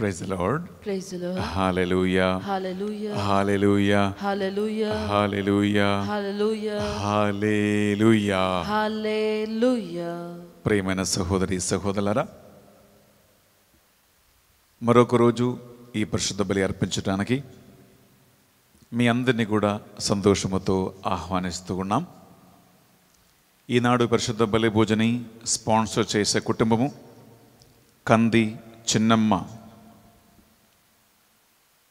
Praise lord praise lord hallelujah hallelujah hallelujah hallelujah hallelujah hallelujah hallelujah hallelujah ప్రేమైన సహోదరి సహోదరులారా మరొక రోజు ఈ పరిశుద్ధ బలి అర్పించడానికి మీ అందరినీ కూడా సంతోషముతో ఆహ్వానిస్తూ ఉన్నాం ఈనాడు పరిశుద్ధ బలి భోజని స్పాన్సర్ చేసే కుటుంబము కంది చిన్నమ్మ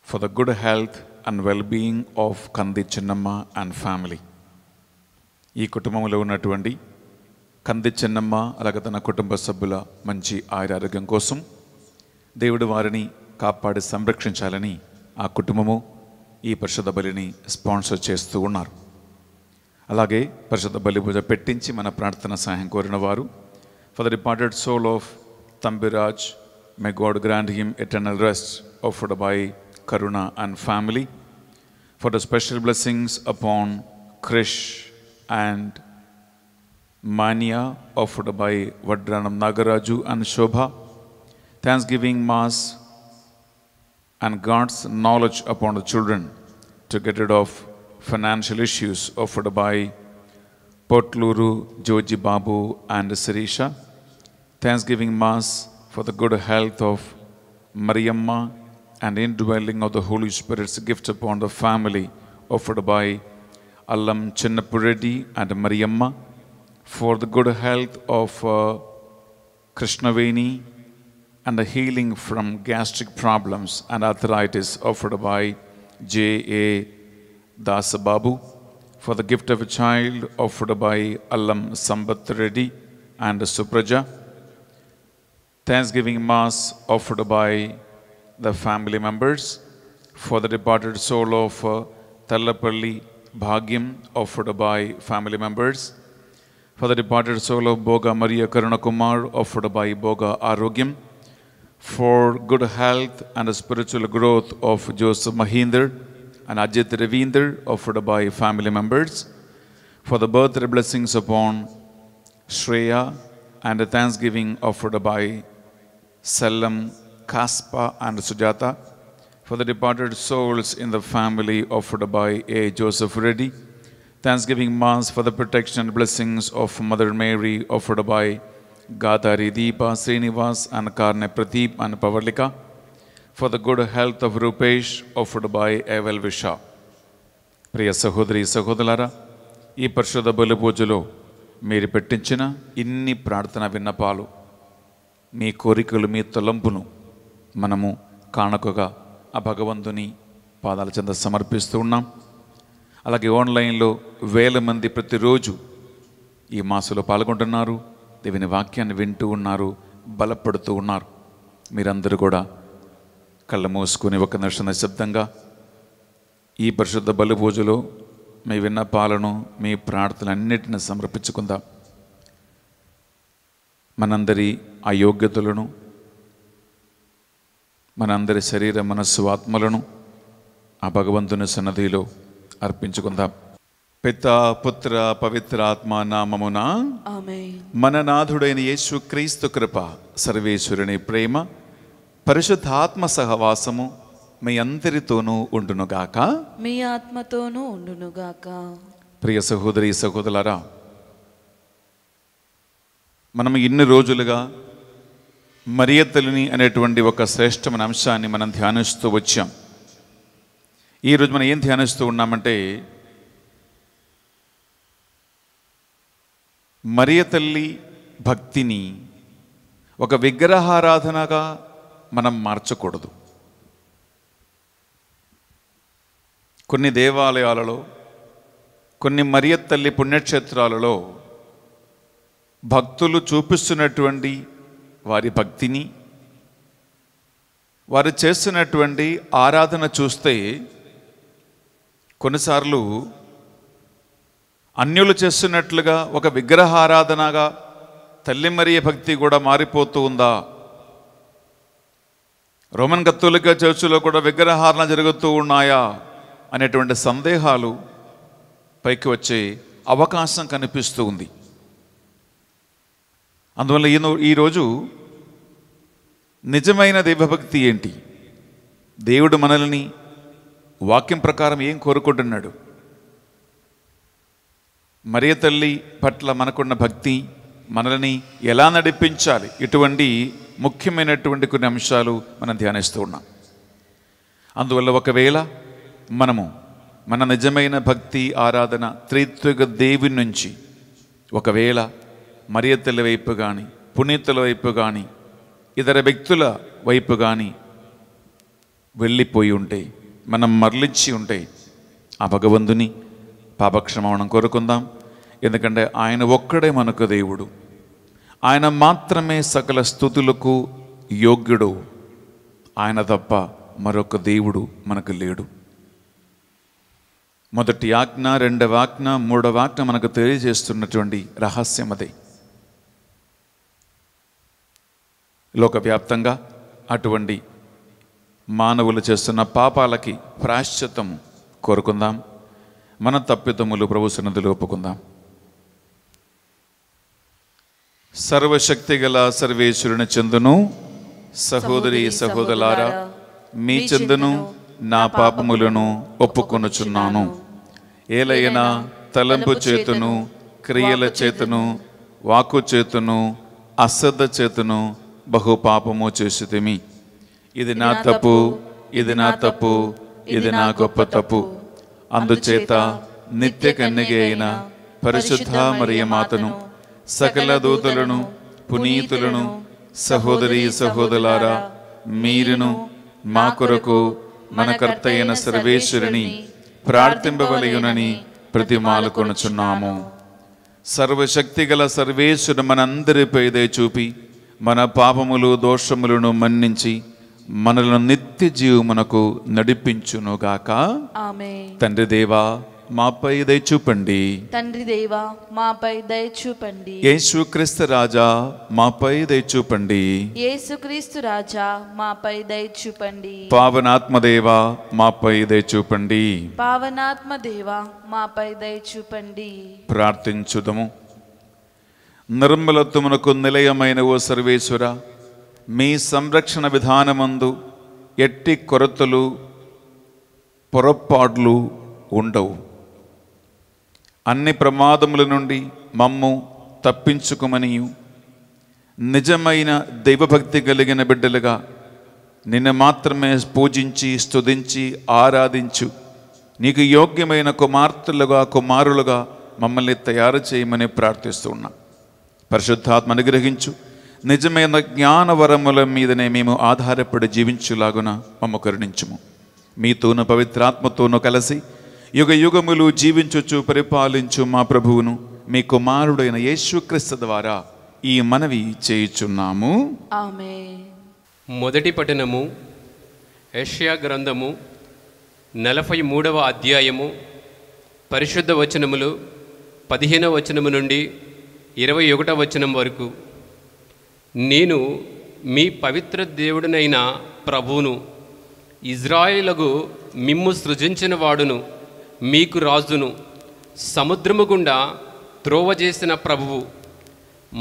for the good health and well being of Kandi Chinnamma and family ఈ కుటుంబంలో ఉన్నటువంటి కంది చిన్నమ్మ అలాగే తన కుటుంబ సభ్యుల మంచి ఆరోగ్యం కోసం దేవుడు వారిని కాపాడి సంరక్షించాలని ఆ కుటుంబము ఈ పరిషద బలిని స్పాన్సర్ చేస్తూ ఉన్నారు అలాగే పరిషద బలి పూజ పెట్టించి మన ప్రార్థన సహాయం కోరిన వారు for the departed soul of Thambiraj my God grant him eternal rest of by Karuna and family, for the special blessings upon Krish and Mania offered by Vadranam Nagaraju and Shobha, Thanksgiving Mass and God's knowledge upon the children to get rid of financial issues offered by Potluru, Joji Babu and Sirisha, Thanksgiving Mass for the good health of Mariamma and indwelling of the Holy Spirit's gift upon the family offered by Allam Chinnapureddy and Mariamma for the good health of uh, Krishnaveni and the healing from gastric problems and arthritis offered by J.A. Dasababu for the gift of a child offered by Allam Sambat Reddy and Supraja. Thanksgiving Mass offered by the family members for the departed soul of uh, Bhagim Bhagyam offered by family members, for the departed soul of Boga Maria Karunakumar offered by Boga Arogyam, for good health and spiritual growth of Joseph Mahinder and Ajit Ravinder offered by family members, for the birthday blessings upon Shreya and the thanksgiving offered by Salam Kaspa and Sujata, for the departed souls in the family offered by A. Joseph Reddy, Thanksgiving Mass for the protection and blessings of Mother Mary offered by Gadari Deepa Srinivas and Karne Pratip and Pavalika. for the good health of Rupesh offered by Evel Visha. Priya Sahodri Sahodalara, ఈ పరిశుద్ధ బలి పూజలో మీరు పెట్టించిన ఇన్ని ప్రార్థన మీ కోరికలు మీ తలంపును మనము కానుకగా ఆ భగవంతుని పాదాల చెంద సమర్పిస్తూ ఉన్నాం అలాగే ఆన్లైన్లో వేల మంది ప్రతిరోజు ఈ మాసులో పాల్గొంటున్నారు దేవుని వాక్యాన్ని వింటూ ఉన్నారు బలపడుతూ ఉన్నారు మీరందరూ కూడా కళ్ళ మూసుకుని ఒక నిమిషం నిశ్శబ్దంగా ఈ పరిశుద్ధ బలి పూజలో మీ విన్నపాలను మీ అన్నిటిని సమర్పించుకుందాం మనందరి అయోగ్యతలను మనందరి శరీర మనస్సు ఆత్మలను ఆ భగవంతుని సన్నదిలో అర్పించుకుందాం పిత పుత్ర పవిత్ర ఆత్మ నామమున మన నాథుడైన యేసు క్రీస్తు కృప సర్వేశ్వరుని ప్రేమ పరిశుద్ధాత్మ సహవాసము మీ అందరితోనూ ఉండునుగాక మీ ఆత్మతోనూ ఉండునుగాక ప్రియ సహోదరి సహోదరరా మనం ఇన్ని రోజులుగా మరియతలిని అనేటువంటి ఒక శ్రేష్టమైన అంశాన్ని మనం ధ్యానిస్తూ వచ్చాం ఈరోజు మనం ఏం ధ్యానిస్తూ ఉన్నామంటే మరియతల్లి భక్తిని ఒక విగ్రహారాధనగా మనం మార్చకూడదు కొన్ని దేవాలయాలలో కొన్ని మరియతల్లి పుణ్యక్షేత్రాలలో భక్తులు చూపిస్తున్నటువంటి వారి భక్తిని వారు చేస్తున్నటువంటి ఆరాధన చూస్తే కొన్నిసార్లు అన్యులు చేస్తున్నట్లుగా ఒక విగ్రహారాధనగా మరియ భక్తి కూడా మారిపోతూ ఉందా రోమన్ కత్తులిక చర్చిలో కూడా విగ్రహారణ జరుగుతూ ఉన్నాయా అనేటువంటి సందేహాలు పైకి వచ్చే అవకాశం కనిపిస్తూ ఉంది అందువల్ల ఈయన ఈరోజు నిజమైన దైవభక్తి ఏంటి దేవుడు మనల్ని వాక్యం ప్రకారం ఏం కోరుకుంటున్నాడు మరియ తల్లి పట్ల మనకున్న భక్తి మనల్ని ఎలా నడిపించాలి ఇటువంటి ముఖ్యమైనటువంటి కొన్ని అంశాలు మనం ధ్యానిస్తూ ఉన్నాం అందువల్ల ఒకవేళ మనము మన నిజమైన భక్తి ఆరాధన త్రిత్విక దేవి నుంచి ఒకవేళ మరియతల వైపు కానీ పునీతుల వైపు కానీ ఇతర వ్యక్తుల వైపు కానీ వెళ్ళిపోయి ఉంటే మనం మరలించి ఉంటే ఆ భగవంతుని పాపక్షమాపణం కోరుకుందాం ఎందుకంటే ఆయన ఒక్కడే మనకు దేవుడు ఆయన మాత్రమే సకల స్థుతులకు యోగ్యుడు ఆయన తప్ప మరొక దేవుడు మనకు లేడు మొదటి ఆజ్ఞ రెండవ ఆజ్ఞ మూడవ ఆజ్ఞ మనకు తెలియజేస్తున్నటువంటి రహస్యం అదే లోకవ్యాప్తంగా అటువంటి మానవులు చేస్తున్న పాపాలకి ప్రాశ్చితం కోరుకుందాం మన తప్పితములు ప్రభు సన్నదిలో ఒప్పుకుందాం సర్వశక్తి గల సర్వేశ్వరుని చెందును సహోదరి సహోదరారా మీ చెందును నా పాపములను ఒప్పుకొనుచున్నాను ఏలైనా తలంపు చేతును క్రియల చేతును వాకు చేతును అశ్రద్ధ చేతును బహు పాపము చేసితిమి ఇది నా తప్పు ఇది నా తప్పు ఇది నా గొప్ప తప్పు అందుచేత నిత్య కన్యగి అయిన పరిశుద్ధ మరియమాతను సకల దూతలను పునీతులను సహోదరి సహోదరులారా మీరును మా కొరకు మన కర్త అయిన సర్వేశ్వరిని ప్రార్థింపవలయునని ప్రతిమాలు కొనుచున్నాము సర్వశక్తిగల సర్వేశ్వరుడు మనందరిపై దయ చూపి మన పాపములు దోషములను మన్నించి మనలను నిత్య జీవమునకు నడిపించునుగాక తండ్రి దేవా మాపై దయ చూపండి తండ్రి దేవా మాపై దయ చూపండి క్రీస్తు రాజా మాపై దయ చూపండి యేసుక్రీస్తు రాజా మాపై దయ చూపండి పావనాత్మ దేవా మాపై దయ చూపండి పావనాత్మ దేవా మాపై దయ చూపండి ప్రార్థించుదము నిర్మలత్వమునకు నిలయమైన ఓ సర్వేశ్వర మీ సంరక్షణ విధానమందు ఎట్టి కొరతలు పొరపాట్లు ఉండవు అన్ని ప్రమాదముల నుండి మమ్ము తప్పించుకోమని నిజమైన దైవభక్తి కలిగిన బిడ్డలుగా నిన్ను మాత్రమే పూజించి స్తుతించి ఆరాధించు నీకు యోగ్యమైన కుమార్తెలుగా కుమారులుగా మమ్మల్ని తయారు చేయమని ప్రార్థిస్తున్నాను పరిశుద్ధాత్మ అనుగ్రహించు నిజమైన జ్ఞానవరముల మీదనే మేము ఆధారపడి జీవించులాగున మమ్మ కరుణించుము మీతోను పవిత్రాత్మతోను కలిసి యుగ యుగములు జీవించుచు పరిపాలించు మా ప్రభువును మీ కుమారుడైన యేసుక్రీస్తు ద్వారా ఈ మనవి చేయుచున్నాము మొదటి పఠనము యష్యా గ్రంథము నలభై మూడవ అధ్యాయము పరిశుద్ధ వచనములు పదిహేనవ వచనము నుండి ఇరవై ఒకటో వచనం వరకు నేను మీ పవిత్ర దేవుడినైన ప్రభువును ఇజ్రాయిలకు మిమ్ము సృజించిన వాడును మీకు రాజును సముద్రము గుండా త్రోవ చేసిన ప్రభువు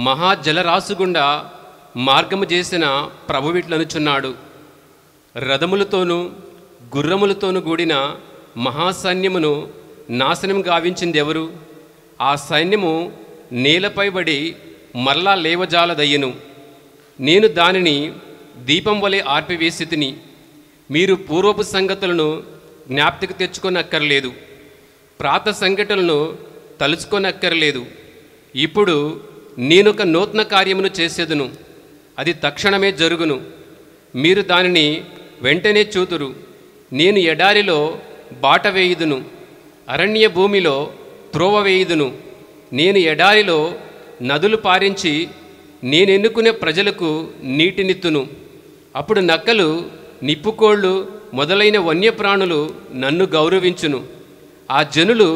మహాజలరాశు గుండా మార్గము చేసిన ప్రభువిట్లనుచున్నాడు రథములతోనూ గుర్రములతోనూ కూడిన మహాసైన్యమును నాశనం గావించిందెవరు ఆ సైన్యము నేలపై మరలా లేవజాలదయ్యను నేను దానిని దీపం వలె ఆర్పివేసి తిని మీరు పూర్వపు సంగతులను జ్ఞాప్తికి తెచ్చుకొనక్కర్లేదు ప్రాత సంఘటనలను తలుచుకొనక్కర్లేదు ఇప్పుడు నేనొక నూతన కార్యమును చేసేదును అది తక్షణమే జరుగును మీరు దానిని వెంటనే చూతురు నేను ఎడారిలో బాట వేయుదును అరణ్య భూమిలో త్రోవ వేయుదును నేను ఎడారిలో నదులు పారించి నేనెన్నుకునే ప్రజలకు నీటినిత్తును అప్పుడు నక్కలు నిప్పుకోళ్ళు మొదలైన వన్యప్రాణులు నన్ను గౌరవించును ఆ జనులు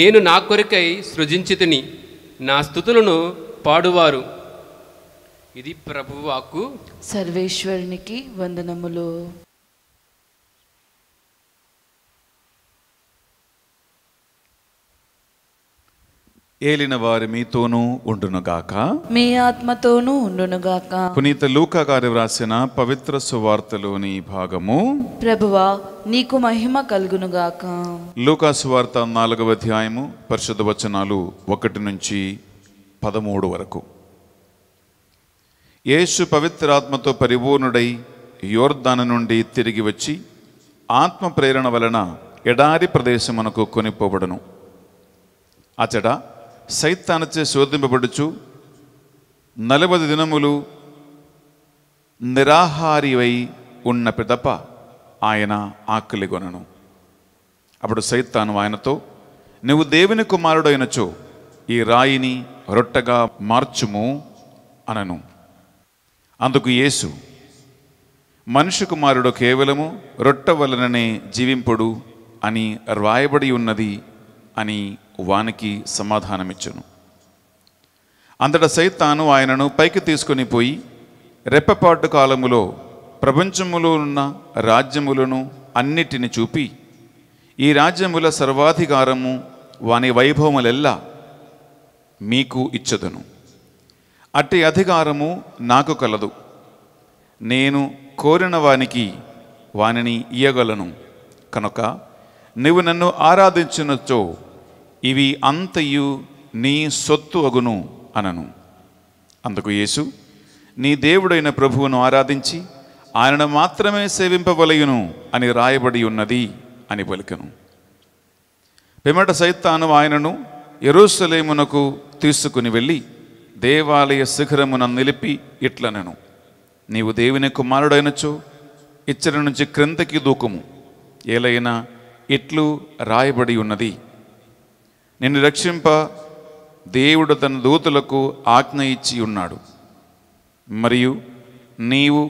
నేను నా కొరకై సృజించితిని నా స్థుతులను పాడువారు ఇది ప్రభువాకు సర్వేశ్వరునికి వందనములు ఏలిన వారి మీతోనూ ఉండునుగాక మీ ఆత్మతోనూ ఉండునుగాక పునీత లూకా గారు వ్రాసిన పవిత్ర సువార్తలోని భాగము ప్రభువా నీకు మహిమ కలుగునుగాక లూకా సువార్త నాలుగవ అధ్యాయము పరిశుద్ధ వచనాలు ఒకటి నుంచి పదమూడు వరకు యేసు పవిత్రాత్మతో పరిపూర్ణుడై యోర్ధాన నుండి తిరిగి వచ్చి ఆత్మ ప్రేరణ వలన ఎడారి ప్రదేశమునకు కొనిపోబడను అచట సైతానచే శోధింపబడుచు నలభై దినములు నిరాహారివై ఉన్న పిదప ఆయన ఆకలి కొనను అప్పుడు సైతాను ఆయనతో నువ్వు దేవుని కుమారుడైనచో ఈ రాయిని రొట్టగా మార్చుము అనను అందుకు యేసు మనుషు కుమారుడు కేవలము రొట్ట వలననే జీవింపుడు అని రాయబడి ఉన్నది అని వానికి సమాధానమిచ్చను అంతట సైతాను ఆయనను పైకి తీసుకొని పోయి రెప్పపాటు కాలములో ప్రపంచములో ఉన్న రాజ్యములను అన్నిటిని చూపి ఈ రాజ్యముల సర్వాధికారము వాని వైభవములెల్లా మీకు ఇచ్చదును అట్టి అధికారము నాకు కలదు నేను కోరిన వానికి వానిని ఇయ్యగలను కనుక నువ్వు నన్ను ఆరాధించినచో ఇవి అంతయు నీ సొత్తు అగును అనను అందుకు యేసు నీ దేవుడైన ప్రభువును ఆరాధించి ఆయనను మాత్రమే సేవింపవలయును అని రాయబడి ఉన్నది అని పలికను పిమట సైతాను ఆయనను ఎరుసలేమునకు తీసుకుని వెళ్ళి దేవాలయ శిఖరమున నిలిపి ఇట్లనను నీవు దేవుని కుమారుడైనచో ఇచ్చట నుంచి క్రిందకి దూకుము ఏలైనా ఇట్లు రాయబడి ఉన్నది నిన్ను రక్షింప దేవుడు తన దూతలకు ఆజ్ఞ ఇచ్చి ఉన్నాడు మరియు నీవు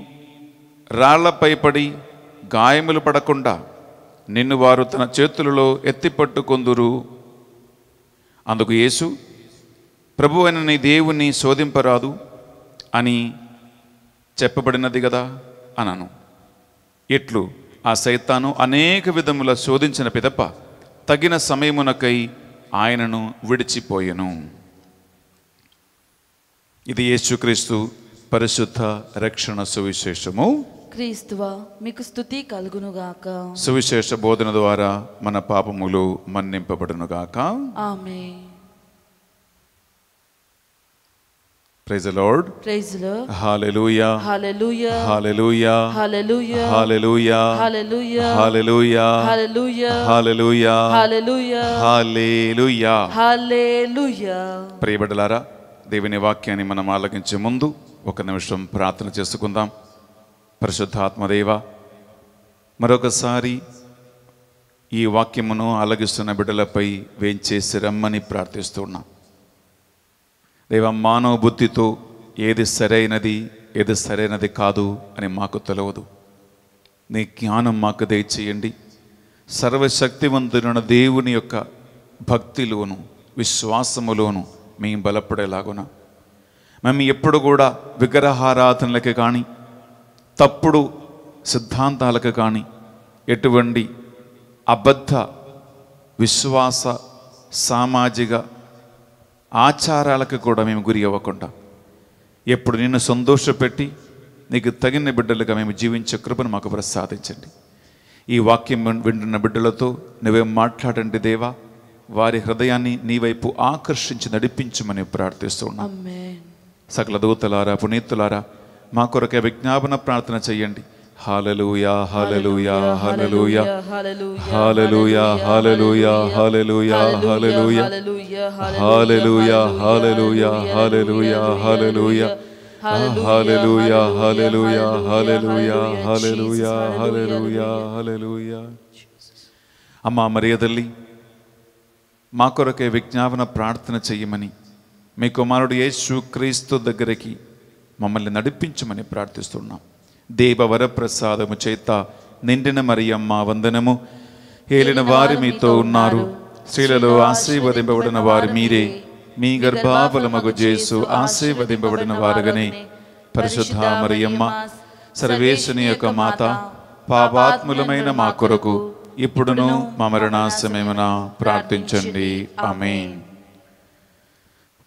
రాళ్లపై పడి గాయములు పడకుండా నిన్ను వారు తన చేతులలో ఎత్తిపట్టుకొందురు అందుకు యేసు ప్రభు అయిన నీ దేవుని శోధింపరాదు అని చెప్పబడినది కదా అనను ఇట్లు ఆ సైతాను అనేక విధముల శోధించిన పిదప తగిన సమయమునకై ఆయనను విడిచిపోయెను ఇది యేసుక్రీస్తు పరిశుద్ధ రక్షణ సువిశేషము క్రీస్తువ మీకు స్థుతి కలుగునుగాక సువిశేష బోధన ద్వారా మన పాపములు మన్నింపబడునుగాక ఆమె praise lord praise hallelujah hallelujah hallelujah hallelujah hallelujah hallelujah hallelujah hallelujah hallelujah hallelujah hallelujah hallelujah ప్రియబడలారా దేవుని వాక్యాన్ని మనం ఆలకించే ముందు ఒక నిమిషం ప్రార్థన చేసుకుందాం పరిశుద్ధాత్మదేవ మరొకసారి ఈ వాక్యమును ఆలగిస్తున్న బిడ్డలపై వేంచేసి రమ్మని ప్రార్థిస్తున్నాం లేవ మానవ బుద్ధితో ఏది సరైనది ఏది సరైనది కాదు అని మాకు తెలియదు నీ జ్ఞానం మాకు దయచేయండి సర్వశక్తివంతుడైన దేవుని యొక్క భక్తిలోను విశ్వాసములోను మేము బలపడేలాగున మేము ఎప్పుడు కూడా విగ్రహారాధనలకు కానీ తప్పుడు సిద్ధాంతాలకు కానీ ఎటువంటి అబద్ధ విశ్వాస సామాజిక ఆచారాలకు కూడా మేము గురి అవ్వకుండా ఎప్పుడు నిన్ను సంతోషపెట్టి నీకు తగిన బిడ్డలుగా మేము జీవించే కృపను మాకు ప్రసాదించండి ఈ వాక్యం వింటున్న బిడ్డలతో నువ్వేం మాట్లాడండి దేవా వారి హృదయాన్ని నీ వైపు ఆకర్షించి నడిపించమని ప్రార్థిస్తున్నాం సకల దూతలారా పునీతులారా మా కొరకే విజ్ఞాపన ప్రార్థన చేయండి hallelujah hallelujah hallelujah hallelujah hallelujah hallelujah hallelujah hallelujah hallelujah hallelujah hallelujah hallelujah hallelujah hallelujah hallelujah hallelujah hallelujah అమ్మా మరియదల్లి మా కొరకే విజ్ఞాపన ప్రార్థన చెయ్యమని మీ కుమారుడు యేసు క్రీస్తు దగ్గరికి మమ్మల్ని నడిపించమని ప్రార్థిస్తున్నాం దేవవరప్రసాదము చేత నిండిన మరియమ్మ వందనము ఏలిన వారి మీతో ఉన్నారు స్త్రీలలో ఆశీర్వదింపబడిన వారు మీరే మీ గర్భాఫలమగు చేసు ఆశీర్వదింపబడిన వారుగానే పరిశుద్ధ మరియమ్మ సర్వేశుని యొక్క మాత పాపాత్ములమైన మా కొరకు ఇప్పుడును మా మరణాశమేమన ప్రార్థించండి ఆమె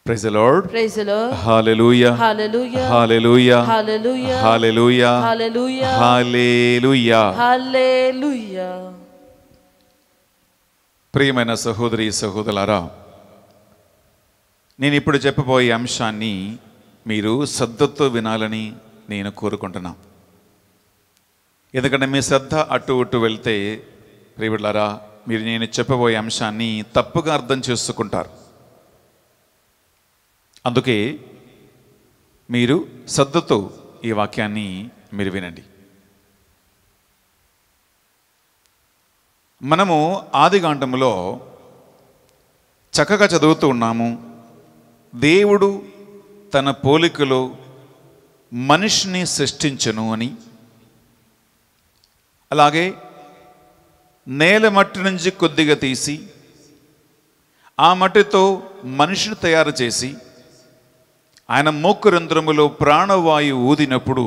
praise lord praise lord hallelujah hallelujah hallelujah hallelujah hallelujah hallelujah hallelujah hallelujah ప్రియమైన సహోదరి సహోదరులారా నేను ఇప్పుడు చెప్పబోయే అంశాన్ని మీరు శ్రద్ధతో వినాలని నేను కోరుకుంటున్నా ఎందుకంటే మీ శ్రద్ధ అటు ఇటు వెళ్తే ప్రియులారా మీరు నేను చెప్పబోయే అంశాన్ని తప్పుగా అర్థం చేసుకుంటారు అందుకే మీరు శ్రద్ధతో ఈ వాక్యాన్ని మీరు వినండి మనము ఆదిగాండంలో చక్కగా చదువుతూ ఉన్నాము దేవుడు తన పోలికలో మనిషిని సృష్టించను అని అలాగే నేల మట్టి నుంచి కొద్దిగా తీసి ఆ మట్టితో మనిషిని తయారు చేసి ఆయన రంధ్రములో ప్రాణవాయు ఊదినప్పుడు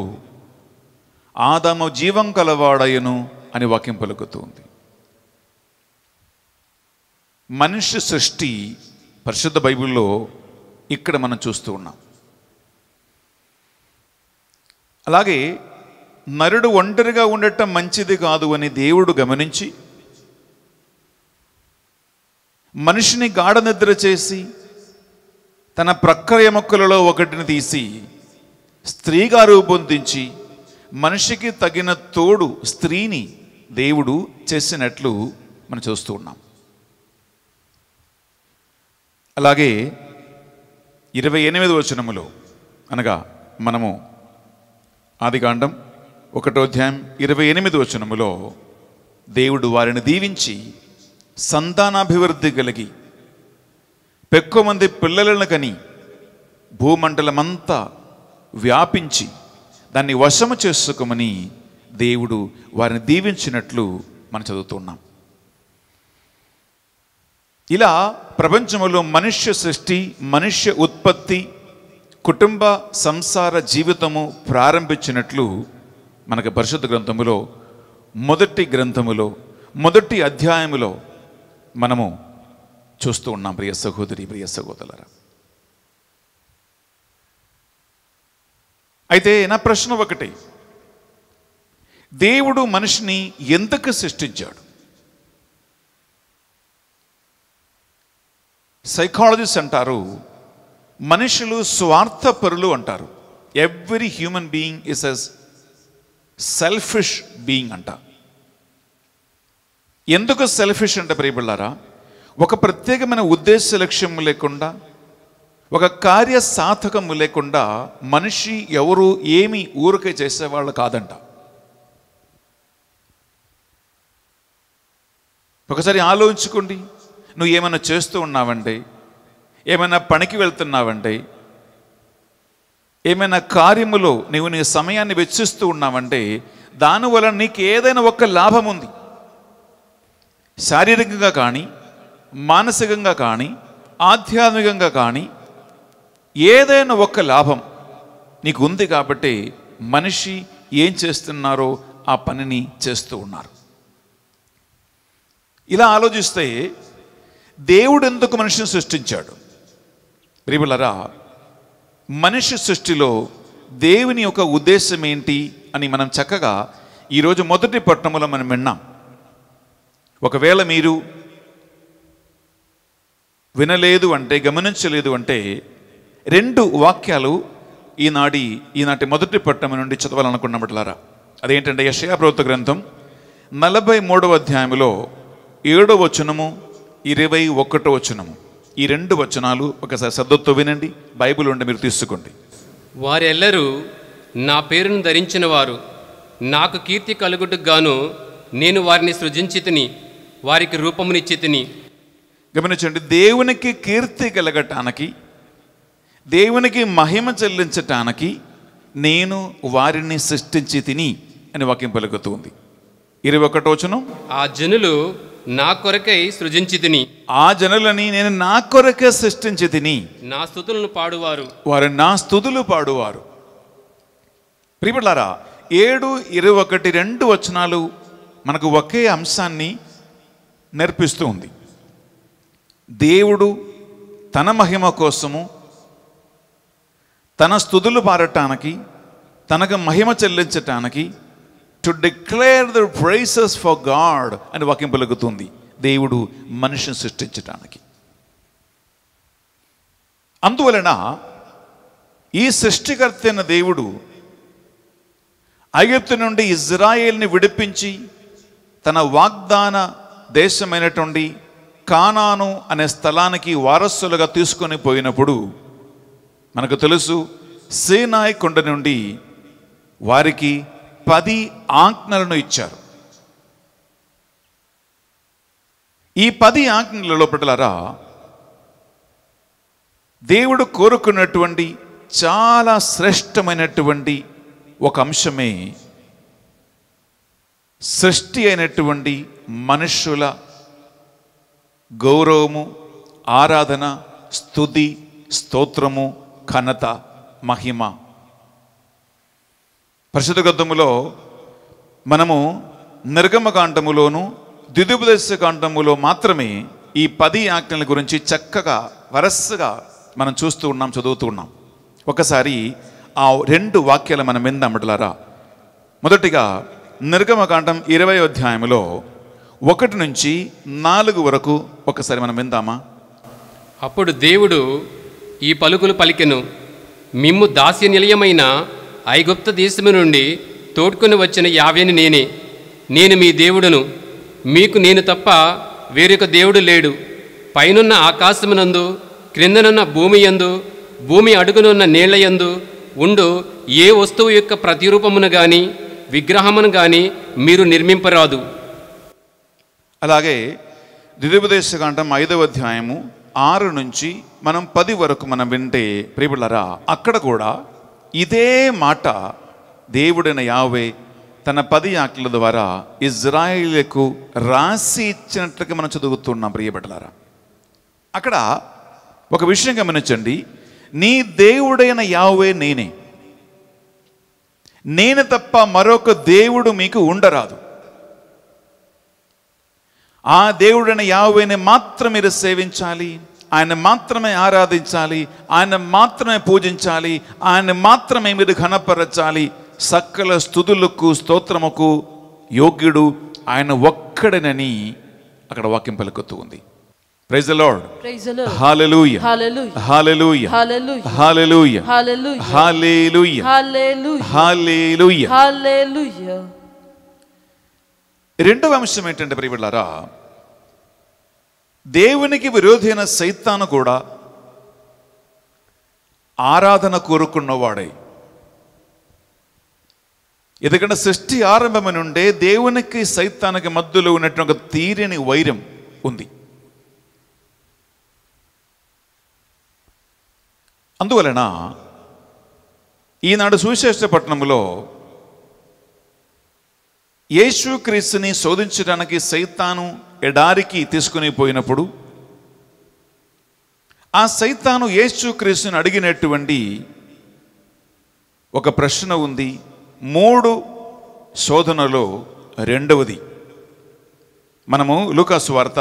ఆదాము జీవం కలవాడయను అని వాక్యం పలుకుతుంది మనిషి సృష్టి పరిశుద్ధ బైబిల్లో ఇక్కడ మనం చూస్తూ ఉన్నాం అలాగే నరుడు ఒంటరిగా ఉండటం మంచిది కాదు అని దేవుడు గమనించి మనిషిని గాఢ నిద్ర చేసి తన ప్రక్రియ మొక్కలలో ఒకటిని తీసి స్త్రీగా రూపొందించి మనిషికి తగిన తోడు స్త్రీని దేవుడు చేసినట్లు మనం చూస్తూ ఉన్నాం అలాగే ఇరవై ఎనిమిది వచనములో అనగా మనము ఆదికాండం ఒకటో అధ్యాయం ఇరవై ఎనిమిది వచనములో దేవుడు వారిని దీవించి సంతానాభివృద్ధి కలిగి పెక్కువ మంది పిల్లలను కని భూమండలమంతా వ్యాపించి దాన్ని వశము చేసుకోమని దేవుడు వారిని దీవించినట్లు మనం చదువుతున్నాం ఇలా ప్రపంచంలో మనుష్య సృష్టి మనుష్య ఉత్పత్తి కుటుంబ సంసార జీవితము ప్రారంభించినట్లు మనకు పరిశుద్ధ గ్రంథములో మొదటి గ్రంథములో మొదటి అధ్యాయములో మనము చూస్తూ ఉన్నాం ప్రియ సహోదరి ప్రియ సహోదరుల అయితే నా ప్రశ్న ఒకటి దేవుడు మనిషిని ఎందుకు సృష్టించాడు సైకాలజిస్ట్ అంటారు మనుషులు స్వార్థపరులు అంటారు every human being is as selfish being అంట ఎందుకు సెల్ఫిష్ అంటే ప్రియబిళ్ళారా ఒక ప్రత్యేకమైన ఉద్దేశ లక్ష్యము లేకుండా ఒక కార్య సాధకము లేకుండా మనిషి ఎవరు ఏమి ఊరికే చేసేవాళ్ళు కాదంట ఒకసారి ఆలోచించుకోండి నువ్వు ఏమైనా చేస్తూ ఉన్నావండి ఏమైనా పనికి వెళ్తున్నావండి ఏమైనా కార్యములో నీవు నీ సమయాన్ని వెచ్చిస్తూ ఉన్నావంటే దానివల్ల నీకు ఏదైనా ఒక లాభం ఉంది శారీరకంగా కానీ మానసికంగా కానీ ఆధ్యాత్మికంగా కానీ ఏదైనా ఒక్క లాభం నీకు ఉంది కాబట్టి మనిషి ఏం చేస్తున్నారో ఆ పనిని చేస్తూ ఉన్నారు ఇలా ఆలోచిస్తే దేవుడు ఎందుకు మనిషిని సృష్టించాడు రిబులరా మనిషి సృష్టిలో దేవుని యొక్క ఉద్దేశం ఏంటి అని మనం చక్కగా ఈరోజు మొదటి పట్టణంలో మనం విన్నాం ఒకవేళ మీరు వినలేదు అంటే గమనించలేదు అంటే రెండు వాక్యాలు ఈనాడి ఈనాటి మొదటి పట్టణం నుండి చదవాలనుకున్న బిడ్డలారా అదేంటంటే యషయా ప్రభుత్వ గ్రంథం నలభై మూడవ అధ్యాయంలో ఏడో వచనము ఇరవై ఒకటో వచనము ఈ రెండు వచనాలు ఒకసారి సద్దతో వినండి బైబిల్ ఉండి మీరు తీసుకోండి వారెల్లరూ నా పేరును ధరించిన వారు నాకు కీర్తి కలుగుటకు గాను నేను వారిని సృజించి తిని వారికి రూపమునిచ్చి తిని గమనించండి దేవునికి కీర్తి కలగటానికి దేవునికి మహిమ చెల్లించటానికి నేను వారిని సృష్టించి తిని అని వాక్యం పలుకుతుంది ఇరవై ఒకటో ఆ జనులు నా కొరకై సృజించి తిని ఆ జనులని నేను నా కొరకే సృష్టించి తిని నా స్థుతులను పాడువారు వారు నా స్థుతులు పాడువారు ప్రిపడారా ఏడు ఇరవై ఒకటి రెండు వచనాలు మనకు ఒకే అంశాన్ని నేర్పిస్తూ ఉంది దేవుడు తన మహిమ కోసము తన స్థుతులు పారటానికి తనకు మహిమ చెల్లించటానికి to declare the praises for God అని వాకింపలుగుతుంది దేవుడు మనిషిని సృష్టించటానికి అందువలన ఈ సృష్టికర్త అయిన దేవుడు ఐగుప్తు నుండి ఇజ్రాయేల్ని విడిపించి తన వాగ్దాన దేశమైనటువంటి కానాను అనే స్థలానికి వారసులుగా తీసుకొని పోయినప్పుడు మనకు తెలుసు సేనాయ్ కొండ నుండి వారికి పది ఆజ్ఞలను ఇచ్చారు ఈ పది ఆజ్ఞల లోపటలరా దేవుడు కోరుకున్నటువంటి చాలా శ్రేష్టమైనటువంటి ఒక అంశమే సృష్టి అయినటువంటి మనుషుల గౌరవము ఆరాధన స్థుతి స్తోత్రము ఘనత మహిమ పరిశుద్ధ గద్దములో మనము నిర్గమకాండములోను ద్విదుపదేశ కాండములో మాత్రమే ఈ పది ఆజ్ఞల గురించి చక్కగా వరసగా మనం చూస్తూ ఉన్నాం చదువుతూ ఉన్నాం ఒకసారి ఆ రెండు వాక్యాలు మనం విందాం మొదటిగా నిర్గమకాండం ఇరవై అధ్యాయంలో ఒకటి నుంచి నాలుగు వరకు ఒకసారి మనం విందామా అప్పుడు దేవుడు ఈ పలుకులు పలికెను మిమ్ము దాస్య నిలయమైన ఐగుప్త దేశము నుండి తోడ్కొని వచ్చిన యావేని నేనే నేను మీ దేవుడును మీకు నేను తప్ప వేరొక దేవుడు లేడు పైనున్న ఆకాశమునందు క్రిందనున్న భూమి యందు భూమి అడుగునున్న నీళ్లయందు ఉండు ఏ వస్తువు యొక్క ప్రతిరూపమును గాని విగ్రహమును గాని మీరు నిర్మింపరాదు అలాగే దిదిపదేశ కాండం ఐదవ అధ్యాయము ఆరు నుంచి మనం పది వరకు మనం వింటే ప్రియులరా అక్కడ కూడా ఇదే మాట దేవుడైన యావే తన పది ఆకల ద్వారా ఇజ్రాయిలకు రాసి ఇచ్చినట్లుగా మనం చదువుతున్నాం ప్రియబిడ్డలారా అక్కడ ఒక విషయం గమనించండి నీ దేవుడైన యావే నేనే నేను తప్ప మరొక దేవుడు మీకు ఉండరాదు ఆ దేవుడైన యావేని మాత్రం మీరు సేవించాలి ఆయన మాత్రమే ఆరాధించాలి ఆయన మాత్రమే పూజించాలి ఆయన మాత్రమే మీరు ఘనపరచాలి సకల స్థుతులకు స్తోత్రముకు యోగ్యుడు ఆయన ఒక్కడనని అక్కడ వాక్యం పలుకుతూ ఉంది praise lord hallelujah hallelujah hallelujah hallelujah hallelujah hallelujah రెండవ అంశం ఏంటంటే ప్రియబిళ్ళారా దేవునికి విరోధి అయిన సైతాను కూడా ఆరాధన కోరుకున్నవాడై ఎందుకంటే సృష్టి ఆరంభం నుండే దేవునికి సైతానికి మధ్యలో ఉన్నటువంటి ఒక తీరిని వైరం ఉంది అందువలన ఈనాడు సువిశేష పట్టణంలో క్రీస్తుని శోధించడానికి సైతాను ఎడారికి తీసుకుని పోయినప్పుడు ఆ సైతాను క్రీస్తుని అడిగినటువంటి ఒక ప్రశ్న ఉంది మూడు శోధనలో రెండవది మనము లుకాసు వార్త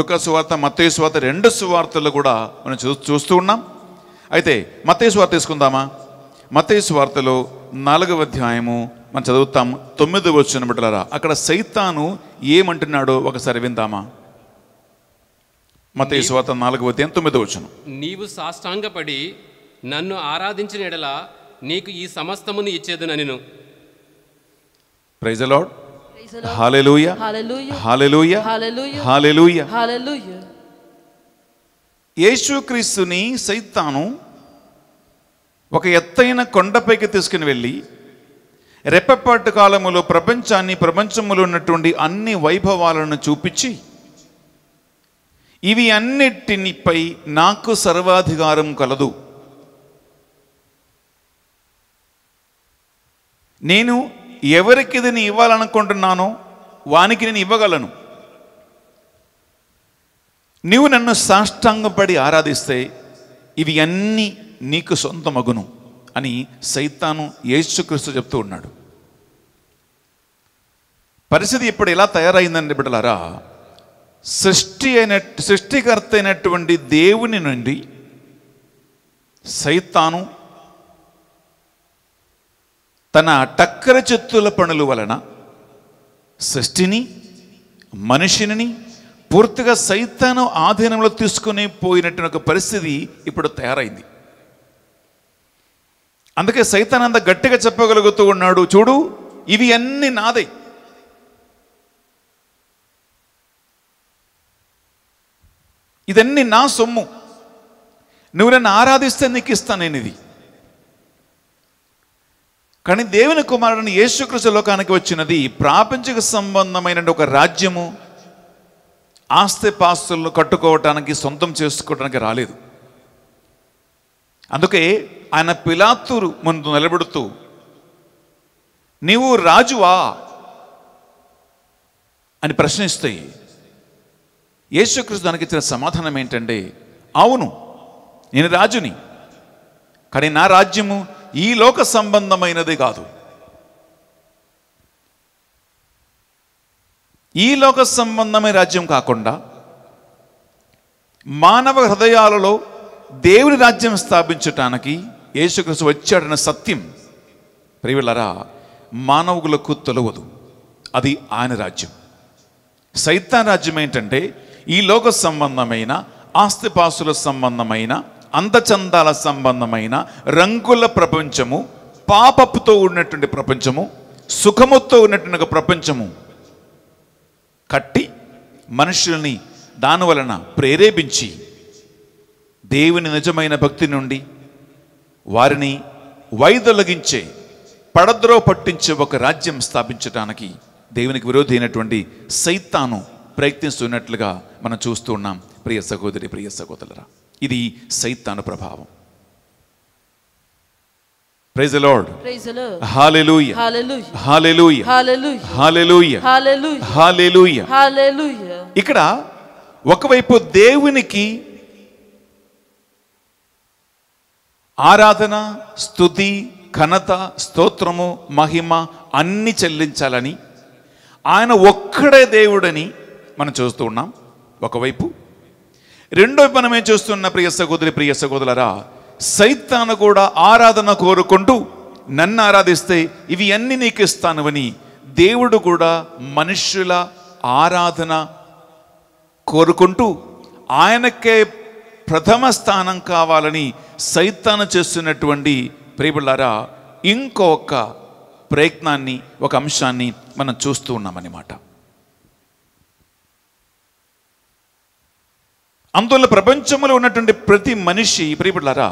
లుకాసు వార్త మత్తేసు వార్త రెండు సువార్తలు కూడా మనం చూ చూస్తూ ఉన్నాం అయితే మత్తేసు వార్త తీసుకుందామా మత్తేసు సువార్తలో నాలుగవ అధ్యాయము మనం చదువుతాం తొమ్మిది వచ్చిన బిడ్డలారా అక్కడ సైతాను ఏమంటున్నాడో ఒకసారి విందామా మత ఈశ్వత నాలుగవ ఉదయం తొమ్మిది వచ్చిన నీవు సాష్టాంగపడి నన్ను ఆరాధించిన ఎడల నీకు ఈ సమస్తమును ఇచ్చేది నేను praise lord hallelujah hallelujah hallelujah hallelujah యేసుక్రీస్తుని సైతాను ఒక ఎత్తైన కొండపైకి తీసుకుని వెళ్ళి రెప్పపాటు కాలములో ప్రపంచాన్ని ప్రపంచములో ఉన్నటువంటి అన్ని వైభవాలను చూపించి ఇవి అన్నిటినిపై నాకు సర్వాధికారం కలదు నేను ఎవరికి దీన్ని ఇవ్వాలనుకుంటున్నానో వానికి నేను ఇవ్వగలను నీవు నన్ను సాష్టాంగపడి ఆరాధిస్తే ఇవి అన్నీ నీకు సొంతమగును అని సైతాను యేసుక్రీస్తు చెప్తూ ఉన్నాడు పరిస్థితి ఇప్పుడు ఎలా తయారైందండి బిడ్డలారా సృష్టి అయిన సృష్టికర్త అయినటువంటి దేవుని నుండి సైతాను తన టక్కర చెత్తుల పనుల వలన సృష్టిని మనిషిని పూర్తిగా సైతాను ఆధీనంలో తీసుకుని పోయినటువంటి ఒక పరిస్థితి ఇప్పుడు తయారైంది అందుకే సైతాన్ అంత గట్టిగా చెప్పగలుగుతూ ఉన్నాడు చూడు ఇవి అన్నీ నాదే ఇదన్నీ నా సొమ్ము నువ్వు నన్ను ఆరాధిస్తే నీకు ఇస్తాను నేను ఇది కానీ దేవుని కుమారుడిని యేసుకృష్ణ లోకానికి వచ్చినది ప్రాపంచిక సంబంధమైన ఒక రాజ్యము పాస్తులను కట్టుకోవటానికి సొంతం చేసుకోవడానికి రాలేదు అందుకే ఆయన పిలాత్తురు ముందు నిలబెడుతూ నీవు రాజువా అని ప్రశ్నిస్తాయి యేసుక్రీస్తు దానికి ఇచ్చిన సమాధానం ఏంటంటే అవును నేను రాజుని కానీ నా రాజ్యము ఈ లోక సంబంధమైనది కాదు ఈ లోక సంబంధమైన రాజ్యం కాకుండా మానవ హృదయాలలో దేవుని రాజ్యం స్థాపించటానికి యేసుక్రీస్తు వచ్చాడన్న సత్యం ప్రియులరా మానవులకు తొలవదు అది ఆయన రాజ్యం సైతాన్ రాజ్యం ఏంటంటే ఈ లోక సంబంధమైన ఆస్తిపాసుల సంబంధమైన అందచందాల సంబంధమైన రంగుల ప్రపంచము పాపపుతో ఉన్నటువంటి ప్రపంచము సుఖముతో ఉన్నటువంటి ప్రపంచము కట్టి మనుషుల్ని దాని వలన ప్రేరేపించి దేవుని నిజమైన భక్తి నుండి వారిని వైదొలగించే పడద్రో పట్టించే ఒక రాజ్యం స్థాపించడానికి దేవునికి విరోధి అయినటువంటి సైతాను ప్రయత్నిస్తున్నట్లుగా మనం చూస్తూ ఉన్నాం ప్రియ సహోదరి ప్రియ సహోదరులరా ఇది సైతాను ప్రభావం ప్రైజ్ లార్డ్ ఇక్కడ ఒకవైపు దేవునికి ఆరాధన స్థుతి ఘనత స్తోత్రము మహిమ అన్ని చెల్లించాలని ఆయన ఒక్కడే దేవుడని మనం చూస్తూ ఉన్నాం ఒకవైపు రెండో మనం ఏం చూస్తున్న ప్రియ సహోదరి ప్రియ సహోదరులరా సైతాను కూడా ఆరాధన కోరుకుంటూ నన్ను ఆరాధిస్తే ఇవి అన్ని నీకు అని దేవుడు కూడా మనుష్యుల ఆరాధన కోరుకుంటూ ఆయనకే ప్రథమ స్థానం కావాలని సైతాను చేస్తున్నటువంటి ప్రేబులారా ఇంకొక ప్రయత్నాన్ని ఒక అంశాన్ని మనం చూస్తూ ఉన్నామన్నమాట అందువల్ల ప్రపంచంలో ఉన్నటువంటి ప్రతి మనిషి ప్రియపడారా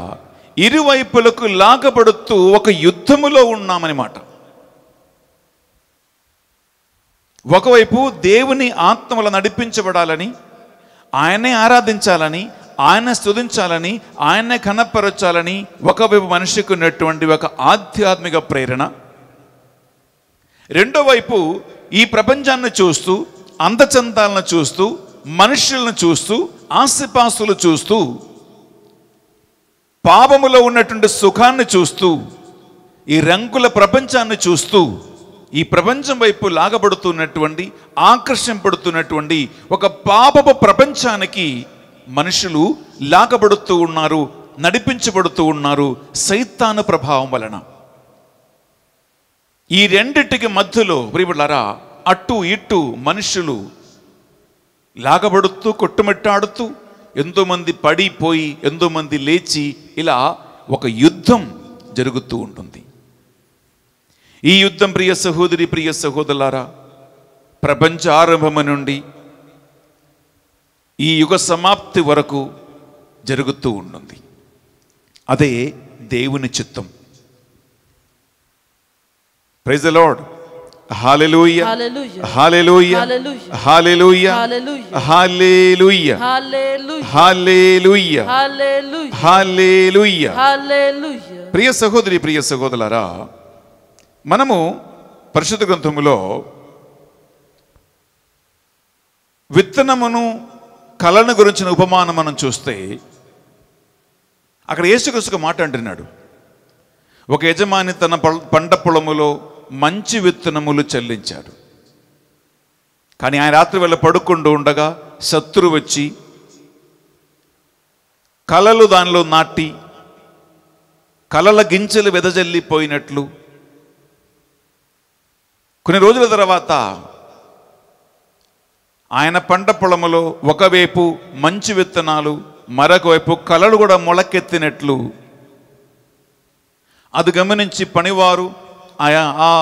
ఇరువైపులకు లాగబడుతూ ఒక యుద్ధములో ఉన్నామన్నమాట ఒకవైపు దేవుని ఆత్మల నడిపించబడాలని ఆయనే ఆరాధించాలని ఆయన స్థుతించాలని ఆయనే కనపరచాలని ఒకవైపు మనిషికి ఉన్నటువంటి ఒక ఆధ్యాత్మిక ప్రేరణ రెండో వైపు ఈ ప్రపంచాన్ని చూస్తూ అందచందాలను చూస్తూ మనుషులను చూస్తూ ఆస్తిపాస్తులు చూస్తూ పాపములో ఉన్నటువంటి సుఖాన్ని చూస్తూ ఈ రంగుల ప్రపంచాన్ని చూస్తూ ఈ ప్రపంచం వైపు లాగబడుతున్నటువంటి ఆకర్షింపడుతున్నటువంటి ఒక పాపపు ప్రపంచానికి మనుషులు లాగబడుతూ ఉన్నారు నడిపించబడుతూ ఉన్నారు సైతాను ప్రభావం వలన ఈ రెండింటికి మధ్యలో ప్రియులరా అటు ఇటు మనుషులు లాగబడుతూ కొట్టుమిట్టాడుతూ ఎంతోమంది పడిపోయి ఎంతోమంది లేచి ఇలా ఒక యుద్ధం జరుగుతూ ఉంటుంది ఈ యుద్ధం ప్రియ సహోదరి ప్రియ సహోదరులారా ప్రపంచ ఆరంభము నుండి ఈ యుగ సమాప్తి వరకు జరుగుతూ ఉంటుంది అదే దేవుని చిత్తం praise lord Hallelujah. Hallelujah. Hallelujah. Hallelujah. Hallelujah. Hallelujah. ప్రియ సహోదరి ప్రియ సహోదరులారా మనము పరిశుద్ధ గ్రంథములో విత్తనమును కళను గురించిన ఉపమానం మనం చూస్తే అక్కడ ఏసుకొసుకు మాట అంటున్నాడు ఒక యజమాని తన పంట పొలములో మంచి విత్తనములు చెల్లించాడు కానీ ఆయన రాత్రి వేళ పడుకుంటూ ఉండగా శత్రు వచ్చి కలలు దానిలో నాటి కలల గింజలు వెదజల్లిపోయినట్లు కొన్ని రోజుల తర్వాత ఆయన పంట పొలములో ఒకవైపు మంచి విత్తనాలు మరొక వైపు కలలు కూడా మొలకెత్తినట్లు అది గమనించి పనివారు ఆయా ఆ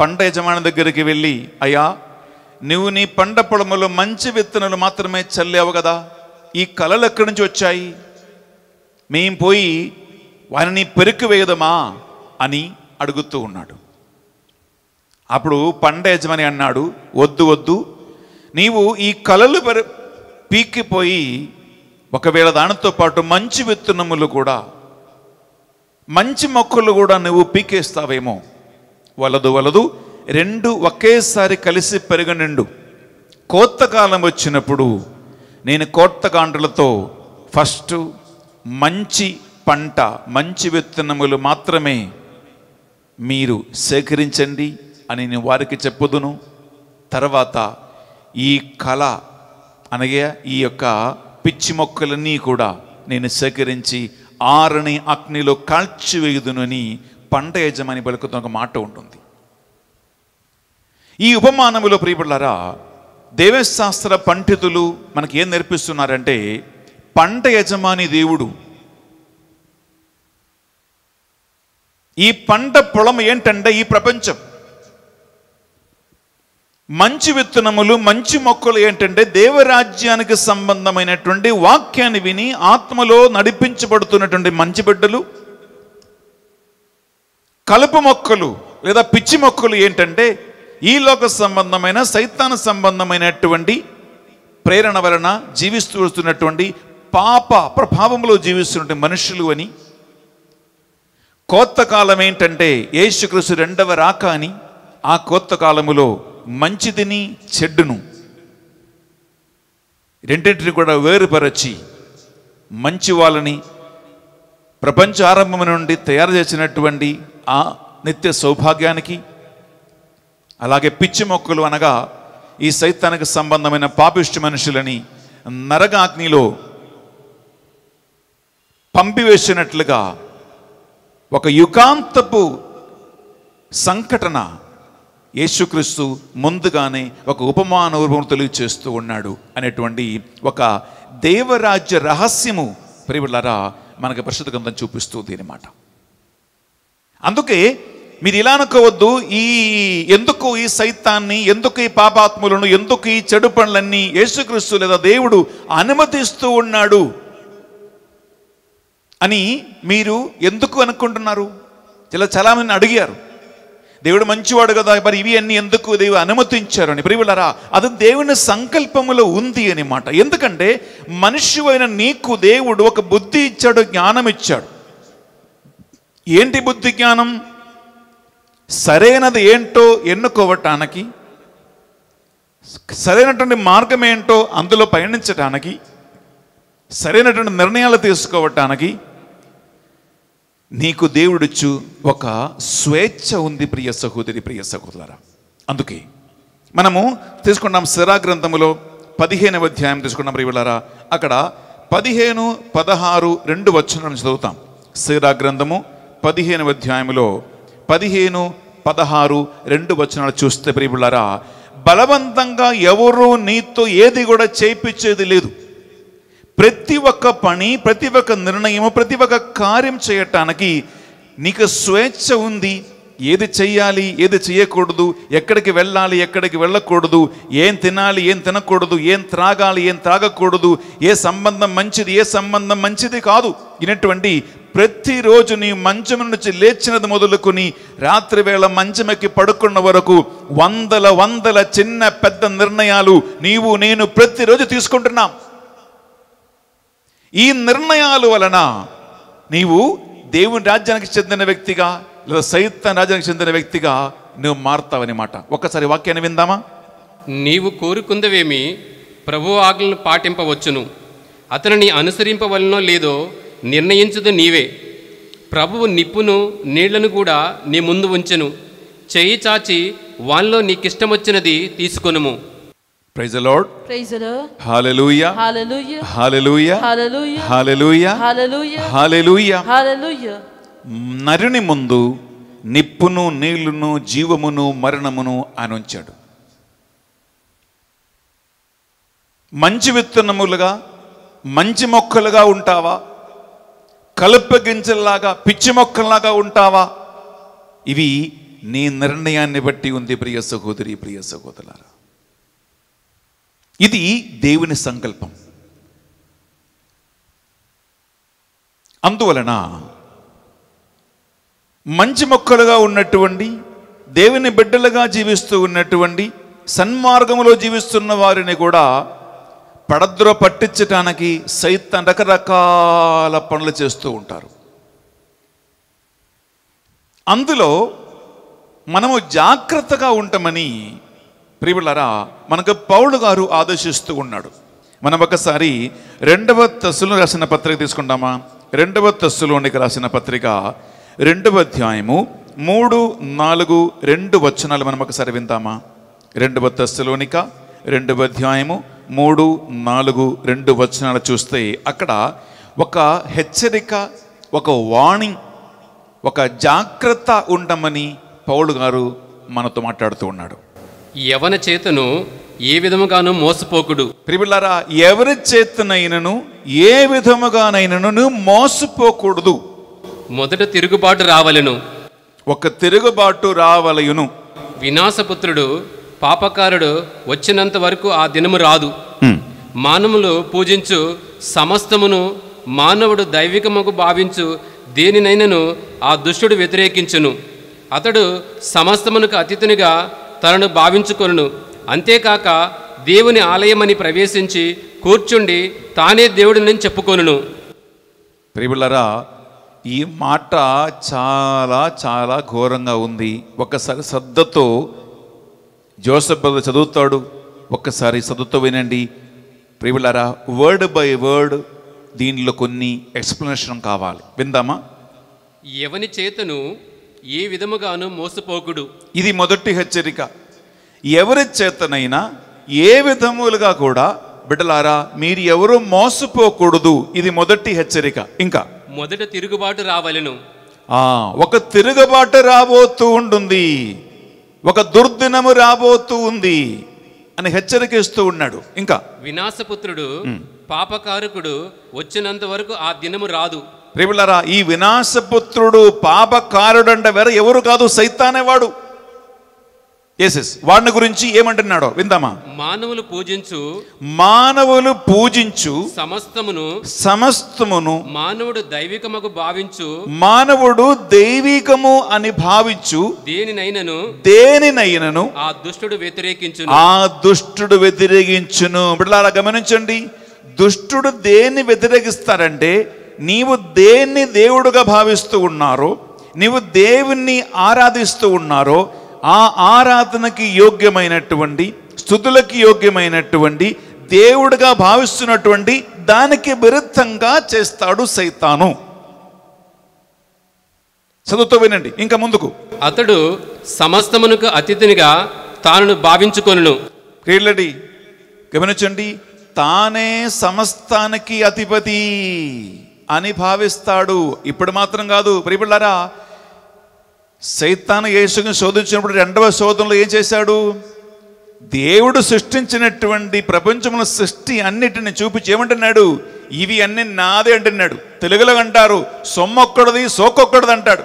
పంట యజమాని దగ్గరికి వెళ్ళి అయ్యా నువ్వు నీ పంట పొలములో మంచి విత్తనాలు మాత్రమే చల్లావు కదా ఈ కళలు ఎక్కడి నుంచి వచ్చాయి మేం పోయి వారిని పెరుకు వేయదమా అని అడుగుతూ ఉన్నాడు అప్పుడు పంట యజమాని అన్నాడు వద్దు వద్దు నీవు ఈ కళలు పెరు పీకిపోయి ఒకవేళ దానితో పాటు మంచి విత్తనములు కూడా మంచి మొక్కలు కూడా నువ్వు పీకేస్తావేమో వలదు వలదు రెండు ఒకేసారి కలిసి పెరగనిండు కోత కాలం వచ్చినప్పుడు నేను కోత ఫస్ట్ మంచి పంట మంచి విత్తనములు మాత్రమే మీరు సేకరించండి అని నేను వారికి చెప్పుదును తర్వాత ఈ కళ అనగా ఈ యొక్క పిచ్చి మొక్కలన్నీ కూడా నేను సేకరించి ఆరని అగ్నిలో కాల్చివేయుదునని పంట యజమాని పలుకుతున్న ఒక మాట ఉంటుంది ఈ ఉపమానములో ప్రియపడలారా దేవశాస్త్ర పండితులు మనకి ఏం నేర్పిస్తున్నారంటే పంట యజమాని దేవుడు ఈ పంట పొలం ఏంటంటే ఈ ప్రపంచం మంచి విత్తనములు మంచి మొక్కలు ఏంటంటే దేవరాజ్యానికి సంబంధమైనటువంటి వాక్యాన్ని విని ఆత్మలో నడిపించబడుతున్నటువంటి మంచి బిడ్డలు కలుపు మొక్కలు లేదా పిచ్చి మొక్కలు ఏంటంటే ఈ లోక సంబంధమైన సైతాన సంబంధమైనటువంటి ప్రేరణ వలన జీవిస్తూ వస్తున్నటువంటి పాప ప్రభావంలో జీవిస్తున్న మనుషులు అని కోత్త కాలం ఏంటంటే యేసుక్రీస్తు రెండవ రాక అని ఆ కోత్త కాలములో మంచిదిని చెడ్డును రెండింటిని కూడా వేరుపరచి మంచి వాళ్ళని ప్రపంచ ఆరంభం నుండి తయారు చేసినటువంటి ఆ నిత్య సౌభాగ్యానికి అలాగే పిచ్చి మొక్కలు అనగా ఈ సైతానికి సంబంధమైన పాపిష్టి మనుషులని నరగాగ్నిలో పంపివేసినట్లుగా ఒక యుగాంతపు సంఘటన యేసుక్రీస్తు ముందుగానే ఒక ఉపమాన రూపం తెలియచేస్తూ ఉన్నాడు అనేటువంటి ఒక దేవరాజ్య రహస్యము ప్రియులరా మనకి పరిశుద్ధ గ్రంథం దీని మాట అందుకే మీరు ఇలా అనుకోవద్దు ఈ ఎందుకు ఈ సైతాన్ని ఎందుకు ఈ పాపాత్ములను ఎందుకు ఈ చెడు పనులన్నీ యేసుక్రీస్తు లేదా దేవుడు అనుమతిస్తూ ఉన్నాడు అని మీరు ఎందుకు అనుకుంటున్నారు ఇలా చాలామంది అడిగారు దేవుడు మంచివాడు కదా మరి ఇవి అన్ని ఎందుకు దేవుడు అనుమతించారు అని ప్రియులరా అది దేవుని సంకల్పములో ఉంది అని మాట ఎందుకంటే మనిషి అయిన నీకు దేవుడు ఒక బుద్ధి ఇచ్చాడు జ్ఞానం ఇచ్చాడు ఏంటి బుద్ధి జ్ఞానం సరైనది ఏంటో ఎన్నుకోవటానికి సరైనటువంటి మార్గం ఏంటో అందులో పయనించటానికి సరైనటువంటి నిర్ణయాలు తీసుకోవటానికి నీకు దేవుడిచ్చు ఒక స్వేచ్ఛ ఉంది ప్రియ సహోదరి ప్రియ సహోదర అందుకే మనము తీసుకున్నాం సిరా గ్రంథములో పదిహేనవ అధ్యాయం తీసుకున్నాం ప్రియులారా అక్కడ పదిహేను పదహారు రెండు వచనాలను చదువుతాం సిరా గ్రంథము పదిహేనవ అధ్యాయంలో పదిహేను పదహారు రెండు వచనాలు చూస్తే ప్రియులారా బలవంతంగా ఎవరు నీతో ఏది కూడా చేయించేది లేదు ప్రతి ఒక్క పని ప్రతి ఒక్క నిర్ణయము ప్రతి ఒక్క కార్యం చేయటానికి నీకు స్వేచ్ఛ ఉంది ఏది చేయాలి ఏది చేయకూడదు ఎక్కడికి వెళ్ళాలి ఎక్కడికి వెళ్ళకూడదు ఏం తినాలి ఏం తినకూడదు ఏం త్రాగాలి ఏం త్రాగకూడదు ఏ సంబంధం మంచిది ఏ సంబంధం మంచిది కాదు ఇనటువంటి ప్రతిరోజు నీ మంచం నుంచి లేచినది మొదలుకొని రాత్రి వేళ మంచమెక్కి పడుకున్న వరకు వందల వందల చిన్న పెద్ద నిర్ణయాలు నీవు నేను ప్రతిరోజు తీసుకుంటున్నాం ఈ నిర్ణయాల వలన నీవు దేవుని రాజ్యానికి చెందిన వ్యక్తిగా లేదా సైత రాజ్యానికి చెందిన వ్యక్తిగా నువ్వు మాట ఒక్కసారి వాక్యాన్ని విందామా నీవు కోరుకుందవేమి ప్రభు ఆజ్ఞలను పాటింపవచ్చును అతనిని అనుసరింపవలనో లేదో నిర్ణయించదు నీవే ప్రభువు నిప్పును నీళ్లను కూడా నీ ముందు ఉంచెను చేయి చాచి వానిలో నీకిష్టమొచ్చినది తీసుకొనుము praise lord praise hallelujah hallelujah hallelujah hallelujah hallelujah hallelujah hallelujah hallelujah నరుని ముందు నిప్పును నీళ్లును జీవమును మరణమును అనుంచాడు మంచి విత్తనములుగా మంచి మొక్కలుగా ఉంటావా కలుప గింజల్లాగా పిచ్చి మొక్కల్లాగా ఉంటావా ఇవి నీ నిర్ణయాన్ని బట్టి ఉంది ప్రియ సహోదరి ప్రియ సహోదరులారా ఇది దేవుని సంకల్పం అందువలన మంచి మొక్కలుగా ఉన్నటువంటి దేవుని బిడ్డలుగా జీవిస్తూ ఉన్నటువంటి సన్మార్గంలో జీవిస్తున్న వారిని కూడా పడద్ర పట్టించటానికి సైతం రకరకాల పనులు చేస్తూ ఉంటారు అందులో మనము జాగ్రత్తగా ఉంటామని ప్రియులరా మనకు పౌలు గారు ఆదేశిస్తూ ఉన్నాడు మనం ఒకసారి రెండవ తస్సులు రాసిన పత్రిక తీసుకుంటామా రెండవ తస్సులోనికి రాసిన పత్రిక రెండవ అధ్యాయము మూడు నాలుగు రెండు వచనాలు మనం ఒకసారి విందామా రెండవ తస్సులోనిక రెండవ అధ్యాయము మూడు నాలుగు రెండు వచనాలు చూస్తే అక్కడ ఒక హెచ్చరిక ఒక వార్నింగ్ ఒక జాగ్రత్త ఉండమని పౌలు గారు మనతో మాట్లాడుతూ ఉన్నాడు ఎవరి చేతను ఏ విధముగాను మోసపోకుడు ప్రిబులారా ఎవరి చేతనైనను ఏ విధముగానైనను నువ్వు మోసపోకూడదు మొదట తిరుగుబాటు రావలను ఒక తిరుగుబాటు రావలయును వినాశపుత్రుడు పాపకారుడు వచ్చినంత వరకు ఆ దినము రాదు మానవులు పూజించు సమస్తమును మానవుడు దైవికముకు భావించు దేనినైనను ఆ దుష్టుడు వ్యతిరేకించును అతడు సమస్తమునకు అతిథునిగా తనను భావించుకొను అంతేకాక దేవుని ఆలయమని ప్రవేశించి కూర్చుండి తానే దేవుడిని చెప్పుకొను ప్రియులరా ఈ మాట చాలా చాలా ఘోరంగా ఉంది ఒకసారి శ్రద్ధతో జోసఫ్ బ్రదర్ చదువుతాడు ఒక్కసారి చదువుతూ వినండి ప్రియులరా వర్డ్ బై వర్డ్ దీనిలో కొన్ని ఎక్స్ప్లెనేషన్ కావాలి విందామా ఎవని చేతను ఏ విధముగాను మోసపోకుడు ఇది మొదటి హెచ్చరిక ఎవరి చేతనైనా ఏ విధములుగా కూడా బిడ్డలారా మీరు ఎవరు మోసపోకూడదు ఇది మొదటి హెచ్చరిక ఇంకా మొదట తిరుగుబాటు రావలను ఒక తిరుగుబాటు రాబోతూ ఉంటుంది ఒక దుర్దినము రాబోతూ ఉంది అని హెచ్చరిక ఇస్తూ ఉన్నాడు ఇంకా వినాశపుత్రుడు పాపకారకుడు వచ్చినంత వరకు ఆ దినము రాదు రేపులారా ఈ వినాశపుత్రుడు పాపకారుడంట వేరే ఎవరు కాదు సైతానేవాడు ఎస్ఎస్ వాడిని గురించి ఏమంటున్నాడో విందామా మానవులు పూజించు మానవులు పూజించు సమస్తమును సమస్తమును మానవుడు దైవికముకు భావించు మానవుడు దైవికము అని భావించు దేనినైనను దేనినైనను ఆ దుష్టుడు వ్యతిరేకించును ఆ దుష్టుడు వ్యతిరేకించును బిడ్డలారా గమనించండి దుష్టుడు దేన్ని వ్యతిరేకిస్తారంటే నీవు దేన్ని దేవుడుగా భావిస్తూ ఉన్నారో నీవు దేవుణ్ణి ఆరాధిస్తూ ఉన్నారో ఆ ఆరాధనకి యోగ్యమైనటువంటి స్థుతులకి యోగ్యమైనటువంటి దేవుడుగా భావిస్తున్నటువంటి దానికి విరుద్ధంగా చేస్తాడు సైతాను చదువుతో వినండి ఇంకా ముందుకు అతడు సమస్తమునకు అతిథినిగా తాను భావించుకొను క్రీడలడి గమనించండి తానే సమస్తానికి అధిపతి అని భావిస్తాడు ఇప్పుడు మాత్రం కాదు ప్రియపిల్లారా సైతాను యేసుని శోధించినప్పుడు రెండవ శోధనలు ఏం చేశాడు దేవుడు సృష్టించినటువంటి ప్రపంచంలో సృష్టి అన్నిటిని చూపించి ఏమంటున్నాడు ఇవి అన్ని నాదే అంటున్నాడు తెలుగులో అంటారు సొమ్మొక్కడది సోకొక్కడది అంటాడు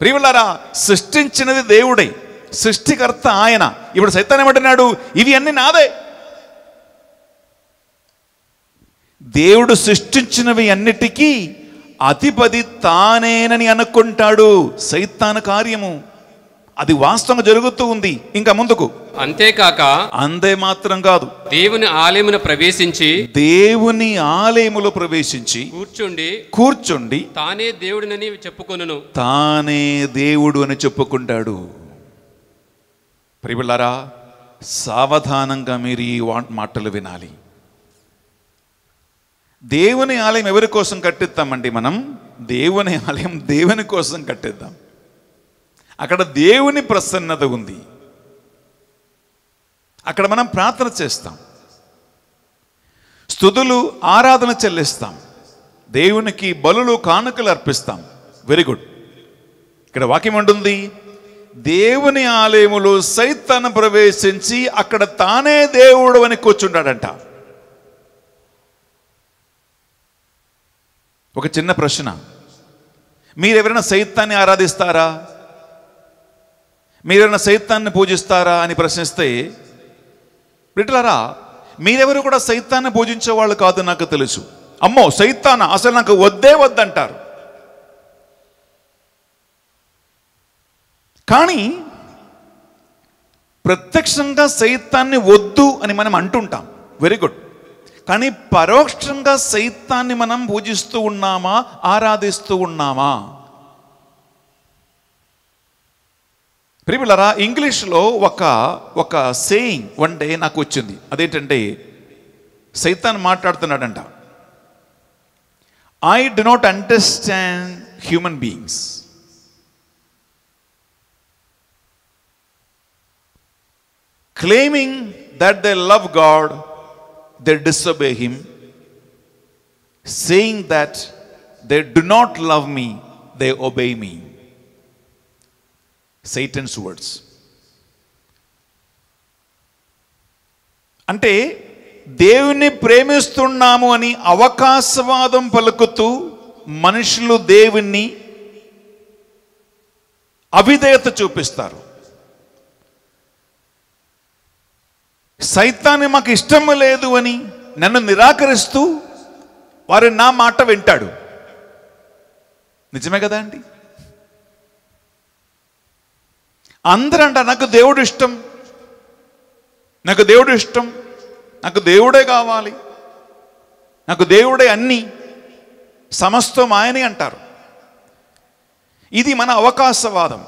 ప్రియులారా సృష్టించినది దేవుడే సృష్టికర్త ఆయన ఇప్పుడు సైతాన్ ఏమంటున్నాడు ఇవి అన్ని నాదే దేవుడు సృష్టించినవి అన్నిటికీ అధిపతి తానేనని అనుకుంటాడు సైతాన కార్యము అది వాస్తవంగా జరుగుతూ ఉంది ఇంకా ముందుకు అంతేకాక అందే మాత్రం కాదు దేవుని ఆలయమును ప్రవేశించి దేవుని ఆలయములో ప్రవేశించి కూర్చుండి కూర్చుండి తానే దేవుడినని చెప్పుకొను తానే దేవుడు అని చెప్పుకుంటాడు ప్రియులారా సావధానంగా మీరు ఈ మాటలు వినాలి దేవుని ఆలయం ఎవరి కోసం కట్టిద్దామండి మనం దేవుని ఆలయం దేవుని కోసం కట్టిద్దాం అక్కడ దేవుని ప్రసన్నత ఉంది అక్కడ మనం ప్రార్థన చేస్తాం స్థుతులు ఆరాధన చెల్లిస్తాం దేవునికి బలులు కానుకలు అర్పిస్తాం వెరీ గుడ్ ఇక్కడ వాక్యం ఉంటుంది దేవుని ఆలయములో సైతాన్ని ప్రవేశించి అక్కడ తానే దేవుడు అని కూర్చుంటాడంట ఒక చిన్న ప్రశ్న మీరు ఎవరైనా సైతాన్ని ఆరాధిస్తారా మీరెవరైనా సైతాన్ని పూజిస్తారా అని ప్రశ్నిస్తే బిడ్డలారా మీరెవరు కూడా సైతాన్ని పూజించే వాళ్ళు కాదు నాకు తెలుసు అమ్మో సైతాన అసలు నాకు వద్దే వద్దంటారు కానీ ప్రత్యక్షంగా సైతాన్ని వద్దు అని మనం అంటుంటాం వెరీ గుడ్ కానీ పరోక్షంగా సైతాన్ని మనం పూజిస్తూ ఉన్నామా ఆరాధిస్తూ ఉన్నామా ప్రియులరా ఇంగ్లీష్లో ఒక ఒక సేయింగ్ వన్ డే నాకు వచ్చింది అదేంటంటే సైతాన్ మాట్లాడుతున్నాడంట I do not understand human beings claiming that they love God they disobey him, saying that they do not love me, they obey me. Satan's words అంటే దేవుని ప్రేమిస్తున్నాము అని అవకాశవాదం పలుకుతూ మనుషులు దేవుణ్ణి అవిధేయత చూపిస్తారు సైతాన్ని మాకు ఇష్టం లేదు అని నన్ను నిరాకరిస్తూ వారు నా మాట వింటాడు నిజమే కదా అండి అందరూ అంట నాకు దేవుడు ఇష్టం నాకు దేవుడు ఇష్టం నాకు దేవుడే కావాలి నాకు దేవుడే అన్ని సమస్తం ఆయని అంటారు ఇది మన అవకాశవాదం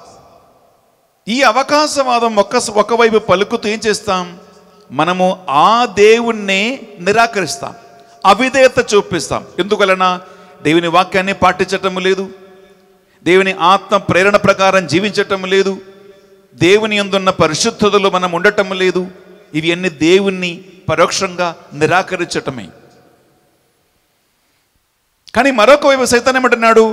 ఈ అవకాశవాదం ఒక్క ఒకవైపు పలుకుతూ ఏం చేస్తాం మనము ఆ దేవుణ్ణి నిరాకరిస్తాం అవిధేయత చూపిస్తాం ఎందుకలన దేవుని వాక్యాన్ని పాటించటం లేదు దేవుని ఆత్మ ప్రేరణ ప్రకారం జీవించటం లేదు దేవుని ఎందున్న పరిశుద్ధతలు మనం ఉండటం లేదు ఇవన్నీ దేవుణ్ణి పరోక్షంగా నిరాకరించటమే కానీ మరొక వైపు సైతాన్ ఏమంటున్నాడు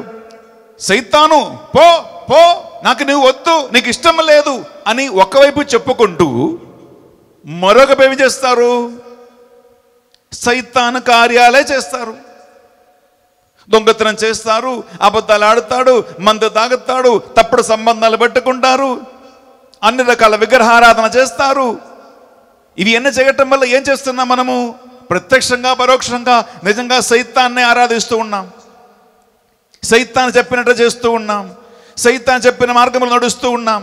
సైతాను పో పో నాకు నువ్వు వద్దు నీకు ఇష్టం లేదు అని ఒకవైపు చెప్పుకుంటూ మరొక పెవి చేస్తారు సైతాన కార్యాలే చేస్తారు దొంగతనం చేస్తారు అబద్ధాలు మందు తాగుతాడు తప్పుడు సంబంధాలు పెట్టుకుంటారు అన్ని రకాల విగ్రహారాధన చేస్తారు ఇవి ఎన్ని చేయటం వల్ల ఏం చేస్తున్నాం మనము ప్రత్యక్షంగా పరోక్షంగా నిజంగా సైతాన్ని ఆరాధిస్తూ ఉన్నాం సైతాన్ని చెప్పినట్టు చేస్తూ ఉన్నాం సైతాన్ని చెప్పిన మార్గంలో నడుస్తూ ఉన్నాం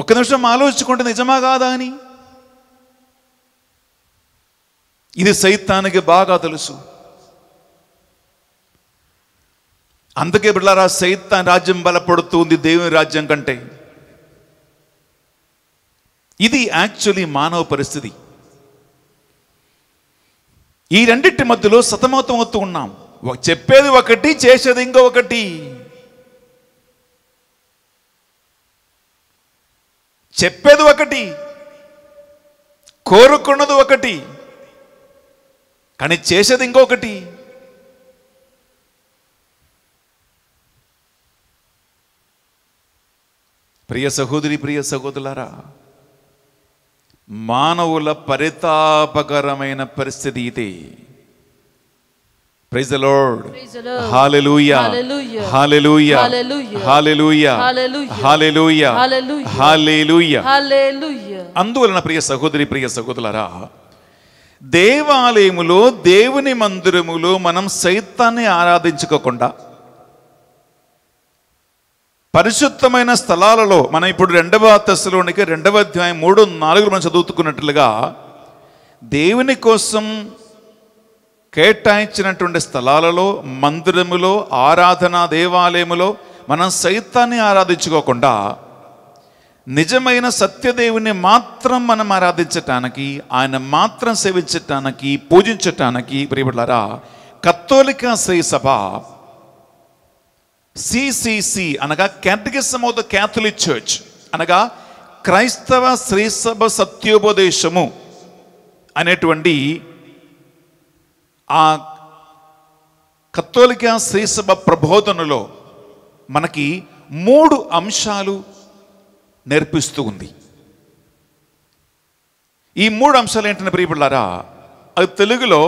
ఒక్క నిమిషం ఆలోచించుకుంటే నిజమా కాదా అని ఇది సైతానికి బాగా తెలుసు అందుకే బిడ్డారా సైతాన్ రాజ్యం బలపడుతుంది దేవుని రాజ్యం కంటే ఇది యాక్చువల్లీ మానవ పరిస్థితి ఈ రెండింటి మధ్యలో సతమతం అవుతూ ఉన్నాం చెప్పేది ఒకటి చేసేది ఇంకొకటి చెప్పేది ఒకటి కోరుకున్నది ఒకటి కానీ చేసేది ఇంకొకటి ప్రియ సహోదరి ప్రియ సహోదరులారా మానవుల పరితాపకరమైన పరిస్థితి ఇది praise the lord hallelujah hallelujah hallelujah hallelujah hallelujah అందువలన ప్రియ సహోదరి ప్రియ సహోదరులారా దేవాలయములో దేవుని మందిరములో మనం సైతాన్ని ఆరాధించుకోకుండా పరిశుద్ధమైన స్థలాలలో మనం ఇప్పుడు రెండవ తశలోనికి రెండవ అధ్యాయం మూడు నాలుగు మనం చదువుతున్నట్లుగా దేవుని కోసం కేటాయించినటువంటి స్థలాలలో మందిరములో ఆరాధనా దేవాలయములో మనం సైతాన్ని ఆరాధించుకోకుండా నిజమైన సత్యదేవుని మాత్రం మనం ఆరాధించటానికి ఆయన మాత్రం సేవించటానికి పూజించటానికి ప్రియబడలారా కత్తోలిక శ్రీ సభ సిసిసి అనగా catechism of the Catholic church అనగా క్రైస్తవ శ్రీసభ సత్యోపదేశము అనేటువంటి ఆ కత్తోలిక శ్రీసభ ప్రబోధనలో మనకి మూడు అంశాలు నేర్పిస్తూ ఉంది ఈ మూడు అంశాలు ఏంటంటే ప్రియపడారా అది తెలుగులో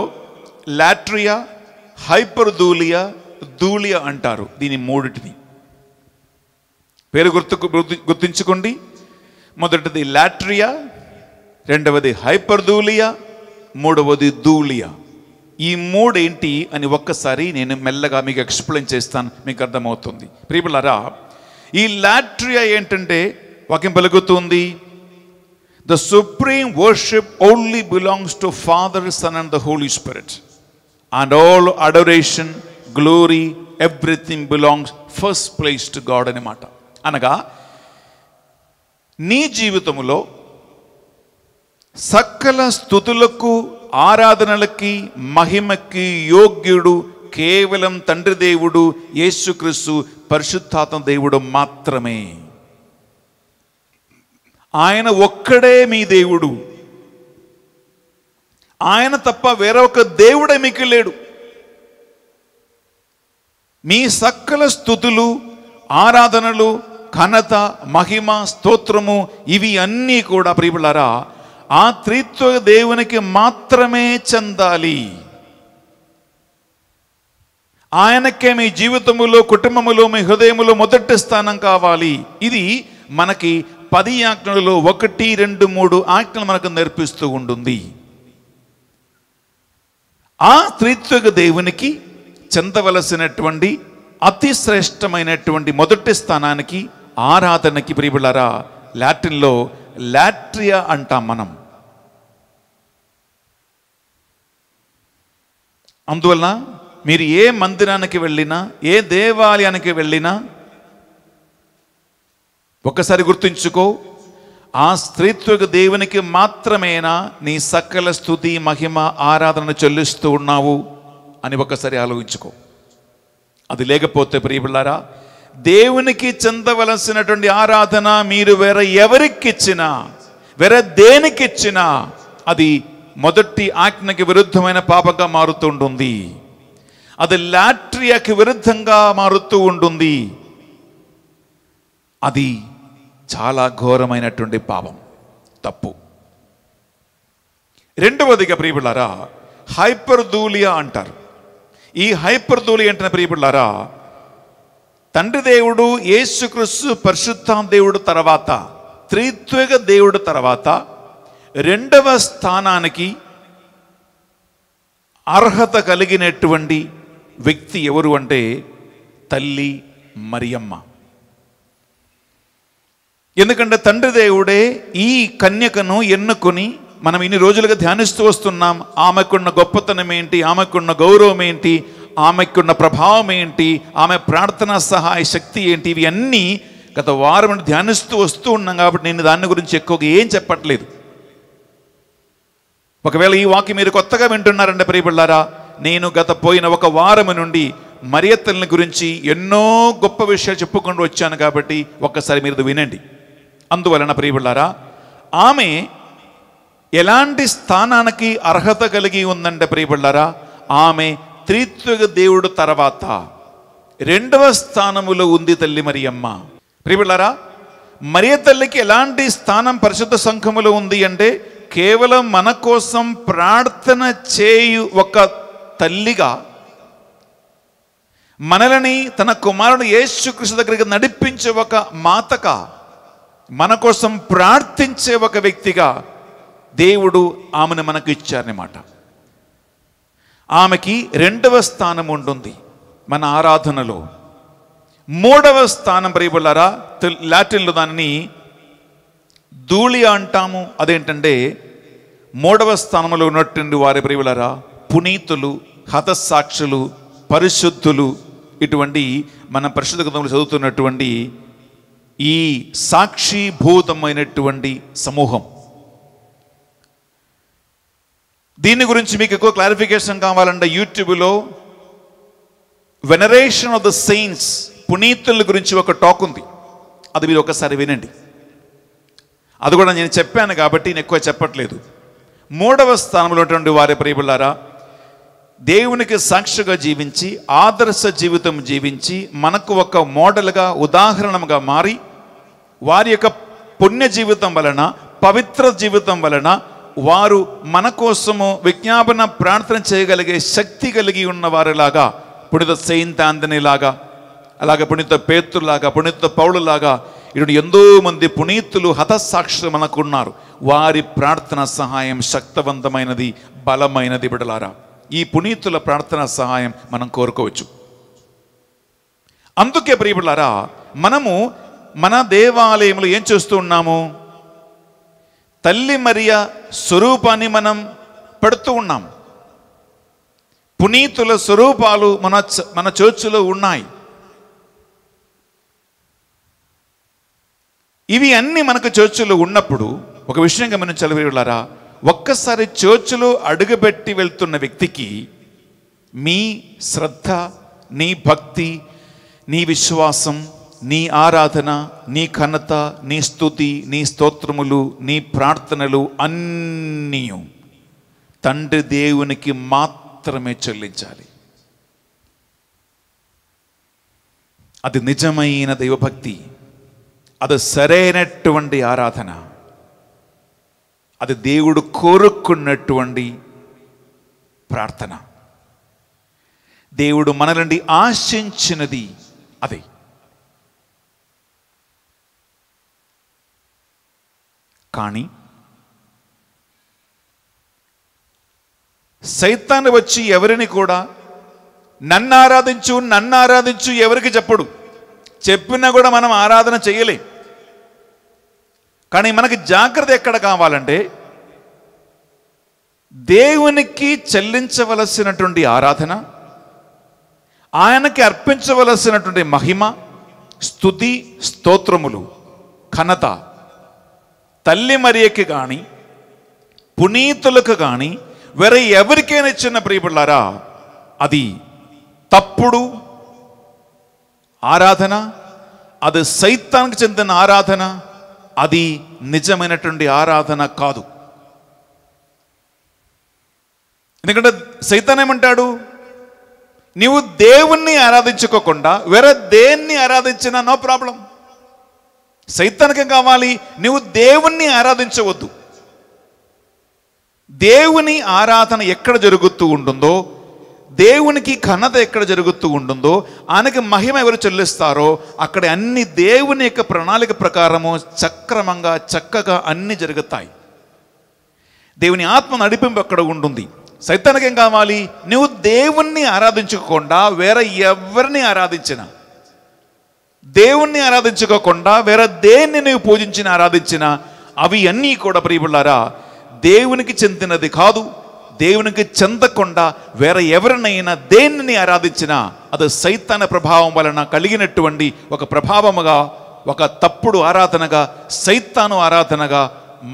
లాట్రియా హైపర్ దూలియా దూలియా అంటారు దీని మూడిటిని పేరు గుర్తు గుర్తుంచుకోండి మొదటిది లాట్రియా రెండవది హైపర్ దూలియా మూడవది దూలియా ఈ మూడేంటి అని ఒక్కసారి నేను మెల్లగా మీకు ఎక్స్ప్లెయిన్ చేస్తాను మీకు అర్థమవుతుంది ప్రియులరా ఈ లాట్రియా ఏంటంటే వాక్యం పలుకుతుంది the supreme worship only belongs to Father Son and the Holy Spirit and all adoration glory everything belongs first place to God అనమాట అనగా నీ జీవితంలో సకల స్థుతులకు ఆరాధనలకి మహిమకి యోగ్యుడు కేవలం తండ్రి దేవుడు యేసుక్రీస్తు పరిశుద్ధాత్మ దేవుడు మాత్రమే ఆయన ఒక్కడే మీ దేవుడు ఆయన తప్ప వేరొక దేవుడే మీకు లేడు మీ సకల స్థుతులు ఆరాధనలు ఘనత మహిమ స్తోత్రము ఇవి అన్నీ కూడా ప్రియులారా ఆ త్రిత్వ దేవునికి మాత్రమే చెందాలి ఆయనకే మీ జీవితములో కుటుంబములో మీ హృదయములో మొదటి స్థానం కావాలి ఇది మనకి పది ఆజ్ఞలలో ఒకటి రెండు మూడు ఆజ్ఞలు మనకు నేర్పిస్తూ ఉంటుంది ఆ త్రిత్వక దేవునికి చెందవలసినటువంటి అతి శ్రేష్టమైనటువంటి మొదటి స్థానానికి ఆరాధనకి ప్రియులరా లాటిన్లో లాట్రియా అంటాం మనం అందువలన మీరు ఏ మందిరానికి వెళ్ళినా ఏ దేవాలయానికి వెళ్ళినా ఒకసారి గుర్తుంచుకో ఆ స్త్రీత్వక దేవునికి మాత్రమేనా నీ సకల స్థుతి మహిమ ఆరాధన చెల్లిస్తూ ఉన్నావు అని ఒకసారి ఆలోచించుకో అది లేకపోతే ప్రియబిళ్ళారా దేవునికి చెందవలసినటువంటి ఆరాధన మీరు వేరే ఎవరికి ఇచ్చినా వేరే దేనికి ఇచ్చినా అది మొదటి ఆజ్ఞకి విరుద్ధమైన పాపంగా ఉంటుంది అది లాట్రియాకి విరుద్ధంగా మారుతూ ఉంటుంది అది చాలా ఘోరమైనటువంటి పాపం తప్పు రెండవదిగా హైపర్ హైపర్దూలియా అంటారు ఈ హైపర్దూలియా అంటున్న ప్రియబిళ్ళారా తండ్రి దేవుడు యేసుక్రీస్తు పరిశుద్ధ దేవుడు తర్వాత త్రిత్వగ దేవుడు తర్వాత రెండవ స్థానానికి అర్హత కలిగినటువంటి వ్యక్తి ఎవరు అంటే తల్లి మరియమ్మ ఎందుకంటే తండ్రి దేవుడే ఈ కన్యకను ఎన్నుకొని మనం ఇన్ని రోజులుగా ధ్యానిస్తూ వస్తున్నాం ఆమెకున్న గొప్పతనం ఏంటి ఆమెకున్న గౌరవం ఏంటి ఆమెకున్న ప్రభావం ఏంటి ఆమె ప్రార్థనా సహాయ శక్తి ఏంటి ఇవి అన్నీ గత వారం ధ్యానిస్తూ వస్తూ ఉన్నాం కాబట్టి నేను దాని గురించి ఎక్కువగా ఏం చెప్పట్లేదు ఒకవేళ ఈ వాక్యం మీరు కొత్తగా వింటున్నారంటే ప్రియబిళ్ళారా నేను గత పోయిన ఒక వారం నుండి మరియత్తల గురించి ఎన్నో గొప్ప విషయాలు చెప్పుకుంటూ వచ్చాను కాబట్టి ఒక్కసారి మీరు వినండి అందువలన ప్రియబిళ్ళారా ఆమె ఎలాంటి స్థానానికి అర్హత కలిగి ఉందంటే ప్రియబిళ్ళారా ఆమె త్రిత్వ దేవుడు తర్వాత రెండవ స్థానములో ఉంది తల్లి మరి అమ్మ మరియ తల్లికి ఎలాంటి స్థానం పరిశుద్ధ సంఘములో ఉంది అంటే కేవలం మన కోసం ప్రార్థన చేయు ఒక తల్లిగా మనలని తన కుమారుడు యేసుకృష్ణ దగ్గరికి నడిపించే ఒక మాతక మన కోసం ప్రార్థించే ఒక వ్యక్తిగా దేవుడు ఆమెను మనకు ఇచ్చారన్నమాట ఆమెకి రెండవ స్థానం ఉంటుంది మన ఆరాధనలో మూడవ స్థానం ప్రియబుల్లారా లాటిన్లు దానిని ధూళి అంటాము అదేంటంటే మూడవ స్థానంలో ఉన్నటువంటి వారి ప్రియులరా పునీతులు హతసాక్షులు పరిశుద్ధులు ఇటువంటి మన పరిశుద్ధ గ్రంథంలో చదువుతున్నటువంటి ఈ సాక్షిభూతమైనటువంటి సమూహం దీని గురించి మీకు ఎక్కువ క్లారిఫికేషన్ కావాలంటే యూట్యూబ్లో వెనరేషన్ ఆఫ్ ద సెయింట్స్ పునీతుల గురించి ఒక టాక్ ఉంది అది మీరు ఒకసారి వినండి అది కూడా నేను చెప్పాను కాబట్టి నేను ఎక్కువ చెప్పట్లేదు మూడవ స్థానంలో ఉన్నటువంటి వారి ప్రియులారా దేవునికి సాక్షిగా జీవించి ఆదర్శ జీవితం జీవించి మనకు ఒక మోడల్గా ఉదాహరణగా మారి వారి యొక్క పుణ్య జీవితం వలన పవిత్ర జీవితం వలన వారు మన కోసము విజ్ఞాపన ప్రార్థన చేయగలిగే శక్తి కలిగి ఉన్నవారిలాగా పుణిత సెయింట్ ఆందనిలాగా అలాగే పుణిత పేతులాగా పుణిత పౌడులాగా ఇటు ఎంతో మంది పునీతులు హతసాక్షులు మనకున్నారు వారి ప్రార్థన సహాయం శక్తవంతమైనది బలమైనది బిడలారా ఈ పునీతుల ప్రార్థన సహాయం మనం కోరుకోవచ్చు అందుకే ప్రియబిడలారా మనము మన దేవాలయంలో ఏం చేస్తూ ఉన్నాము తల్లి మరియా స్వరూపాన్ని మనం పెడుతూ ఉన్నాం పునీతుల స్వరూపాలు మన మన చర్చిలో ఉన్నాయి ఇవి అన్నీ మనకు చర్చిలో ఉన్నప్పుడు ఒక విషయం గమనించాలి ఒక్కసారి చర్చిలో అడుగుపెట్టి వెళ్తున్న వ్యక్తికి మీ శ్రద్ధ నీ భక్తి నీ విశ్వాసం నీ ఆరాధన నీ ఘనత నీ స్థుతి నీ స్తోత్రములు నీ ప్రార్థనలు అన్నీ తండ్రి దేవునికి మాత్రమే చెల్లించాలి అది నిజమైన దైవభక్తి అది సరైనటువంటి ఆరాధన అది దేవుడు కోరుకున్నటువంటి ప్రార్థన దేవుడు మనలండి ఆశించినది అదే కానీ సైతాన్ని వచ్చి ఎవరిని కూడా నన్ను ఆరాధించు నన్ను ఆరాధించు ఎవరికి చెప్పడు చెప్పినా కూడా మనం ఆరాధన చేయలే కానీ మనకి జాగ్రత్త ఎక్కడ కావాలంటే దేవునికి చెల్లించవలసినటువంటి ఆరాధన ఆయనకి అర్పించవలసినటువంటి మహిమ స్థుతి స్తోత్రములు ఘనత తల్లి మరియకి కానీ పునీతులకు కానీ వేరే ఎవరికైనా ఇచ్చిన ప్రియపడ్డారా అది తప్పుడు ఆరాధన అది సైతానికి చెందిన ఆరాధన అది నిజమైనటువంటి ఆరాధన కాదు ఎందుకంటే సైతాన్ ఏమంటాడు నీవు దేవుణ్ణి ఆరాధించుకోకుండా వేరే దేన్ని ఆరాధించినా నో ప్రాబ్లం సైతానికం కావాలి నువ్వు దేవుణ్ణి ఆరాధించవద్దు దేవుని ఆరాధన ఎక్కడ జరుగుతూ ఉంటుందో దేవునికి ఘనత ఎక్కడ జరుగుతూ ఉంటుందో ఆయనకి మహిమ ఎవరు చెల్లిస్తారో అక్కడ అన్ని దేవుని యొక్క ప్రణాళిక ప్రకారము చక్రమంగా చక్కగా అన్ని జరుగుతాయి దేవుని ఆత్మ నడిపింపు అక్కడ ఉంటుంది సైతానికం కావాలి నువ్వు దేవుణ్ణి ఆరాధించకుండా వేరే ఎవరిని ఆరాధించినా దేవుణ్ణి ఆరాధించుకోకుండా వేరే దేన్ని నువ్వు పూజించిన ఆరాధించిన అవి అన్నీ కూడా ప్రియబుళ్ళారా దేవునికి చెందినది కాదు దేవునికి చెందకుండా వేరే ఎవరినైనా దేనిని ఆరాధించినా అది సైతాన ప్రభావం వలన కలిగినటువంటి ఒక ప్రభావముగా ఒక తప్పుడు ఆరాధనగా సైతాను ఆరాధనగా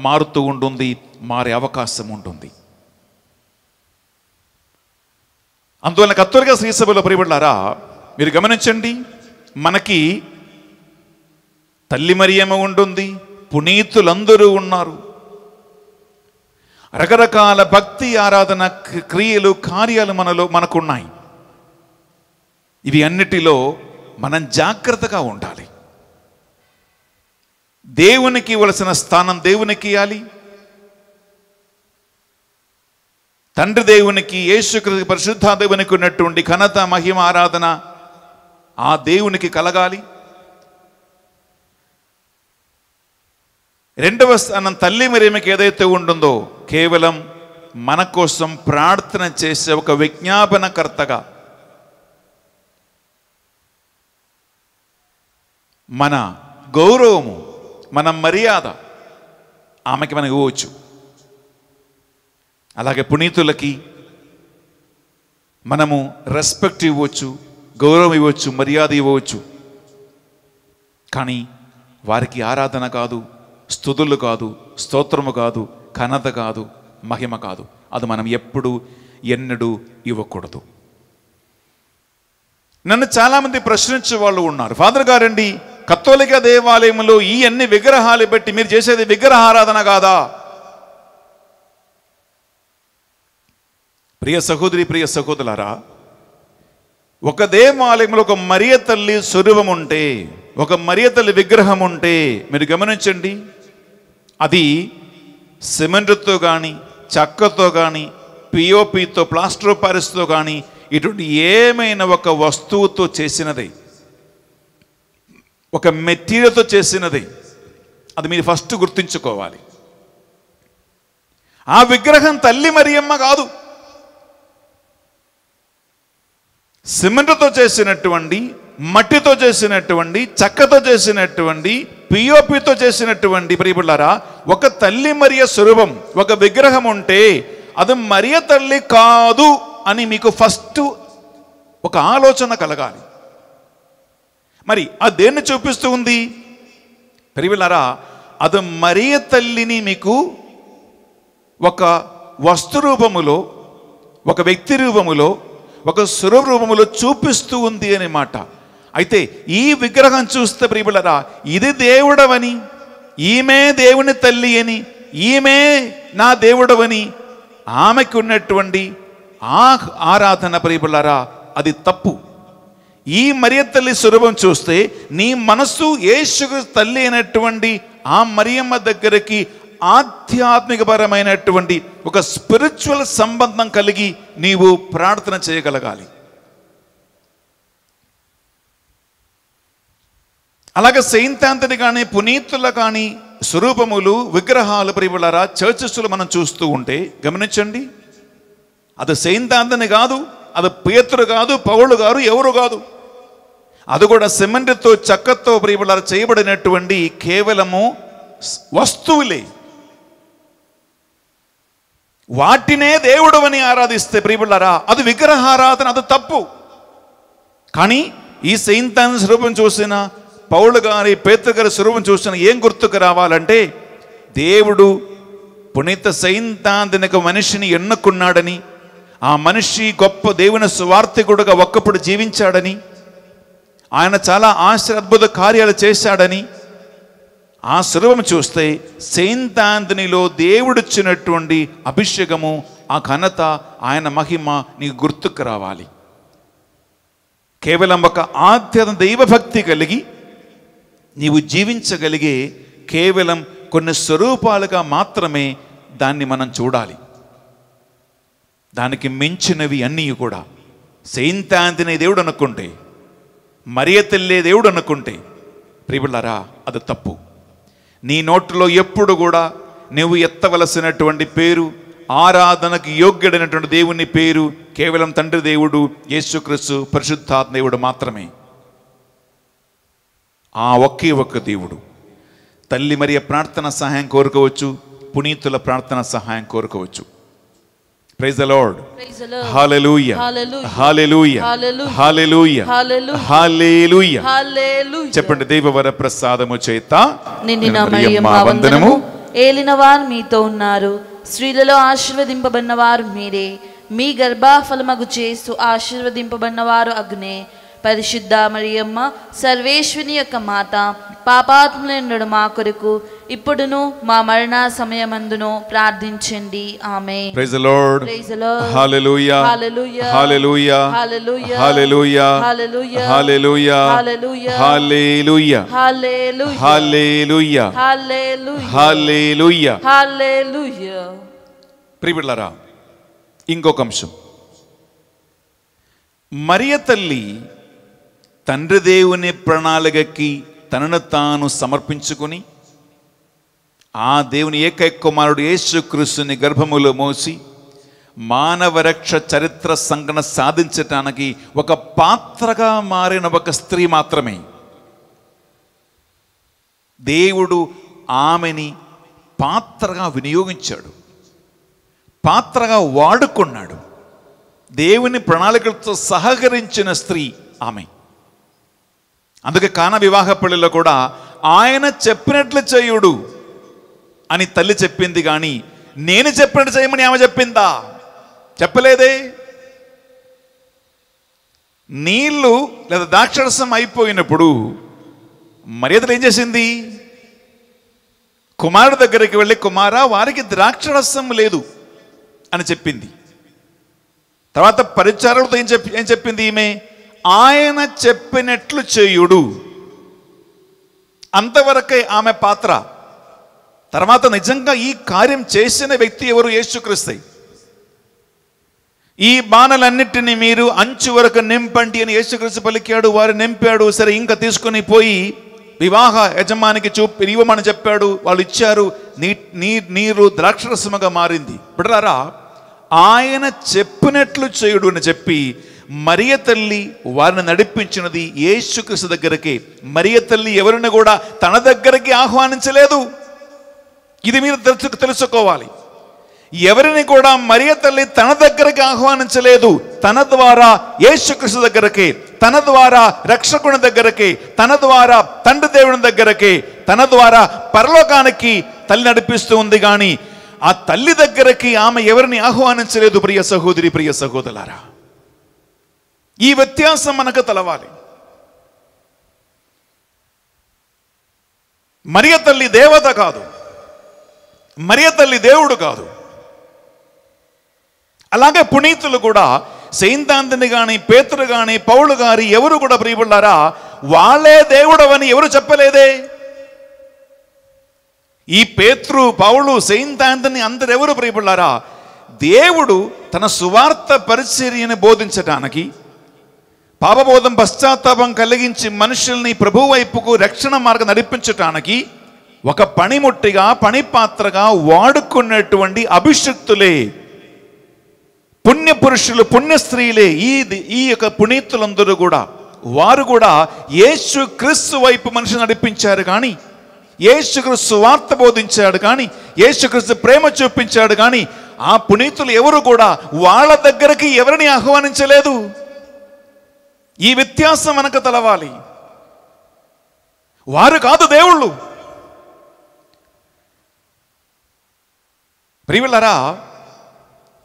మారుతూ ఉంటుంది మారే అవకాశం ఉంటుంది అందువల్ల కత్తులుగా శ్రీసభలో ప్రియబడ్డారా మీరు గమనించండి మనకి తల్లి మరియమ ఉంటుంది పునీతులందరూ ఉన్నారు రకరకాల భక్తి ఆరాధన క్రియలు కార్యాలు మనలో మనకున్నాయి ఇవి అన్నిటిలో మనం జాగ్రత్తగా ఉండాలి దేవునికి ఇవ్వలసిన స్థానం దేవునికి ఇవ్వాలి తండ్రి దేవునికి యేసుకృతి పరిశుద్ధ దేవునికి ఉన్నటువంటి ఘనత మహిమ ఆరాధన ఆ దేవునికి కలగాలి రెండవ స్థానం తల్లి మరేమికి ఏదైతే ఉంటుందో కేవలం మన కోసం ప్రార్థన చేసే ఒక విజ్ఞాపనకర్తగా మన గౌరవము మన మర్యాద ఆమెకి మనం ఇవ్వచ్చు అలాగే పునీతులకి మనము రెస్పెక్ట్ ఇవ్వచ్చు గౌరవం ఇవ్వచ్చు మర్యాద ఇవ్వవచ్చు కానీ వారికి ఆరాధన కాదు స్థుతులు కాదు స్తోత్రము కాదు ఘనత కాదు మహిమ కాదు అది మనం ఎప్పుడు ఎన్నడూ ఇవ్వకూడదు నన్ను చాలామంది ప్రశ్నించే వాళ్ళు ఉన్నారు ఫాదర్ గారండి కత్తోలిక దేవాలయంలో ఈ అన్ని విగ్రహాలు బట్టి మీరు చేసేది విగ్రహ ఆరాధన కాదా ప్రియ సహోదరి ప్రియ సహోదరులారా ఒకదే ఆలయంలో ఒక మరియ తల్లి స్వరూపం ఉంటే ఒక మరియ తల్లి విగ్రహం ఉంటే మీరు గమనించండి అది సిమెంట్తో కానీ చక్కతో కానీ పిఓపితో ప్లాస్టర్ పారిస్తో కానీ ఇటువంటి ఏమైనా ఒక వస్తువుతో చేసినది ఒక మెటీరియల్తో చేసినది అది మీరు ఫస్ట్ గుర్తుంచుకోవాలి ఆ విగ్రహం తల్లి మరియమ్మ కాదు సిమెంట్తో చేసినటువంటి మట్టితో చేసినటువంటి చెక్కతో చేసినటువంటి పిఓపితో చేసినటువంటి ప్రియపుల్లారా ఒక తల్లి మరియ స్వరూపం ఒక విగ్రహం ఉంటే అది మరియ తల్లి కాదు అని మీకు ఫస్ట్ ఒక ఆలోచన కలగాలి మరి దేన్ని చూపిస్తూ ఉంది పెరివిలారా అది మరియ తల్లిని మీకు ఒక వస్తు రూపములో ఒక వ్యక్తి రూపములో ఒక రూపంలో చూపిస్తూ ఉంది అనే మాట అయితే ఈ విగ్రహం చూస్తే ప్రియులరా ఇది దేవుడవని ఈమె దేవుని తల్లి అని ఈమె నా దేవుడవని ఆమెకు ఉన్నటువంటి ఆ ఆరాధన ప్రియులరా అది తప్పు ఈ మరియ తల్లి స్వరూపం చూస్తే నీ మనస్సు యేసుకు తల్లి అయినటువంటి ఆ మరియమ్మ దగ్గరికి ఆధ్యాత్మికపరమైనటువంటి ఒక స్పిరిచువల్ సంబంధం కలిగి నీవు ప్రార్థన చేయగలగాలి అలాగే సైంతాంతని కానీ పునీతుల కానీ స్వరూపములు విగ్రహాలు ప్రియులరా చర్చస్సులు మనం చూస్తూ ఉంటే గమనించండి అది సైంతాంతని కాదు అది పేతురు కాదు పౌళ్ళు గారు ఎవరు కాదు అది కూడా సిమెంట్తో చక్కతో ప్రియులరా చేయబడినటువంటి కేవలము వస్తువులే వాటినే దేవుడు అని ఆరాధిస్తే ప్రియబుళ్ళారా అది విగ్రహారాధన అది తప్పు కానీ ఈ సెయింతాన్ స్వరూపం చూసిన పౌళ్ళు గారి పేతృ గారి స్వరూపం చూసిన ఏం గుర్తుకు రావాలంటే దేవుడు పునీత సైంతాంతనిక మనిషిని ఎన్నుకున్నాడని ఆ మనిషి గొప్ప దేవుని స్వార్థికుడుగా ఒక్కప్పుడు జీవించాడని ఆయన చాలా ఆశ్చర్య అద్భుత కార్యాలు చేశాడని ఆ సులభము చూస్తే సెయింట్ ఆంథనీలో దేవుడిచ్చినటువంటి అభిషేకము ఆ ఘనత ఆయన మహిమ నీకు గుర్తుకు రావాలి కేవలం ఒక ఆధ్యాత్మ దైవభక్తి కలిగి నీవు జీవించగలిగే కేవలం కొన్ని స్వరూపాలుగా మాత్రమే దాన్ని మనం చూడాలి దానికి మించినవి అన్నీ కూడా సెయింట్ ఆంథనీ దేవుడు అనుకుంటే మరియ తెల్లే దేవుడు అనుకుంటే ప్రియులారా అది తప్పు నీ నోటిలో ఎప్పుడు కూడా నువ్వు ఎత్తవలసినటువంటి పేరు ఆరాధనకు యోగ్యుడైనటువంటి దేవుని పేరు కేవలం తండ్రి దేవుడు యేసుక్రీస్తు పరిశుద్ధాత్మ దేవుడు మాత్రమే ఆ ఒకే ఒక్క దేవుడు తల్లి మరియ ప్రార్థన సహాయం కోరుకోవచ్చు పునీతుల ప్రార్థన సహాయం కోరుకోవచ్చు ప్రైజ్ లార్డ్ హల్లెలూయ హల్లెలూయ హల్లెలూయ హల్లెలూయ చెప్పండి దేవవర ప్రసాదము చేత నిన్న మరియమ్మ వందనము ఏలిన వారు మీతో ఉన్నారు స్త్రీలలో ఆశీర్వదింపబడిన వారు మీరే మీ గర్భాఫలమగు చేస్తూ ఆశీర్వదింపబడిన వారు అగ్నే పరిశుద్ధ మరియమ్మ సర్వేశ్వని యొక్క మాత పాపాత్ములైన మా కొరకు ఇప్పుడును మా మరణ సమయమందును ప్రార్థించండి ఆమె praise lord praise lord hallelujah hallelujah hallelujah hallelujah hallelujah hallelujah hallelujah hallelujah hallelujah hallelujah ప్రియబిడ్లారా ఇంకొక అంశం మరియ తల్లి తండ్రి దేవుని ప్రణాళికకి తనను తాను సమర్పించుకొని ఆ దేవుని ఏకైక కుమారుడు యేసుక్రీస్తుని గర్భములో మోసి మానవరక్ష చరిత్ర సంఘన సాధించటానికి ఒక పాత్రగా మారిన ఒక స్త్రీ మాత్రమే దేవుడు ఆమెని పాత్రగా వినియోగించాడు పాత్రగా వాడుకున్నాడు దేవుని ప్రణాళికలతో సహకరించిన స్త్రీ ఆమె అందుకే కాన వివాహ పెళ్లిలో కూడా ఆయన చెప్పినట్లు చేయుడు అని తల్లి చెప్పింది కానీ నేను చెప్పినట్టు చేయమని ఆమె చెప్పిందా చెప్పలేదే నీళ్లు లేదా ద్రాక్షరసం అయిపోయినప్పుడు మర్యాదలు ఏం చేసింది కుమారుడు దగ్గరికి వెళ్ళి కుమారా వారికి ద్రాక్షరసం లేదు అని చెప్పింది తర్వాత పరిచారులతో ఏం చెప్పి ఏం చెప్పింది ఈమె ఆయన చెప్పినట్లు చేయుడు అంతవరకే ఆమె పాత్ర తర్వాత నిజంగా ఈ కార్యం చేసిన వ్యక్తి ఎవరు యేసుక్రీస్తు ఈ బాణలన్నిటిని మీరు అంచు వరకు నింపండి అని యేసుక్రీస్తు పలికాడు వారు నింపాడు సరే ఇంకా తీసుకొని పోయి వివాహ యజమానికి చూపి ఇవ్వమని చెప్పాడు వాళ్ళు ఇచ్చారు నీ నీ నీరు ద్రాక్షరసముగా మారింది బిడ్డలారా ఆయన చెప్పినట్లు చేయుడు అని చెప్పి మరియ తల్లి వారిని నడిపించినది యేసుక్రీస్తు దగ్గరికి మరియ తల్లి ఎవరిని కూడా తన దగ్గరికి ఆహ్వానించలేదు ఇది మీరు తెలుసు తెలుసుకోవాలి ఎవరిని కూడా మరియ తల్లి తన దగ్గరకి ఆహ్వానించలేదు తన ద్వారా యేసుకృష్ణ దగ్గరకి తన ద్వారా రక్షకుని దగ్గరకి తన ద్వారా తండ్రి దేవుని దగ్గరకి తన ద్వారా పరలోకానికి తల్లి నడిపిస్తూ ఉంది కానీ ఆ తల్లి దగ్గరకి ఆమె ఎవరిని ఆహ్వానించలేదు ప్రియ సహోదరి ప్రియ సహోదరులారా ఈ వ్యత్యాసం మనకు తలవాలి మరియ తల్లి దేవత కాదు మరియ తల్లి దేవుడు కాదు అలాగే పునీతులు కూడా సైంతాంతిని కానీ పేతులు కానీ పౌలు గారి ఎవరు కూడా ప్రియపడ్డారా వాళ్ళే దేవుడవని ఎవరు చెప్పలేదే ఈ పేతృ పౌలు సైంతాంతిని ఎవరు ప్రియపడ్డారా దేవుడు తన సువార్త పరిచర్యను బోధించటానికి పాపబోధం పశ్చాత్తాపం కలిగించి మనుషుల్ని ప్రభువైపుకు రక్షణ మార్గం నడిపించటానికి ఒక పనిముట్టిగా పనిపాత్రగా వాడుకున్నటువంటి అభిషక్తులే పుణ్యపురుషులు స్త్రీలే ఈ ఈ యొక్క పునీతులందరూ కూడా వారు కూడా యేసు క్రీస్తు వైపు మనిషి నడిపించారు కానీ యేసుక్రీస్తు వార్త బోధించాడు కానీ యేసుక్రీస్తు ప్రేమ చూపించాడు కానీ ఆ పునీతులు ఎవరు కూడా వాళ్ళ దగ్గరికి ఎవరిని ఆహ్వానించలేదు ఈ వ్యత్యాసం మనకు తెలవాలి వారు కాదు దేవుళ్ళు ప్రియులరా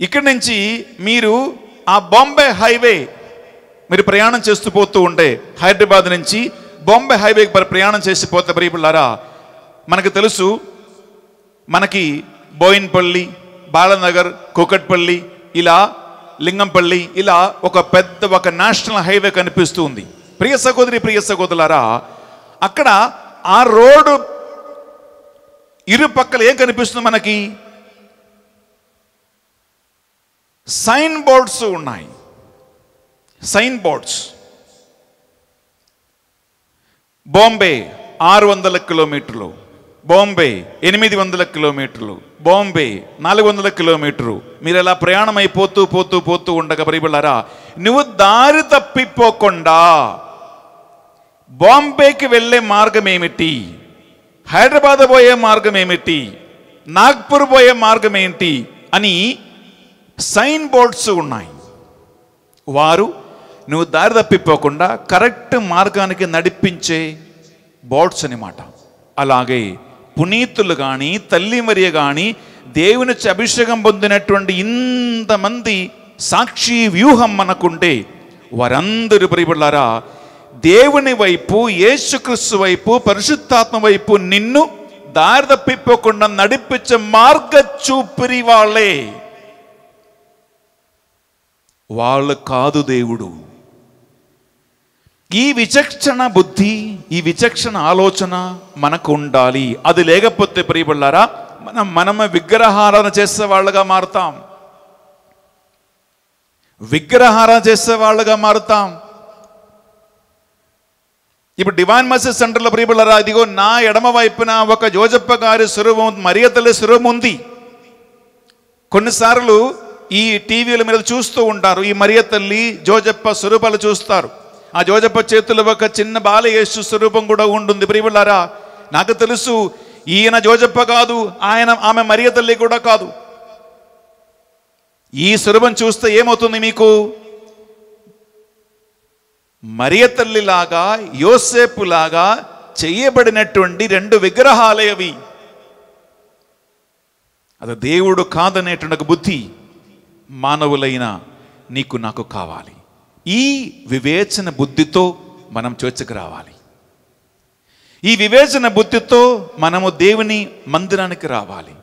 ఇక్కడి నుంచి మీరు ఆ బాంబే హైవే మీరు ప్రయాణం చేస్తూ పోతూ ఉండే హైదరాబాద్ నుంచి బాంబే హైవేకి మరి ప్రయాణం చేసి పోతే ప్రియులారా మనకు తెలుసు మనకి బోయిన్పల్లి బాలనగర్ కుకట్పల్లి ఇలా లింగంపల్లి ఇలా ఒక పెద్ద ఒక నేషనల్ హైవే కనిపిస్తుంది ప్రియ సహోదరి ప్రియ సహోదరులారా అక్కడ ఆ రోడ్డు ఇరు పక్కల ఏం కనిపిస్తుంది మనకి సైన్ బోర్డ్స్ ఉన్నాయి సైన్ బోర్డ్స్ బాంబే ఆరు వందల కిలోమీటర్లు బాంబే ఎనిమిది వందల కిలోమీటర్లు బాంబే నాలుగు వందల కిలోమీటర్లు మీరు ఎలా ప్రయాణం అయిపోతూ పోతూ పోతూ ఉండగా పరిబిళ్ళారా నువ్వు దారి తప్పిపోకుండా బాంబేకి వెళ్ళే మార్గం ఏమిటి హైదరాబాద్ పోయే మార్గం ఏమిటి నాగ్పూర్ పోయే మార్గం ఏంటి అని సైన్ బోర్డ్స్ ఉన్నాయి వారు నువ్వు దారి తప్పిపోకుండా కరెక్ట్ మార్గానికి నడిపించే బోర్డ్స్ అనమాట అలాగే పునీతులు కానీ తల్లి మరియ కానీ దేవుని అభిషేకం పొందినటువంటి ఇంతమంది సాక్షి వ్యూహం మనకుంటే వారందరి పరిపడారా దేవుని వైపు యేసుక్రీస్తు వైపు పరిశుద్ధాత్మ వైపు నిన్ను దారి తప్పిపోకుండా నడిపించే మార్గ చూపిరి వాళ్ళే వాళ్ళు కాదు దేవుడు ఈ విచక్షణ బుద్ధి ఈ విచక్షణ ఆలోచన మనకు ఉండాలి అది లేకపోతే ప్రియబళ్ళారా మనం మనమ విగ్రహారాధన చేసే వాళ్ళుగా మారుతాం విగ్రహారాధన చేసే వాళ్ళుగా మారుతాం ఇప్పుడు డివైన్ మసీద్ సెంటర్లో ప్రియబళ్ళారా ఇదిగో నా ఎడమ వైపున ఒక జోజప్ప గారి స్వరూపం మరియతల్లి స్వరూపం ఉంది కొన్నిసార్లు ఈ టీవీల మీద చూస్తూ ఉంటారు ఈ మరియ తల్లి జోజప్ప స్వరూపాలు చూస్తారు ఆ జోజప్ప చేతులు ఒక చిన్న బాల యేసు స్వరూపం కూడా ఉంటుంది ప్రియులారా నాకు తెలుసు ఈయన జోజప్ప కాదు ఆయన ఆమె మరియ తల్లి కూడా కాదు ఈ స్వరూపం చూస్తే ఏమవుతుంది మీకు మరియ తల్లిలాగా యోసేపులాగా చేయబడినటువంటి రెండు విగ్రహాలే అవి అది దేవుడు కాదనేటువంటి బుద్ధి మానవులైన నీకు నాకు కావాలి ఈ వివేచన బుద్ధితో మనం చర్చకు రావాలి ఈ వివేచన బుద్ధితో మనము దేవుని మందిరానికి రావాలి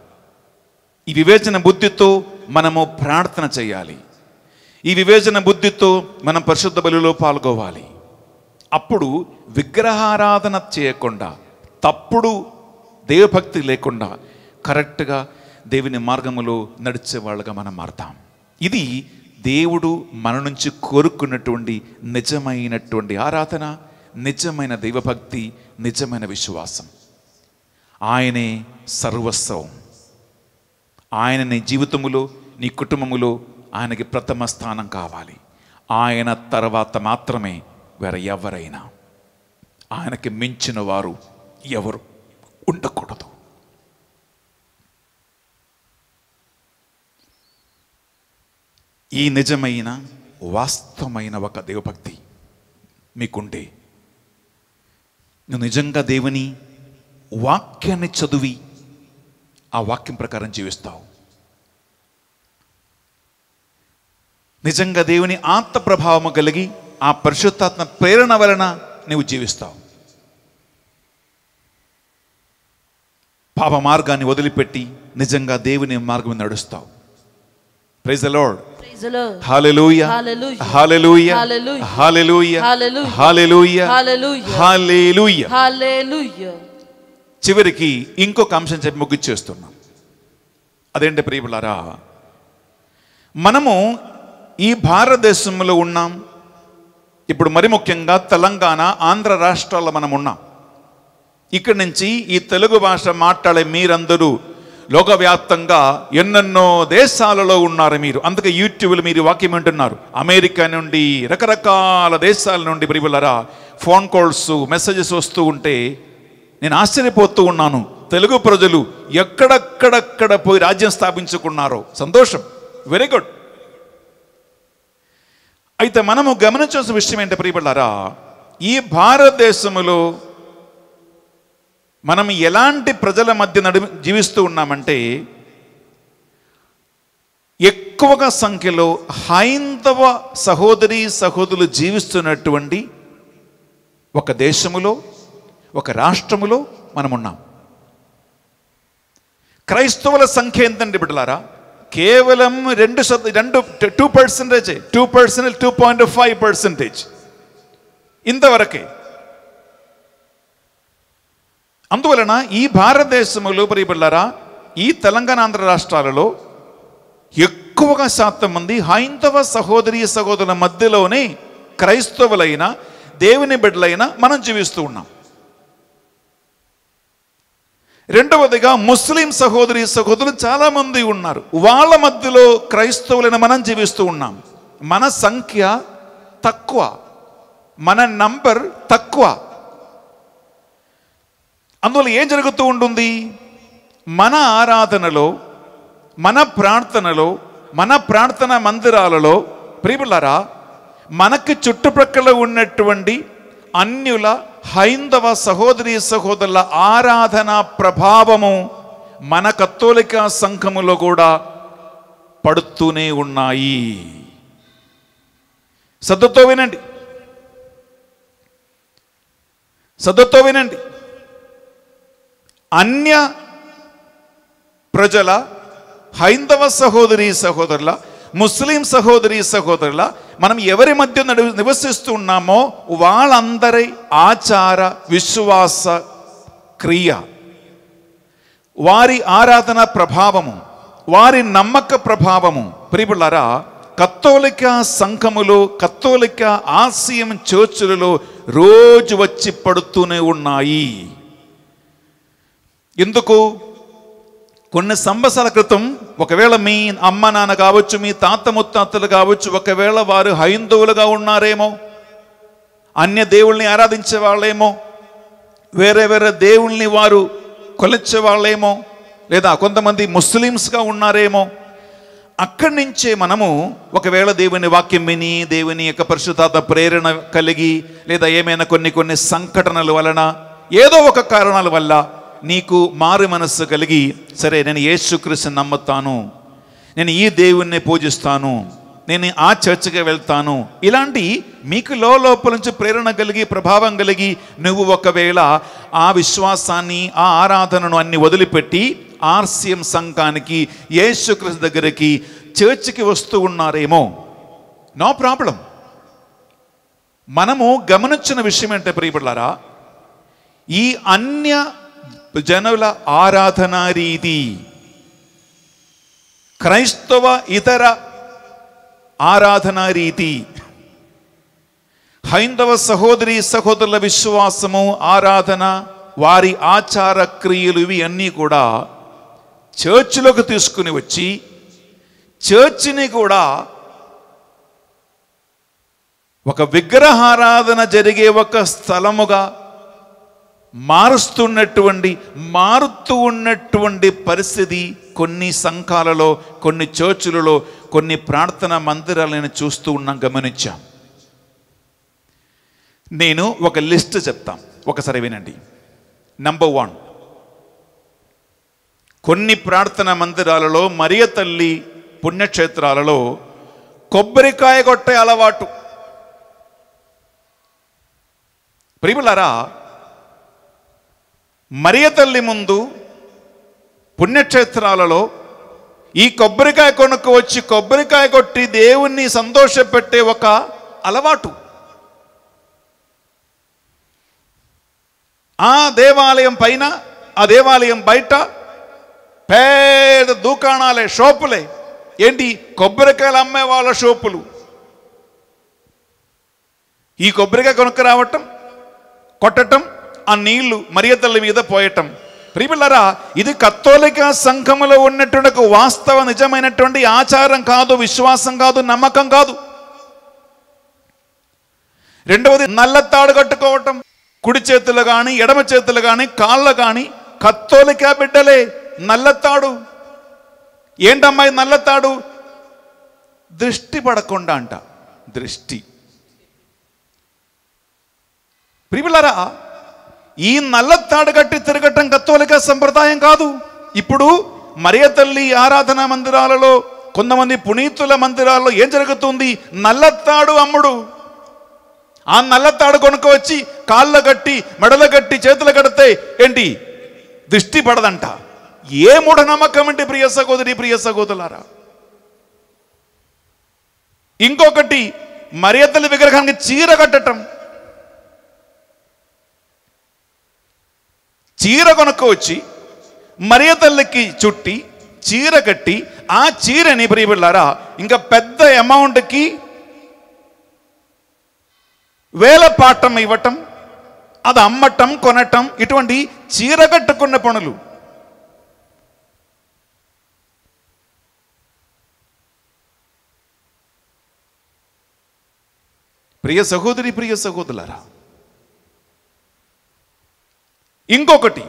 ఈ వివేచన బుద్ధితో మనము ప్రార్థన చేయాలి ఈ వివేచన బుద్ధితో మనం పరిశుద్ధ బలిలో పాల్గొవాలి అప్పుడు విగ్రహారాధన చేయకుండా తప్పుడు దేవభక్తి లేకుండా కరెక్ట్గా దేవుని మార్గములో నడిచే వాళ్ళుగా మనం మారుతాం ఇది దేవుడు మన నుంచి కోరుకున్నటువంటి నిజమైనటువంటి ఆరాధన నిజమైన దైవభక్తి నిజమైన విశ్వాసం ఆయనే సర్వస్వం ఆయన నీ జీవితములో నీ కుటుంబములో ఆయనకి ప్రథమ స్థానం కావాలి ఆయన తర్వాత మాత్రమే వేరే ఎవరైనా ఆయనకి మించిన వారు ఎవరు ఉండకూడదు ఈ నిజమైన వాస్తవమైన ఒక దేవభక్తి మీకుంటే నువ్వు నిజంగా దేవుని వాక్యాన్ని చదివి ఆ వాక్యం ప్రకారం జీవిస్తావు నిజంగా దేవుని ఆత్మ ప్రభావము కలిగి ఆ పరిశుద్ధాత్మ ప్రేరణ వలన నువ్వు జీవిస్తావు పాప మార్గాన్ని వదిలిపెట్టి నిజంగా దేవుని మార్గం నడుస్తావు ప్రైజ్ ద లార్డ్ చివరికి ఇంకొక అంశం చెప్పి చేస్తున్నాం అదేంటి ప్రియులారా మనము ఈ భారతదేశంలో ఉన్నాం ఇప్పుడు మరి ముఖ్యంగా తెలంగాణ ఆంధ్ర రాష్ట్రాల్లో మనం ఉన్నాం ఇక్కడి నుంచి ఈ తెలుగు భాష మాట్లాడే మీరందరూ లోకవ్యాప్తంగా ఎన్నెన్నో దేశాలలో ఉన్నారు మీరు అందుకే యూట్యూబ్లో మీరు వాక్యం వింటున్నారు అమెరికా నుండి రకరకాల దేశాల నుండి ప్రిబులరా ఫోన్ కాల్స్ మెసేజెస్ వస్తూ ఉంటే నేను ఆశ్చర్యపోతూ ఉన్నాను తెలుగు ప్రజలు ఎక్కడక్కడక్కడ పోయి రాజ్యం స్థాపించుకున్నారో సంతోషం వెరీ గుడ్ అయితే మనము గమనించాల్సిన విషయం ఏంటి ప్రియపడారా ఈ భారతదేశంలో మనం ఎలాంటి ప్రజల మధ్య నడి జీవిస్తూ ఉన్నామంటే ఎక్కువగా సంఖ్యలో హైందవ సహోదరి సహోదరులు జీవిస్తున్నటువంటి ఒక దేశములో ఒక రాష్ట్రములో మనమున్నాం క్రైస్తవుల సంఖ్య ఎంతండి బిడ్డలారా కేవలం రెండు శత రెండు two percentage two percent two point five percentage ఇంతవరకే అందువలన ఈ భారతదేశంలో పరిబిళ్ళారా ఈ తెలంగాణాంధ్ర రాష్ట్రాలలో ఎక్కువగా శాతం మంది హైందవ సహోదరి సహోదరుల మధ్యలోనే క్రైస్తవులైన దేవుని బిడ్డలైన మనం జీవిస్తూ ఉన్నాం రెండవదిగా ముస్లిం సహోదరి సహోదరులు చాలామంది ఉన్నారు వాళ్ళ మధ్యలో క్రైస్తవులైన మనం జీవిస్తూ ఉన్నాం మన సంఖ్య తక్కువ మన నంబర్ తక్కువ అందువల్ల ఏం జరుగుతూ ఉంటుంది మన ఆరాధనలో మన ప్రార్థనలో మన ప్రార్థన మందిరాలలో ప్రియులరా మనకు చుట్టుప్రక్కల ఉన్నటువంటి అన్యుల హైందవ సహోదరి సహోదరుల ఆరాధన ప్రభావము మన కత్తోలిక సంఘములో కూడా పడుతూనే ఉన్నాయి సద్దతో వినండి సద్దతో వినండి అన్య ప్రజల హైందవ సహోదరి సహోదరుల ముస్లిం సహోదరి సహోదరుల మనం ఎవరి మధ్య నడు నివసిస్తున్నామో వాళ్ళందరి ఆచార విశ్వాస క్రియ వారి ఆరాధన ప్రభావము వారి నమ్మక ప్రభావము ప్రిపులరా కత్తోలిక సంఘములు కత్తోలిక ఆసియం చర్చులలో రోజు వచ్చి పడుతూనే ఉన్నాయి ఎందుకు కొన్ని సంవత్సరాల క్రితం ఒకవేళ మీ అమ్మ నాన్న కావచ్చు మీ తాత ముత్తాతలు కావచ్చు ఒకవేళ వారు హైందవులుగా ఉన్నారేమో అన్య దేవుల్ని ఆరాధించే వాళ్ళేమో వేరే వేరే దేవుల్ని వారు కొలిచే వాళ్ళేమో లేదా కొంతమంది ముస్లిమ్స్గా ఉన్నారేమో అక్కడి నుంచే మనము ఒకవేళ దేవుని వాక్యం విని దేవుని యొక్క పరిశుతాత ప్రేరణ కలిగి లేదా ఏమైనా కొన్ని కొన్ని సంఘటనల వలన ఏదో ఒక కారణాల వల్ల నీకు మారు మనస్సు కలిగి సరే నేను యేసుక్రీస్తు నమ్ముతాను నేను ఈ దేవుణ్ణి పూజిస్తాను నేను ఆ చర్చికి వెళ్తాను ఇలాంటి మీకు లోపల నుంచి ప్రేరణ కలిగి ప్రభావం కలిగి నువ్వు ఒకవేళ ఆ విశ్వాసాన్ని ఆ ఆరాధనను అన్ని వదిలిపెట్టి ఆర్సీఎం సంఘానికి యేసుక్రీస్తు దగ్గరికి చర్చికి వస్తూ ఉన్నారేమో నో ప్రాబ్లం మనము గమనించిన విషయం ఏంటంటే ప్రియపడ్డారా ఈ అన్య జనుల ఆరాధనా రీతి క్రైస్తవ ఇతర ఆరాధనా రీతి హైందవ సహోదరి సహోదరుల విశ్వాసము ఆరాధన వారి ఆచార క్రియలు ఇవి అన్నీ కూడా చర్చిలోకి తీసుకుని వచ్చి చర్చిని కూడా ఒక విగ్రహారాధన జరిగే ఒక స్థలముగా మారుస్తున్నటువంటి మారుతూ ఉన్నటువంటి పరిస్థితి కొన్ని సంఘాలలో కొన్ని చర్చులలో కొన్ని ప్రార్థన మందిరాలను చూస్తూ ఉన్నాం గమనించాం నేను ఒక లిస్ట్ చెప్తాం ఒకసారి వినండి నంబర్ వన్ కొన్ని ప్రార్థన మందిరాలలో మరియ తల్లి పుణ్యక్షేత్రాలలో కొబ్బరికాయ కొట్టే అలవాటు ప్రియులారా మరియ తల్లి ముందు పుణ్యక్షేత్రాలలో ఈ కొబ్బరికాయ కొనుక్కు వచ్చి కొబ్బరికాయ కొట్టి దేవుణ్ణి సంతోషపెట్టే ఒక అలవాటు ఆ దేవాలయం పైన ఆ దేవాలయం బయట పేద దుకాణాలే షోపులే ఏంటి కొబ్బరికాయలు అమ్మే వాళ్ళ షోపులు ఈ కొబ్బరికాయ కొనుక్కు రావటం కొట్టటం ఆ నీళ్లు మరియతల మీద పోయటం ప్రిపిల్లరా ఇది కత్తోలిక సంఘములో ఉన్నటువంటి వాస్తవ నిజమైనటువంటి ఆచారం కాదు విశ్వాసం కాదు నమ్మకం కాదు రెండవది నల్ల తాడు కట్టుకోవటం కుడి చేతులు కానీ ఎడమ చేతులు కానీ కాళ్ళ కానీ కత్తోలిక బిడ్డలే నల్లతాడు ఏంటమ్మాయి నల్లతాడు దృష్టి పడకుండా అంట దృష్టి ప్రిపిల్లరా ఈ నల్ల తాడగట్టి తిరగటం కత్తోలిక సంప్రదాయం కాదు ఇప్పుడు మరియ తల్లి ఆరాధన మందిరాలలో కొంతమంది పునీతుల మందిరాల్లో ఏం జరుగుతుంది నల్లత్తాడు అమ్ముడు ఆ నల్లత్తాడు కొనుక వచ్చి కాళ్ళ గట్టి మెడల గట్టి చేతులు కడితే ఏంటి దృష్టి పడదంట ఏ మూఢనమ్మకం అంటే ప్రియ సహోదరి ప్రియ సహోదరులారా ఇంకొకటి మరియతల్లి విగ్రహానికి చీర కట్టటం చీర వచ్చి మరియ తల్లికి చుట్టి చీర కట్టి ఆ చీరని ప్రియబిళ్ళారా ఇంకా పెద్ద అమౌంట్కి వేల పాఠం ఇవ్వటం అది అమ్మటం కొనటం ఇటువంటి చీర కట్టుకున్న పనులు ప్రియ సహోదరి ప్రియ సహోదరులారా ఇంకొకటి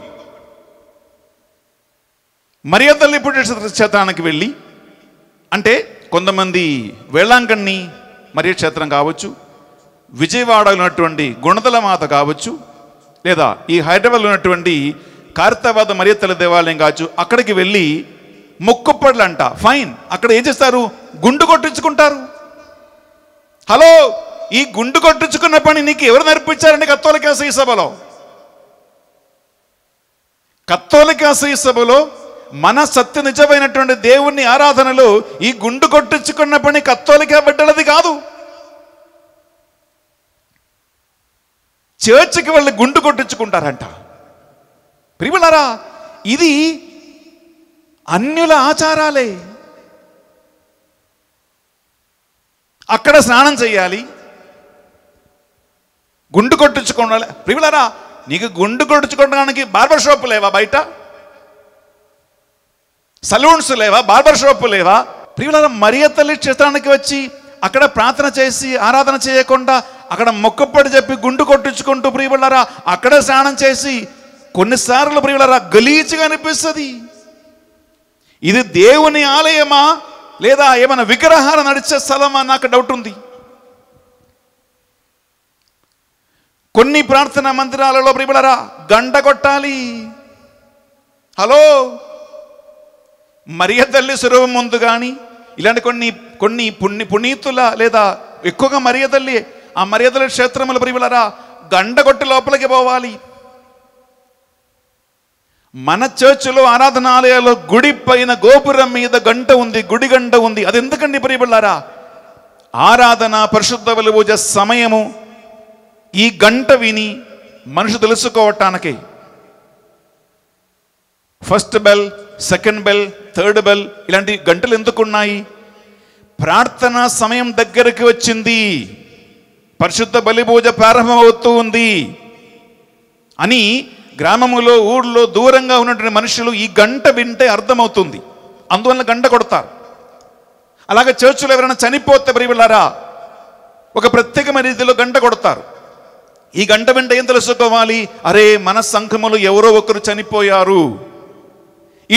మరియా తల్లి క్షేత్రానికి వెళ్ళి అంటే కొంతమంది వేళాంకణ్ణి మరియ క్షేత్రం కావచ్చు విజయవాడలో ఉన్నటువంటి గుణదల మాత కావచ్చు లేదా ఈ హైదరాబాద్లో ఉన్నటువంటి కార్తవాద మరియతల దేవాలయం కావచ్చు అక్కడికి వెళ్ళి మొక్కుప్పట్లు అంట ఫైన్ అక్కడ ఏం చేస్తారు గుండు కొట్టించుకుంటారు హలో ఈ గుండు కొట్టించుకున్న పని నీకు ఎవరు నేర్పించారండి కత్తోలికేస ఈ సభలో కత్తోలిక సభలో మన సత్య నిజమైనటువంటి దేవుణ్ణి ఆరాధనలు ఈ గుండు కొట్టించుకున్న పని కత్తోలిక బిడ్డలది కాదు చర్చికి వెళ్ళి గుండు కొట్టించుకుంటారంట ప్రిమలరా ఇది అన్యుల ఆచారాలే అక్కడ స్నానం చేయాలి గుండు కొట్టించుకోవాలి ప్రిమలరా నీకు గుండు కొడుచుకోవడానికి బార్బర్ షాప్ లేవా బయట సలూన్స్ లేవా బార్బర్ షాప్ లేవా ప్రియుల మరియ తల్లి క్షేత్రానికి వచ్చి అక్కడ ప్రార్థన చేసి ఆరాధన చేయకుండా అక్కడ మొక్కపడి చెప్పి గుండు కొట్టించుకుంటూ ప్రియులరా అక్కడ స్నానం చేసి కొన్నిసార్లు ప్రియులరా గలీచిగా అనిపిస్తుంది ఇది దేవుని ఆలయమా లేదా ఏమైనా విగ్రహాలు నడిచే స్థలమా నాకు డౌట్ ఉంది కొన్ని ప్రార్థనా మందిరాలలో ప్రిబడరా గంట కొట్టాలి హలో మరియ తల్లి స్వరూపం ముందు కానీ ఇలాంటి కొన్ని కొన్ని పుణ్య పునీతుల లేదా ఎక్కువగా మరియ తల్లి ఆ మర్యాదల క్షేత్రముల ప్రియులరా గంట కొట్టి లోపలికి పోవాలి మన చర్చిలో ఆరాధనాలయాలు గుడి పైన గోపురం మీద గంట ఉంది గుడి గంట ఉంది అది ఎందుకండి ప్రియబిళ్ళారా ఆరాధన పరిశుద్ధ వెలువూజ సమయము ఈ గంట విని మనిషి తెలుసుకోవటానికి first bell second bell third bell ఇలాంటి గంటలు ఎందుకున్నాయి ప్రార్థన సమయం దగ్గరికి వచ్చింది పరిశుద్ధ బలిభూజ ప్రారంభమవుతూ ఉంది అని గ్రామములో ఊళ్ళో దూరంగా ఉన్నటువంటి మనుషులు ఈ గంట వింటే అర్థమవుతుంది అందువల్ల గంట కొడతారు అలాగే చర్చిలో ఎవరైనా చనిపోతే బ్రీవిలారా ఒక ప్రత్యేకమైన రీతిలో గంట కొడతారు ఈ గంట వెంట ఏం తెలుసుకోవాలి అరే మన సంఘములు ఎవరో ఒకరు చనిపోయారు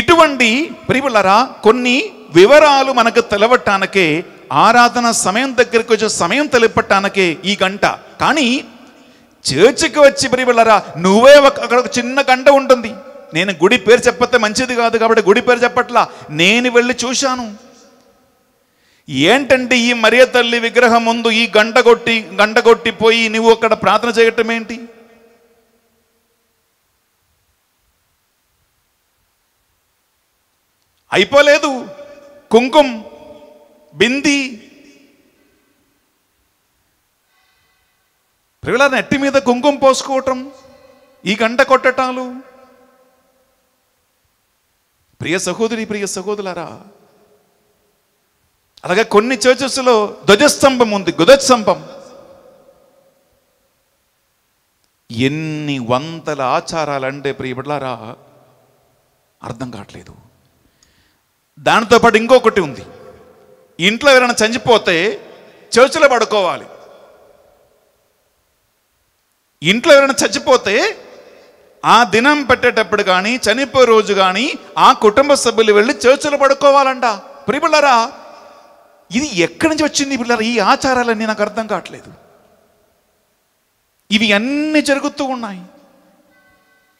ఇటువంటి ప్రియులరా కొన్ని వివరాలు మనకు తెలవటానికే ఆరాధన సమయం దగ్గరికి వచ్చే సమయం తెలిపటానికే ఈ గంట కానీ చర్చికి వచ్చి ప్రియులరా నువ్వే అక్కడ ఒక చిన్న గంట ఉంటుంది నేను గుడి పేరు చెప్పతే మంచిది కాదు కాబట్టి గుడి పేరు చెప్పట్లా నేను వెళ్ళి చూశాను ఏంటంటే ఈ మరియ తల్లి విగ్రహం ముందు ఈ గంట కొట్టి గంట కొట్టిపోయి నువ్వు అక్కడ ప్రార్థన చేయటం ఏంటి అయిపోలేదు కుంకుమ బింది ప్రివిలా నెట్టి మీద కుంకుమ పోసుకోవటం ఈ గంట కొట్టటాలు ప్రియ సహోదరి ప్రియ సహోదరులారా అలాగే కొన్ని చర్చెస్లో ధ్వజస్తంభం ఉంది గుధస్తంభం ఎన్ని వంతల ఆచారాలు అంటే ప్రియపడలారా అర్థం కావట్లేదు దానితో పాటు ఇంకొకటి ఉంది ఇంట్లో ఎవరైనా చనిపోతే చర్చిలో పడుకోవాలి ఇంట్లో ఎవరైనా చచ్చిపోతే ఆ దినం పెట్టేటప్పుడు కానీ చనిపోయే రోజు కానీ ఆ కుటుంబ సభ్యులు వెళ్ళి చర్చిలో పడుకోవాలంట ప్రియబుళ్ళరా ఇది ఎక్కడి నుంచి వచ్చింది పిల్లలు ఈ ఆచారాలన్నీ నాకు అర్థం కావట్లేదు ఇవి అన్నీ జరుగుతూ ఉన్నాయి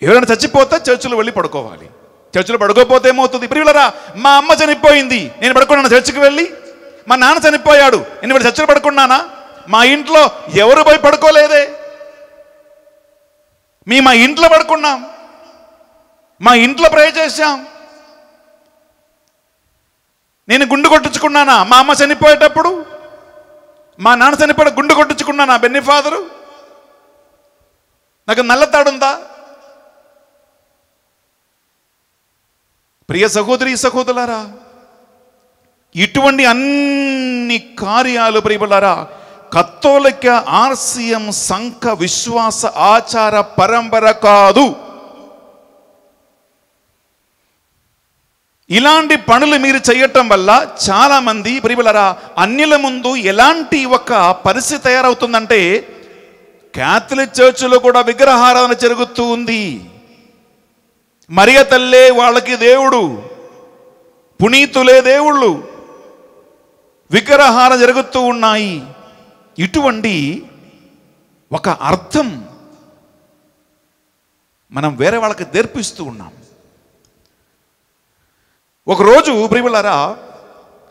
ఎవరైనా చచ్చిపోతే చర్చిలో వెళ్ళి పడుకోవాలి చర్చిలో పడుకోపోతే ఏమవుతుంది ప్రియులరా మా అమ్మ చనిపోయింది నేను పడుకున్నాను చర్చికి వెళ్ళి మా నాన్న చనిపోయాడు నేను వెళ్ళి చర్చిలో పడుకున్నానా మా ఇంట్లో ఎవరు పోయి పడుకోలేదే మేము మా ఇంట్లో పడుకున్నాం మా ఇంట్లో ప్రే చేశాం నేను గుండు కొట్టించుకున్నానా మా అమ్మ చనిపోయేటప్పుడు మా నాన్న చనిపోయిన గుండు కొట్టించుకున్నానా బెన్ని ఫాదరు నాకు నల్లతాడుందా ప్రియ సహోదరి సహోదరులారా ఇటువంటి అన్ని కార్యాలు ప్రియబలారా కత్తోలిక ఆర్సియం సంఖ విశ్వాస ఆచార పరంపర కాదు ఇలాంటి పనులు మీరు చేయటం వల్ల చాలామంది ప్రియులరా అన్యుల ముందు ఎలాంటి ఒక పరిస్థితి తయారవుతుందంటే క్యాథలిక్ చర్చిలో కూడా విగ్రహారాధన జరుగుతూ ఉంది మరియ తల్లే వాళ్ళకి దేవుడు పునీతులే దేవుళ్ళు విగ్రహార జరుగుతూ ఉన్నాయి ఇటువంటి ఒక అర్థం మనం వేరే వాళ్ళకి నేర్పిస్తూ ఉన్నాం ఒకరోజు ప్రియులరా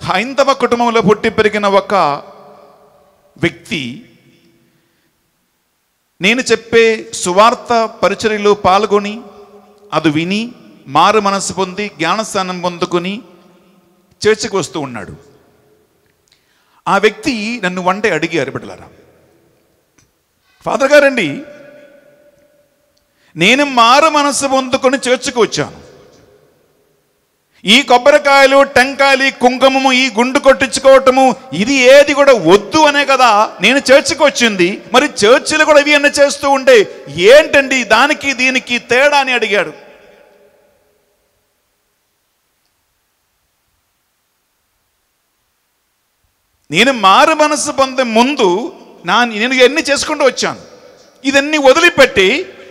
హైందవ కుటుంబంలో పుట్టి పెరిగిన ఒక వ్యక్తి నేను చెప్పే సువార్త పరిచర్యలు పాల్గొని అది విని మారు మనసు పొంది జ్ఞానస్థానం పొందుకొని చర్చకు వస్తూ ఉన్నాడు ఆ వ్యక్తి నన్ను వంటే అడిగారు బిడ్డలారా ఫాదర్ గారండి నేను మారు మనసు పొందుకొని చర్చకు వచ్చాను ఈ కొబ్బరికాయలు టెంకాయలు కుంకుమము ఈ గుండు కొట్టించుకోవటము ఇది ఏది కూడా వద్దు అనే కదా నేను చర్చికి వచ్చింది మరి చర్చిలు కూడా ఇవి అన్నీ చేస్తూ ఉంటే ఏంటండి దానికి దీనికి తేడా అని అడిగాడు నేను మారు మనసు పొందే ముందు నా నేను ఇవన్నీ చేసుకుంటూ వచ్చాను ఇదన్నీ వదిలిపెట్టి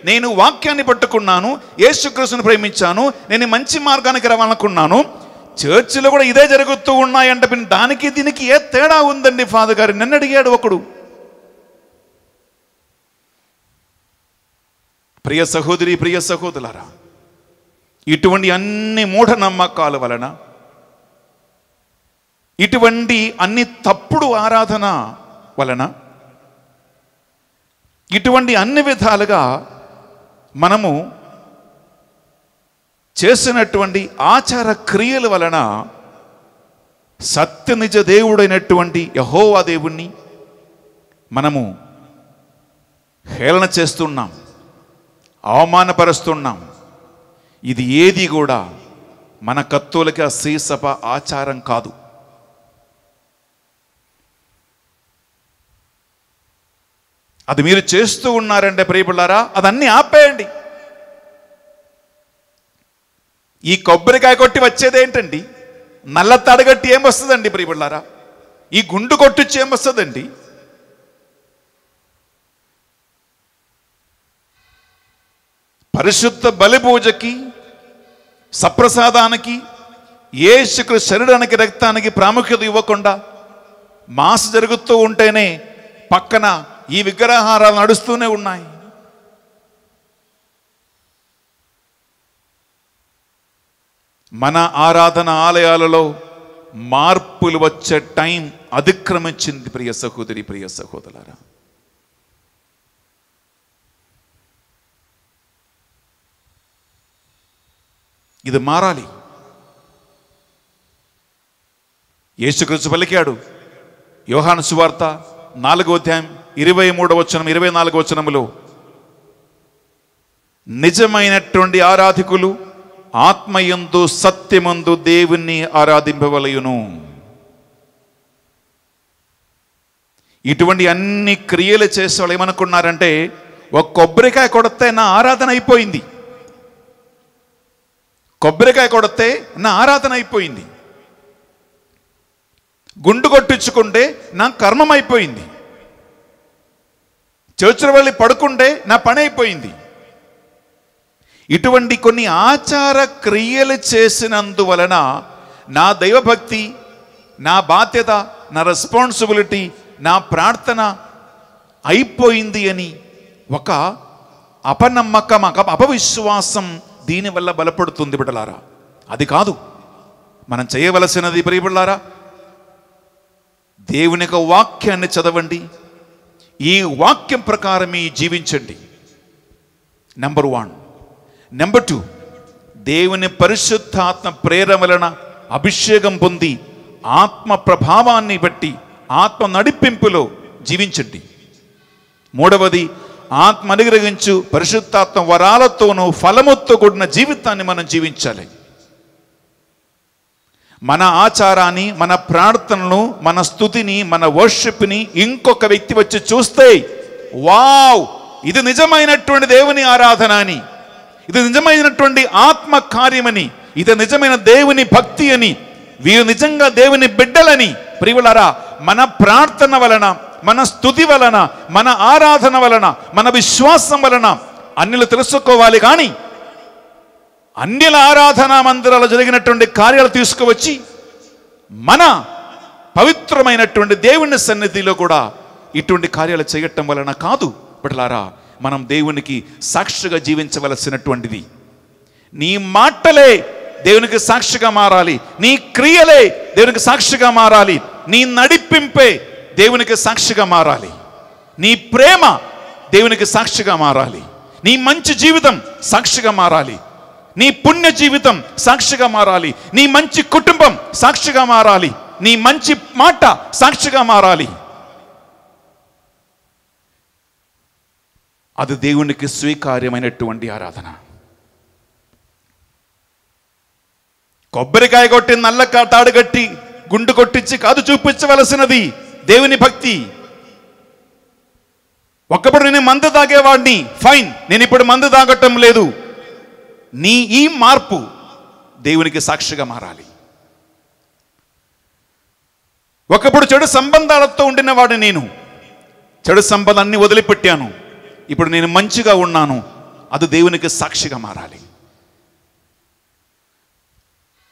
నేను వాక్యాన్ని పట్టుకున్నాను యేసుక్రీస్తుని ప్రేమించాను నేను మంచి మార్గానికి రావాలనుకున్నాను చర్చిలో కూడా ఇదే జరుగుతూ ఉన్నాయంటే దానికి దీనికి ఏ తేడా ఉందండి ఫాదర్ గారు నిన్న అడిగాడు ఒకడు ప్రియ సహోదరి ప్రియ సహోదరులారా ఇటువంటి అన్ని మూఢ నమ్మకాల వలన ఇటువంటి అన్ని తప్పుడు ఆరాధన వలన ఇటువంటి అన్ని విధాలుగా మనము చేసినటువంటి ఆచార క్రియల వలన సత్య నిజ దేవుడైనటువంటి యహోవా దేవుణ్ణి మనము హేళన చేస్తున్నాం అవమానపరుస్తున్నాం ఇది ఏది కూడా మన కత్తులకి ఆ సీసప ఆచారం కాదు అది మీరు చేస్తూ ఉన్నారంటే ప్రియపుళ్ళారా అదన్నీ ఆపేయండి ఈ కొబ్బరికాయ కొట్టి వచ్చేది ఏంటండి నల్ల తడగట్టి వస్తుందండి ప్రియపుళ్ళారా ఈ గుండు ఏం వస్తుందండి పరిశుద్ధ బలి పూజకి సప్రసాదానికి ఏసుకు శరీరానికి రక్తానికి ప్రాముఖ్యత ఇవ్వకుండా మాస జరుగుతూ ఉంటేనే పక్కన ఈ విగ్రహారాలు నడుస్తూనే ఉన్నాయి మన ఆరాధన ఆలయాలలో మార్పులు వచ్చే టైం అతిక్రమించింది ప్రియ సహోదరి ప్రియ సహోదరారా ఇది మారాలి యేసుకృష్ణ పలికాడు యోహాను సువార్త నాలుగో అధ్యాయం ఇరవై మూడవ వచనం ఇరవై నాలుగవ వచనములు నిజమైనటువంటి ఆరాధికులు ఆత్మయందు సత్యమందు దేవుణ్ణి ఆరాధింపవలయును ఇటువంటి అన్ని క్రియలు చేసే వాళ్ళు ఏమనుకున్నారంటే ఒక కొబ్బరికాయ కొడితే నా ఆరాధన అయిపోయింది కొబ్బరికాయ కొడితే నా ఆరాధన అయిపోయింది గుండు కొట్టించుకుంటే నా కర్మం అయిపోయింది చర్చిలో వెళ్ళి పడుకుంటే నా పని అయిపోయింది ఇటువంటి కొన్ని ఆచార క్రియలు చేసినందువలన నా దైవభక్తి నా బాధ్యత నా రెస్పాన్సిబిలిటీ నా ప్రార్థన అయిపోయింది అని ఒక అపనమ్మకం అపవిశ్వాసం దీనివల్ల బలపడుతుంది బిడ్డలారా అది కాదు మనం చేయవలసినది ప్రియబిడ్లారా దేవుని యొక్క వాక్యాన్ని చదవండి ఈ వాక్యం ప్రకారమే జీవించండి నెంబర్ వన్ నెంబర్ టూ దేవుని పరిశుద్ధాత్మ ప్రేర వలన అభిషేకం పొంది ఆత్మ ప్రభావాన్ని బట్టి ఆత్మ నడిపింపులో జీవించండి మూడవది ఆత్మ అనుగ్రహించు పరిశుద్ధాత్మ వరాలతోనూ ఫలముతో కూడిన జీవితాన్ని మనం జీవించాలి మన ఆచారాన్ని మన ప్రార్థనను మన స్థుతిని మన వర్షిప్ని ఇంకొక వ్యక్తి వచ్చి చూస్తే వావ్ ఇది నిజమైనటువంటి దేవుని ఆరాధన అని ఇది నిజమైనటువంటి ఆత్మ కార్యమని ఇది నిజమైన దేవుని భక్తి అని వీరు నిజంగా దేవుని బిడ్డలని ప్రియులరా మన ప్రార్థన వలన మన స్థుతి వలన మన ఆరాధన వలన మన విశ్వాసం వలన అన్నిలు తెలుసుకోవాలి కానీ అన్యల ఆరాధనా మందిరాలు జరిగినటువంటి కార్యాలు తీసుకువచ్చి మన పవిత్రమైనటువంటి దేవుని సన్నిధిలో కూడా ఇటువంటి కార్యాలు చేయటం వలన కాదు బట్లారా మనం దేవునికి సాక్షిగా జీవించవలసినటువంటిది నీ మాటలే దేవునికి సాక్షిగా మారాలి నీ క్రియలే దేవునికి సాక్షిగా మారాలి నీ నడిపింపే దేవునికి సాక్షిగా మారాలి నీ ప్రేమ దేవునికి సాక్షిగా మారాలి నీ మంచి జీవితం సాక్షిగా మారాలి నీ పుణ్య జీవితం సాక్షిగా మారాలి నీ మంచి కుటుంబం సాక్షిగా మారాలి నీ మంచి మాట సాక్షిగా మారాలి అది దేవునికి స్వీకార్యమైనటువంటి ఆరాధన కొబ్బరికాయ కొట్టి నల్ల తాడు కట్టి గుండు కొట్టించి కాదు చూపించవలసినది దేవుని భక్తి ఒకప్పుడు నేను మందు తాగేవాడిని ఫైన్ నేను ఇప్పుడు మందు తాగటం లేదు నీ ఈ మార్పు దేవునికి సాక్షిగా మారాలి ఒకప్పుడు చెడు సంబంధాలతో ఉండినవాడు నేను చెడు సంబంధాన్ని వదిలిపెట్టాను ఇప్పుడు నేను మంచిగా ఉన్నాను అది దేవునికి సాక్షిగా మారాలి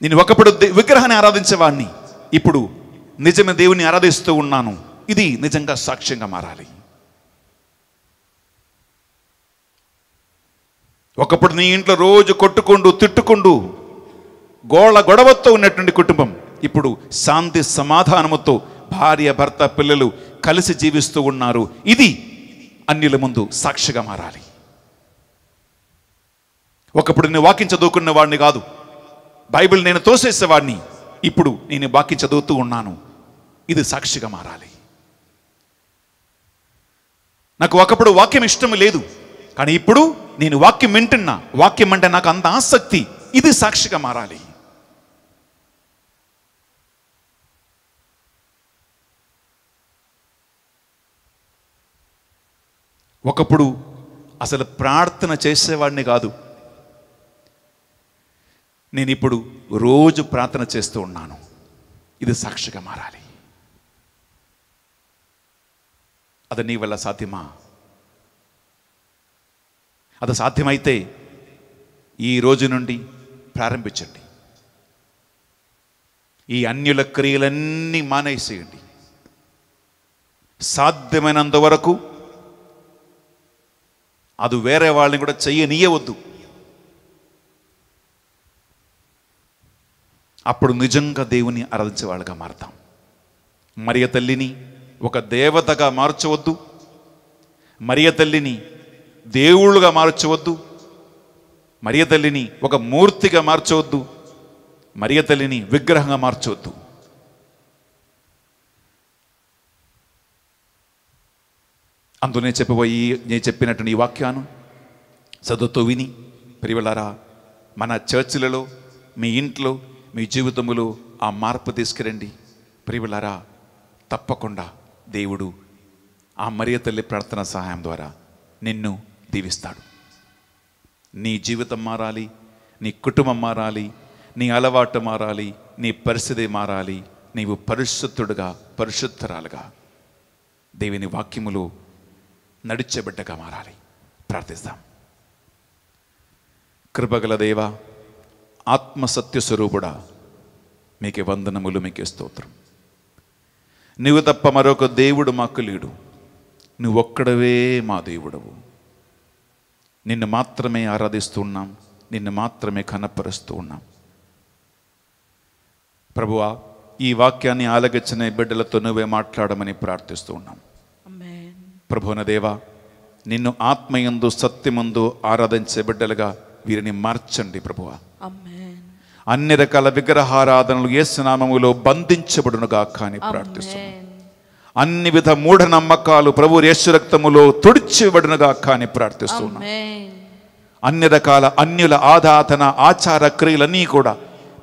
నేను ఒకప్పుడు విగ్రహాన్ని ఆరాధించేవాడిని ఇప్పుడు నిజమే దేవుని ఆరాధిస్తూ ఉన్నాను ఇది నిజంగా సాక్ష్యంగా మారాలి ఒకప్పుడు నీ ఇంట్లో రోజు కొట్టుకుండు తిట్టుకుండు గోళ గొడవతో ఉన్నటువంటి కుటుంబం ఇప్పుడు శాంతి సమాధానముతో భార్య భర్త పిల్లలు కలిసి జీవిస్తూ ఉన్నారు ఇది అన్యుల ముందు సాక్షిగా మారాలి ఒకప్పుడు నేను వాక్యం చదువుకున్న వాడిని కాదు బైబిల్ నేను తోసేసేవాడిని ఇప్పుడు నేను వాక్యం చదువుతూ ఉన్నాను ఇది సాక్షిగా మారాలి నాకు ఒకప్పుడు వాక్యం ఇష్టం లేదు కానీ ఇప్పుడు నేను వాక్యం వింటున్నా వాక్యం అంటే నాకు అంత ఆసక్తి ఇది సాక్షిగా మారాలి ఒకప్పుడు అసలు ప్రార్థన చేసేవాడిని కాదు నేను ఇప్పుడు రోజు ప్రార్థన చేస్తూ ఉన్నాను ఇది సాక్షిగా మారాలి అది నీ వల్ల సాధ్యమా అది సాధ్యమైతే ఈ రోజు నుండి ప్రారంభించండి ఈ అన్యుల క్రియలన్నీ మానేసేయండి సాధ్యమైనంతవరకు అది వేరే వాళ్ళని కూడా చెయ్యనీయవద్దు అప్పుడు నిజంగా దేవుని ఆరాధించే వాళ్ళుగా మారతాం మరియ తల్లిని ఒక దేవతగా మార్చవద్దు మరియ తల్లిని దేవుళ్ళుగా మార్చవద్దు మరియ తల్లిని ఒక మూర్తిగా మార్చవద్దు మరియ తల్లిని విగ్రహంగా మార్చవద్దు అందునే చెప్పబోయి నేను చెప్పినట్టు ఈ వాక్యాను చదువుతూ విని ప్రియులారా మన చర్చిలలో మీ ఇంట్లో మీ జీవితంలో ఆ మార్పు తీసుకురండి ప్రియులారా తప్పకుండా దేవుడు ఆ మరియ తల్లి ప్రార్థన సహాయం ద్వారా నిన్ను దీవిస్తాడు నీ జీవితం మారాలి నీ కుటుంబం మారాలి నీ అలవాటు మారాలి నీ పరిస్థితి మారాలి నీవు పరిశుద్ధుడుగా పరిశుద్ధరాలుగా దేవుని వాక్యములు నడిచే బిడ్డగా మారాలి ప్రార్థిస్తాం కృపగల దేవ ఆత్మసత్య స్వరూపుడా మీకే వందనములు మీకు స్తోత్రం నువ్వు తప్ప మరొక దేవుడు మాకు లేడు నువ్వొక్కడవే మా దేవుడవు నిన్ను మాత్రమే ఆరాధిస్తూ ఉన్నాం నిన్ను మాత్రమే కనపరుస్తూ ఉన్నాం ప్రభువా ఈ వాక్యాన్ని ఆలగించిన బిడ్డలతో నువ్వే మాట్లాడమని ప్రార్థిస్తూ ఉన్నాం ప్రభున దేవా నిన్ను ఆత్మయందు సత్యమందు ఆరాధించే బిడ్డలుగా వీరిని మార్చండి ప్రభువా అన్ని రకాల విగ్రహారాధనలు ఏ స్నామములో బంధించబడునుగా కానీ ప్రార్థిస్తున్నాం అన్ని విధ మూఢ నమ్మకాలు ప్రభు యేసురక్తములో తుడిచివడునుగా కానీ ప్రార్థిస్తున్నాం అన్ని రకాల అన్యుల ఆధాతన ఆచార క్రియలన్నీ కూడా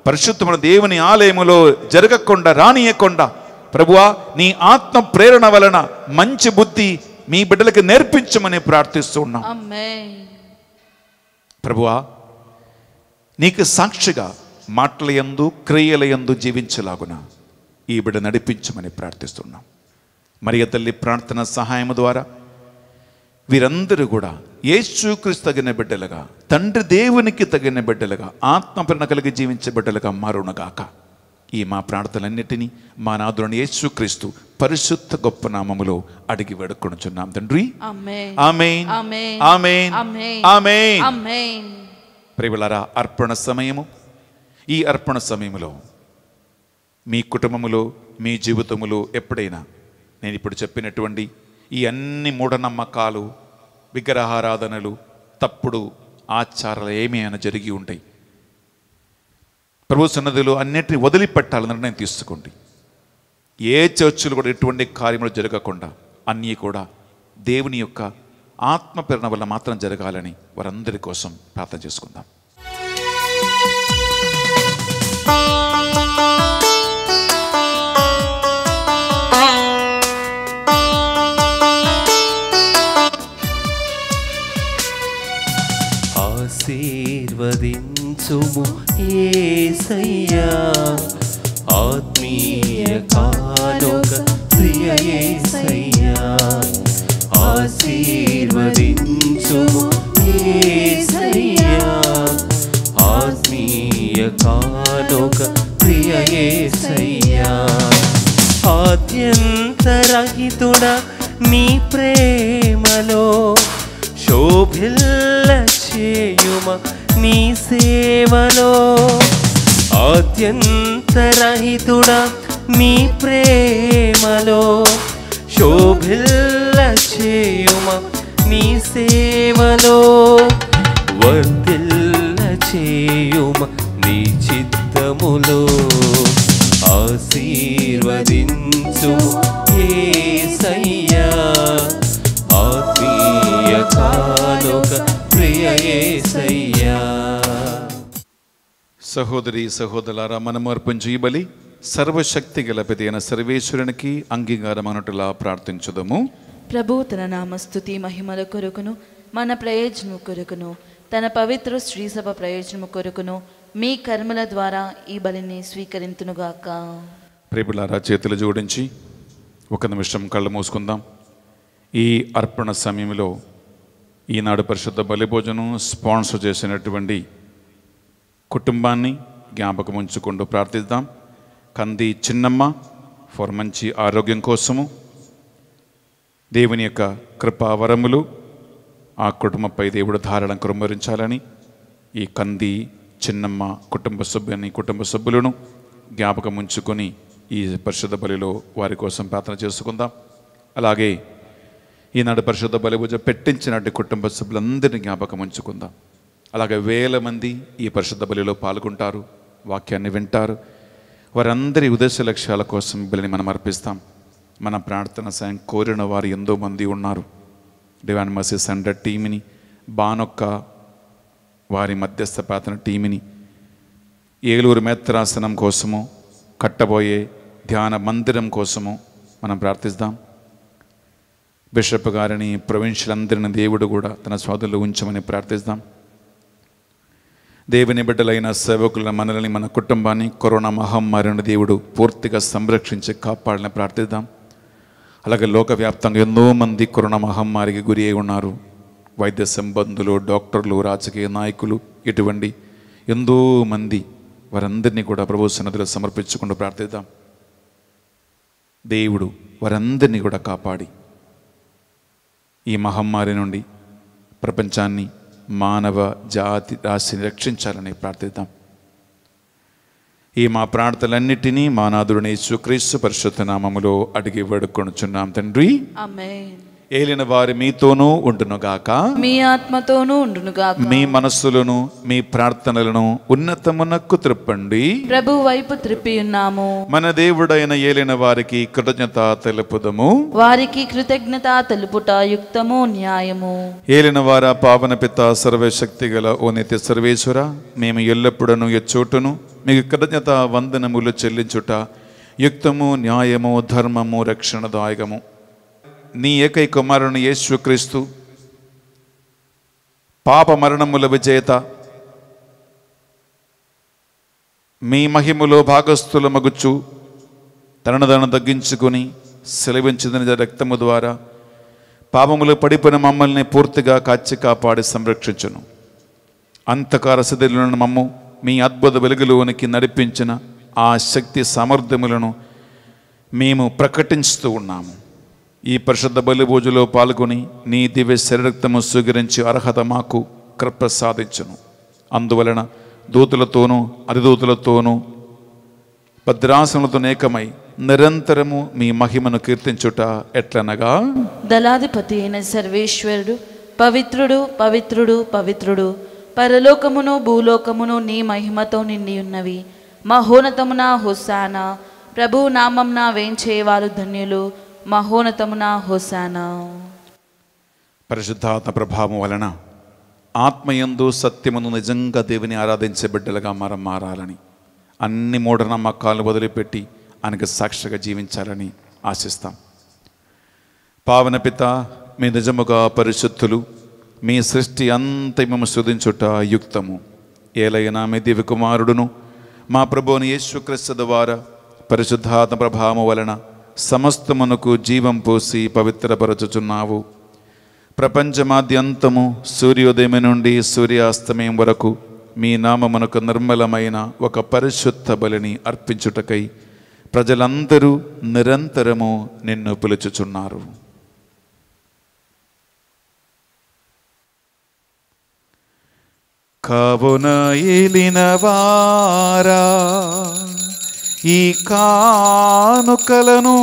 పరిశుద్ధమైన దేవుని ఆలయములో జరగకుండా రానియకుండా ప్రభువా నీ ఆత్మ ప్రేరణ వలన మంచి బుద్ధి మీ బిడ్డలకు నేర్పించమని ప్రార్థిస్తున్నాం ప్రభువా నీకు సాక్షిగా మాటలయందు క్రియలయందు జీవించలాగున ఈ బిడ్డ నడిపించమని ప్రార్థిస్తున్నాం మరియ తల్లి ప్రార్థన సహాయము ద్వారా వీరందరూ కూడా యేసుక్రీస్తు తగిన బిడ్డలుగా తండ్రి దేవునికి తగిన బిడ్డలుగా ఆత్మప్రణ కలిగి జీవించే బిడ్డలుగా మారునగాక ఈ మా ప్రార్థనలన్నిటినీ మా నాదుని యేసుక్రీస్తు పరిశుద్ధ గొప్ప నామములో అడిగి వేడుకొనుచున్నాం తండ్రి ప్రియులారా అర్పణ సమయము ఈ అర్పణ సమయంలో మీ కుటుంబములో మీ జీవితములో ఎప్పుడైనా నేను ఇప్పుడు చెప్పినటువంటి ఈ అన్ని మూఢనమ్మకాలు విగ్రహారాధనలు తప్పుడు ఆచారాలు ఏమీ అయినా జరిగి ఉంటాయి ప్రభు సన్నదిలో అన్నింటినీ వదిలిపెట్టాలని నిర్ణయం తీసుకోండి ఏ చర్చలు కూడా ఎటువంటి కార్యములు జరగకుండా అన్నీ కూడా దేవుని యొక్క ఆత్మ ప్రేరణ వల్ల మాత్రం జరగాలని వారందరి కోసం ప్రార్థన చేసుకుందాం अवदिन्छुमु एसैया आत्मीय कालोक स्रियये सैया आसीर्व दिन्छुमु एसैया आत्मीय कालोक स्रियये सैया సేవలో ఆద్యంతరహితుడా మీ ప్రేమలో శోభిల్ల చేయుమ నీ సేవలో వర్ధిల్ల చేయుమ నీ చిత్తములో ఆశీర్వదించు ఏసయ్యా ఆత్మీయ కానుక ప్రియ ఏ సయ్యా సహోదరి సహోదరులారా మనమర్పణ బలి సర్వశక్తి గలపతి సర్వేశ్వరునికి అంగీకారం ప్రార్థించదము ప్రార్థించుదము ప్రభు తన నామస్థుతి మహిమల కొరకును మన ప్రయోజనము కొరకును తన పవిత్ర శ్రీసభ ప్రయోజనము కొరకును మీ కర్మల ద్వారా ఈ బలిని స్వీకరింతునుగాక ప్రేపులారా చేతులు జోడించి ఒక నిమిషం కళ్ళు మూసుకుందాం ఈ అర్పణ సమయంలో ఈనాడు పరిశుద్ధ బలిభోజనం స్పాన్సర్ చేసినటువంటి కుటుంబాన్ని జ్ఞాపకం ఉంచుకుంటూ ప్రార్థిద్దాం కంది చిన్నమ్మ ఫర్ మంచి ఆరోగ్యం కోసము దేవుని యొక్క కృపావరములు ఆ కుటుంబంపై దేవుడు ధారణ కురుమరించాలని ఈ కంది చిన్నమ్మ కుటుంబ సభ్యుని కుటుంబ సభ్యులను జ్ఞాపకం ఉంచుకొని ఈ పరిశుద్ధ బలిలో వారి కోసం ప్రార్థన చేసుకుందాం అలాగే ఈనాడు పరిశుద్ధ బలి పూజ పెట్టించినట్టు కుటుంబ సభ్యులందరినీ జ్ఞాపకం ఉంచుకుందాం అలాగే వేల మంది ఈ పరిశుద్ధ బలిలో పాల్గొంటారు వాక్యాన్ని వింటారు వారందరి ఉద్దేశ లక్ష్యాల కోసం బలిని మనం అర్పిస్తాం మన ప్రార్థన సాయం కోరిన వారు ఎంతో మంది ఉన్నారు డివాన్ మసీ సెంటర్ టీమిని బానొక్క వారి మధ్యస్థ ప్రార్థన టీమిని ఏలూరు మేత్రాసనం కోసము కట్టబోయే ధ్యాన మందిరం కోసము మనం ప్రార్థిస్తాం బిషప్ గారిని ప్రొవిన్షియల్ అందరిని దేవుడు కూడా తన స్వాదుల్లో ఉంచమని ప్రార్థిస్తాం దేవుని బిడ్డలైన సేవకుల మనల్ని మన కుటుంబాన్ని కరోనా మహమ్మారిని దేవుడు పూర్తిగా సంరక్షించి కాపాడని ప్రార్థిద్దాం అలాగే లోకవ్యాప్తంగా ఎంతోమంది కరోనా మహమ్మారికి గురి అయి ఉన్నారు వైద్య సంబంధులు డాక్టర్లు రాజకీయ నాయకులు ఇటువంటి ఎంతో మంది వారందరినీ కూడా ప్రభు సన్నదిలో సమర్పించుకుంటూ ప్రార్థిద్దాం దేవుడు వారందరినీ కూడా కాపాడి ఈ మహమ్మారి నుండి ప్రపంచాన్ని మానవ జాతి రాశిని రక్షించాలని ప్రార్థిద్దాం ఈ మా ప్రార్థనలన్నిటినీ మానాథుడిని సుక్రీస్తు పరిశుద్ధ నామములో అడిగి వేడుకొనుచున్నాం తండ్రి ఏలిన వారి మీతోనూ ఉండునుగాక మీ ఆత్మతోనూ ఉండునుగాక మీ మనస్సులను మీ ప్రార్థనలను ఉన్నతమునకు త్రిప్పండి ప్రభు వైపు త్రిప్పి ఉన్నాము మన దేవుడైన ఏలిన వారికి కృతజ్ఞత తెలుపుదము వారికి కృతజ్ఞత తెలుపుట యుక్తము న్యాయము ఏలిన వార పావన పిత సర్వశక్తి గల ఓ నిత్య సర్వేశ్వర మేము ఎల్లప్పుడను ఎచ్చోటును మీకు కృతజ్ఞత వందనములు చెల్లించుట యుక్తము న్యాయము ధర్మము రక్షణదాయకము నీ ఏకై కుమారుని యేసుక్రీస్తు పాప మరణముల విజేత మీ మహిములో భాగస్థుల మగుచ్చు తనను తను తగ్గించుకుని సెలవించిన రక్తము ద్వారా పాపములు పడిపోయిన మమ్మల్ని పూర్తిగా కాచి కాపాడి సంరక్షించును అంతకార స్థితిలో మమ్ము మీ అద్భుత వెలుగులోనికి నడిపించిన ఆ శక్తి సామర్థ్యములను మేము ప్రకటిస్తూ ఉన్నాము ఈ పరిశుద్ధ బలిభోజులో పాల్గొని నీ దివ్య శరీరక్తము స్వీకరించి అర్హత మాకు కృప సాధించను అందువలన దూతులతోనూ అధిదూతులతోనూ భద్రాసనలతో ఏకమై నిరంతరము మీ మహిమను కీర్తించుట ఎట్లనగా దళాధిపతి అయిన సర్వేశ్వరుడు పవిత్రుడు పవిత్రుడు పవిత్రుడు పరలోకమును భూలోకమును నీ మహిమతో నిండి ఉన్నవి మహోన్నతమున హుస్సానా ప్రభు నామంన వేంచేవారు ధన్యులు మహోన్నతమున హోసానా పరిశుద్ధాత్మ ప్రభావం వలన ఆత్మయందు సత్యమును నిజంగా దేవుని ఆరాధించే బిడ్డలుగా మనం మారాలని అన్ని మూఢనమ్మకాలు వదిలిపెట్టి ఆయనకు సాక్షిగా జీవించాలని ఆశిస్తాం పావన పిత మీ నిజముగా పరిశుద్ధులు మీ సృష్టి అంతిమము శుధించుట యుక్తము ఏలైనా మీ దివ్య కుమారుడును మా ప్రభువుని యేసుక్రీస్తు ద్వారా పరిశుద్ధాత్మ ప్రభావము వలన సమస్తమునకు జీవం పోసి పవిత్రపరచుచున్నావు ప్రపంచమాద్యంతము సూర్యోదయం నుండి సూర్యాస్తమయం వరకు మీ నామమునకు నిర్మలమైన ఒక పరిశుద్ధ బలిని అర్పించుటకై ప్రజలందరూ నిరంతరము నిన్ను పిలుచుచున్నారు కావున ఏలినవారా ఈ కానుకలను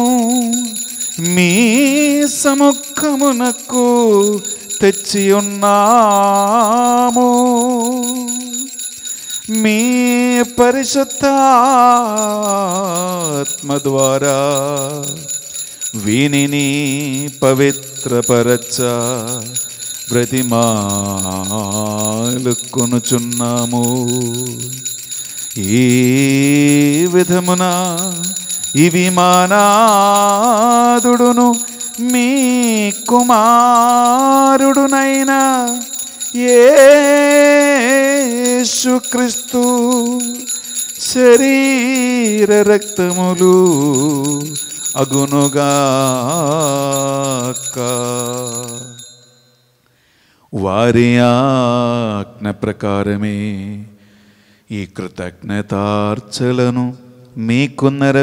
మీ సముఖమునకు తెచ్చి ఉన్నాము మీ పరిశుద్ధాత్మ ద్వారా వీనిని పవిత్రపరచ ప్రతిమాలు కొనుచున్నాము ఈ విధమున ఇవి మానాదుడును మీ కుమారుడునైనా ఏ ఏసుక్రీస్తు శరీర రక్తములు అగునుగాక వారి ఆజ్ఞ ప్రకారమే ఈ కృతజ్ఞతార్చలను మీకు నెరవేర్చుచున్నాము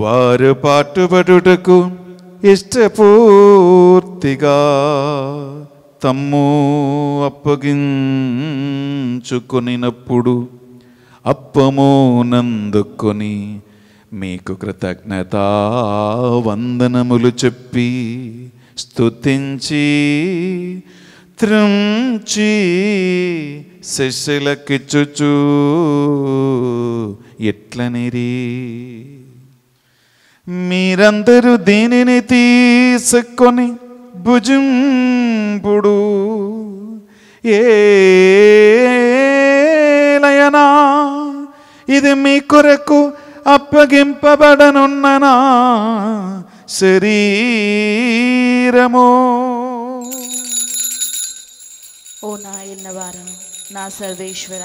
వారు పాటుపడుటకు ఇష్టపూర్తిగా తమ్ము అప్పగించుకొనినప్పుడు అప్పము నందుకొని మీకు కృతజ్ఞత వందనములు చెప్పి స్తుతించి త్రంచి శశలకిచ్చుచు ఎట్లనిరి మీరందరూ దీనిని తీసుకొని భుజింపుడు ఏలయనా ఇది మీ కొరకు అప్పగింపబడనున్ననా శరీరము ఓ నా ఎన్నవార నా సర్వేశ్వర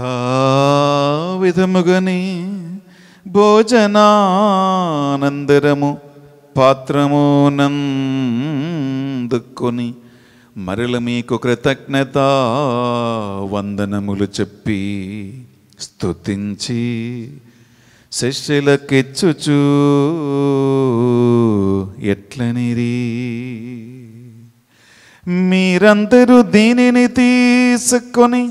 ఆ విధముగని భోజనానందరము పాత్రమునందుకొని మరల మీకు కృతజ్ఞత వందనములు చెప్పి స్తుతించి శిష్యులకిచ్చుచు ఎట్లనిరి మీరందరూ దీనిని తీసుకొని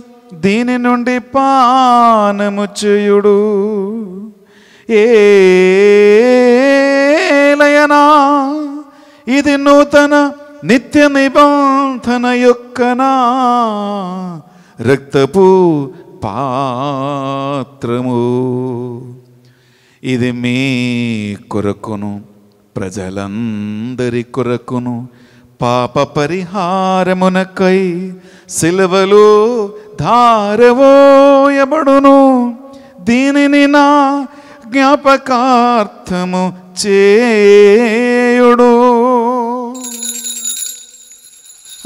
దీని నుండి పానము చేయుడు ఏ నిలయనా ఇది నూతన నిత్య నిబంధన యొక్కనా రక్తపు పాత్రము ఇది మీ కొరకును ప్రజలందరి కొరకును పాప పరిహారమునకై సిలువలో ధారవోయబడును దీనిని నా జ్ఞాపకార్థము చేయుడు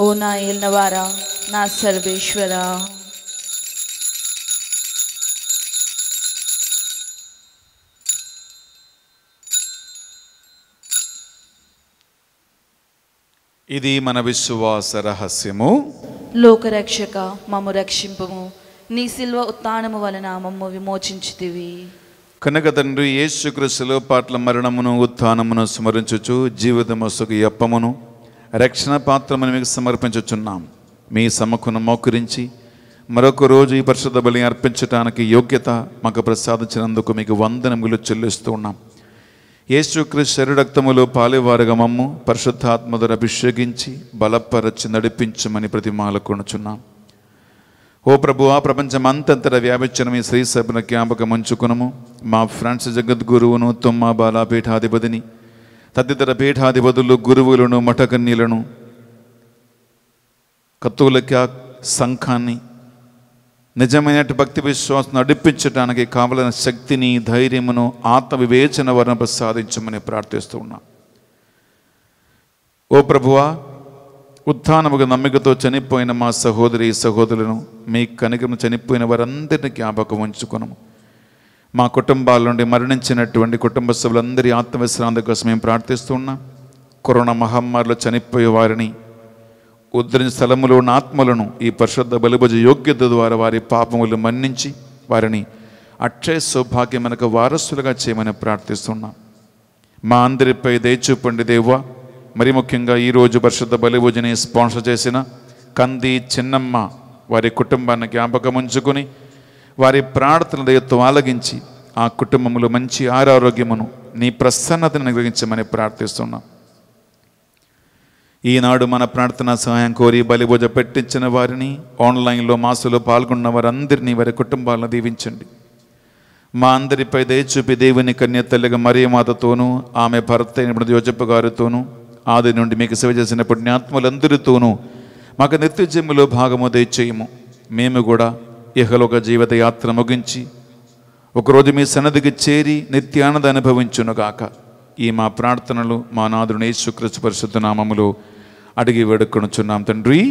ఓ నా ఎన్నవారా నా సర్వేశ్వర ఇది మన విశ్వాస రహస్యము లోకరక్షక మము రక్షింపము నీ శిల్వ ఉత్తానము వలన మమ్ము విమోచించుతివి కనుక తండ్రి యేసుక్రీస్తులో పాటల మరణమును ఉత్థానమును స్మరించుచు జీవితము సుఖ ఎప్పమును రక్షణ పాత్రమును మీకు సమర్పించుచున్నాం మీ సమకును మోకరించి మరొక రోజు ఈ పరిశుద్ధ బలి అర్పించడానికి యోగ్యత మాకు ప్రసాదించినందుకు మీకు వందనములు చెల్లిస్తూ ఉన్నాం యేసుక్రీ శరీరక్తములో పాలేవారుగా మమ్ము పరిశుద్ధాత్మధుడు అభిషేకించి బలపరచి నడిపించమని ప్రతిమాలు కొనుచున్నాం ఓ ప్రభు ఆ అంతంతట వ్యాపించిన మీ శ్రీ సభను జ్ఞాపకం మంచుకునము మా ఫ్రెండ్స్ జగద్గురువును తుమ్మ బాల పీఠాధిపతిని తదితర పీఠాధిపతులు గురువులను మఠకన్నీలను కత్తులక సంఘాన్ని నిజమైన భక్తి విశ్వాసం నడిపించడానికి కావలసిన శక్తిని ధైర్యమును ఆత్మ వివేచన వరణ ప్రసాదించమని ప్రార్థిస్తూ ఉన్నా ఓ ప్రభువా ఉత్థానముగా నమ్మికతో చనిపోయిన మా సహోదరి సహోదరులను మీ కనికను చనిపోయిన వారందరినీ జ్ఞాపకం ఉంచుకున్నాము మా కుటుంబాల నుండి మరణించినటువంటి కుటుంబ సభ్యులందరి ఆత్మవిశ్రాంతి కోసం మేము ప్రార్థిస్తున్నాం కరోనా మహమ్మారిలో చనిపోయే వారిని ఉద్ధరిన స్థలములో ఉన్న ఆత్మలను ఈ పరిశుద్ధ బలిభజ యోగ్యత ద్వారా వారి పాపములు మన్నించి వారిని అక్షయ సౌభాగ్యం మనకు వారసులుగా చేయమని ప్రార్థిస్తున్నాం మా అందరిపై దయచూపండి దేవా మరి ముఖ్యంగా ఈరోజు పరిశుద్ధ బలిభోజని స్పాన్సర్ చేసిన కంది చిన్నమ్మ వారి కుటుంబాన్ని జ్ఞాపకం ఉంచుకుని వారి ప్రార్థన దయతో ఆలగించి ఆ కుటుంబంలో మంచి ఆరోగ్యమును నీ ప్రసన్నతను అనుగ్రహించమని ప్రార్థిస్తున్నాం ఈనాడు మన ప్రార్థన సహాయం కోరి బలిభోజ పెట్టించిన వారిని ఆన్లైన్లో మాసులో పాల్గొన్న వారందరినీ వారి కుటుంబాలను దీవించండి మా అందరిపై దయచూపి దేవుని కన్యతల్లిగా తల్లిగా మరియమాతతోనూ ఆమె భర్త యోజప్ప గారితోనూ ఆది నుండి మీకు సేవ చేసిన పుణ్యాత్ములందరితోనూ మాకు నిత్యజీములో భాగము దయచేయము మేము కూడా ఇహలోక జీవిత యాత్ర ముగించి ఒకరోజు మీ సన్నదికి చేరి నిత్యానంద అనుభవించునుగాక ఈ మా ప్రార్థనలు మా నాదుని యేసుక్రీస్తు పరిశుద్ధ నామములు అడిగి వేడుకొనుచున్నాం తండ్రి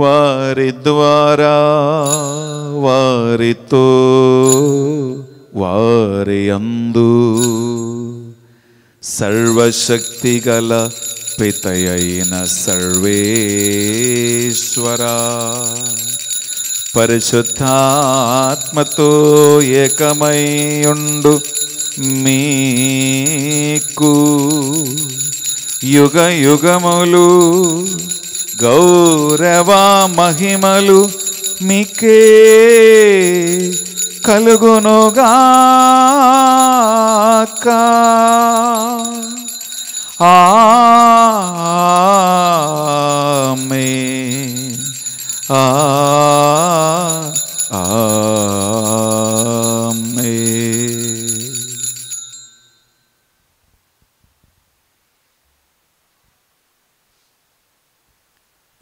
వారి ద్వారా వారితో వారి అందు సర్వశక్తిగల పితయైన సర్వేశ్వరా పరిశుద్ధాత్మతో ఏకమై ఉండు మీకు యుగ యుగములు గౌరవ మహిమలు మీకే కలుగునుగాక ఆ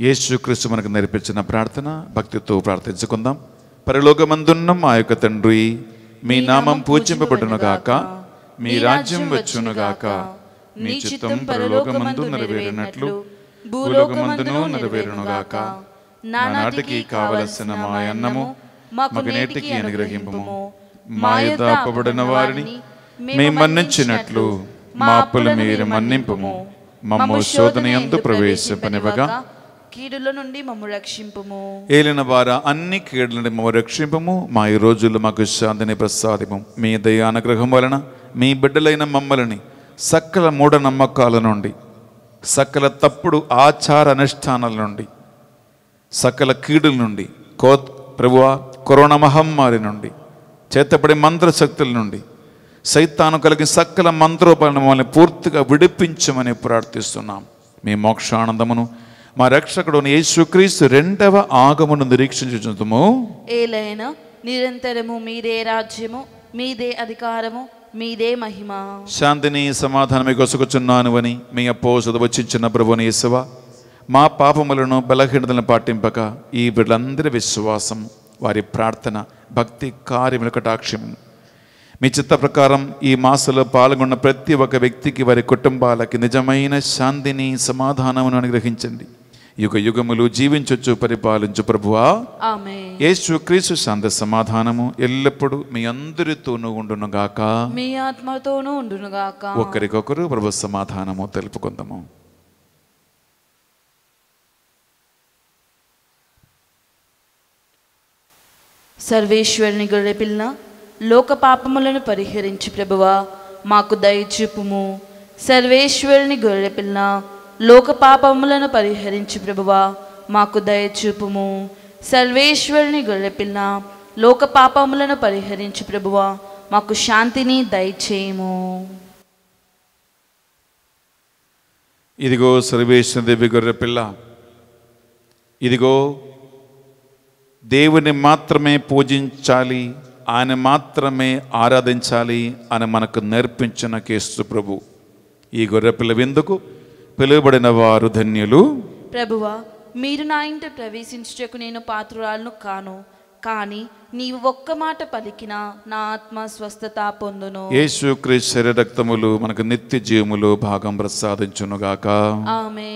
యేసుక్రీస్తు మనకు నేర్పించిన ప్రార్థన భక్తితో ప్రార్థించుకుందాం పరలోకమందున్న మా యొక్క తండ్రి మీ నామం పూజింపబడునగాక మీ రాజ్యం వచ్చునుగాక మీ చిత్తం పరలోకమందు నెరవేరినట్లు భూలోకమందును నెరవేరునుగాక నాటికి కావలసిన మా అన్నము మాకు నేటికి అనుగ్రహింపము మా యొద్ద వారిని మేము మన్నించినట్లు మా అప్పులు మీరు మన్నింపము మమ్మ శోధన ఎందు ప్రవేశపనివగా కీడుల నుండి మమ్ము రక్షింపుము ఏలిన వార అన్ని కీడుల నుండి మమ్ము రక్షింపము మా ఈ రోజుల్లో మాకు శాంతిని ప్రసాదిము మీ దయ అనుగ్రహం వలన మీ బిడ్డలైన మమ్మల్ని సకల మూఢనమ్మకాల నుండి సకల తప్పుడు ఆచార అనుష్ఠానాల నుండి సకల కీడుల నుండి కో ప్రభువా కరోనా మహమ్మారి నుండి చేతపడే మంత్రశక్తుల నుండి సైతాను కలిగిన సకల మంత్రోపాలను మమ్మల్ని పూర్తిగా విడిపించమని ప్రార్థిస్తున్నాం మీ మోక్షానందమును మా రక్షకుడు యేసుక్రీస్తు రెండవ ఆగమును నిరీక్షించుచుందుము ఏలైనా నిరంతరము మీదే రాజ్యము మీదే అధికారము మీదే మహిమ శాంతిని సమాధానమే వసుకొచ్చున్నాను అని మీ అప్పో చదవచ్చిన ప్రభుని యేసువ మా పాపములను బలహీనతలను పాటింపక ఈ వీళ్ళందరి విశ్వాసం వారి ప్రార్థన భక్తి కార్యముల కటాక్షం మీ చిత్త ప్రకారం ఈ మాసలో పాల్గొన్న ప్రతి ఒక్క వ్యక్తికి వారి కుటుంబాలకి నిజమైన శాంతిని సమాధానమును అనుగ్రహించండి యుగ యుగములు జీవించొచ్చు పరిపాలించు ప్రభువా యేసు క్రీసు సంద సమాధానము ఎల్లప్పుడూ మీ అందరితోనూ ఉండును గాక మీ ఆత్మతోనూ ఉండును గాక ఒకరికొకరు ప్రభు సమాధానము తెలుపుకుందాము సర్వేశ్వరుని గొర్రె పిల్ల లోక పాపములను పరిహరించి ప్రభువా మాకు దయచూపుము సర్వేశ్వరుని గొర్రె పిల్ల లోక పాపములను పరిహరించి ప్రభువా మాకు దయచూపుము సర్వేశ్వరుని గొల్లపిల్ల లోక పాపములను పరిహరించి ప్రభువా మాకు శాంతిని దయచేయము ఇదిగో సర్వేశ్వర దేవి గొర్రెపిల్ల ఇదిగో దేవుని మాత్రమే పూజించాలి ఆయన మాత్రమే ఆరాధించాలి అని మనకు నేర్పించిన కేసు ప్రభు ఈ గొర్రెపిల్ల ఎందుకు పిలువబడిన వారు ధన్యులు ప్రభువా మీరు నా ఇంట ప్రవేశించుటకు నేను పాత్రురాలను కాను కానీ నీవు ఒక్క మాట పలికిన నా ఆత్మ స్వస్థత పొందును యేసు క్రీస్తు శరీర రక్తములు మనకు నిత్య జీవములు భాగం ప్రసాదించునుగాక ఆమె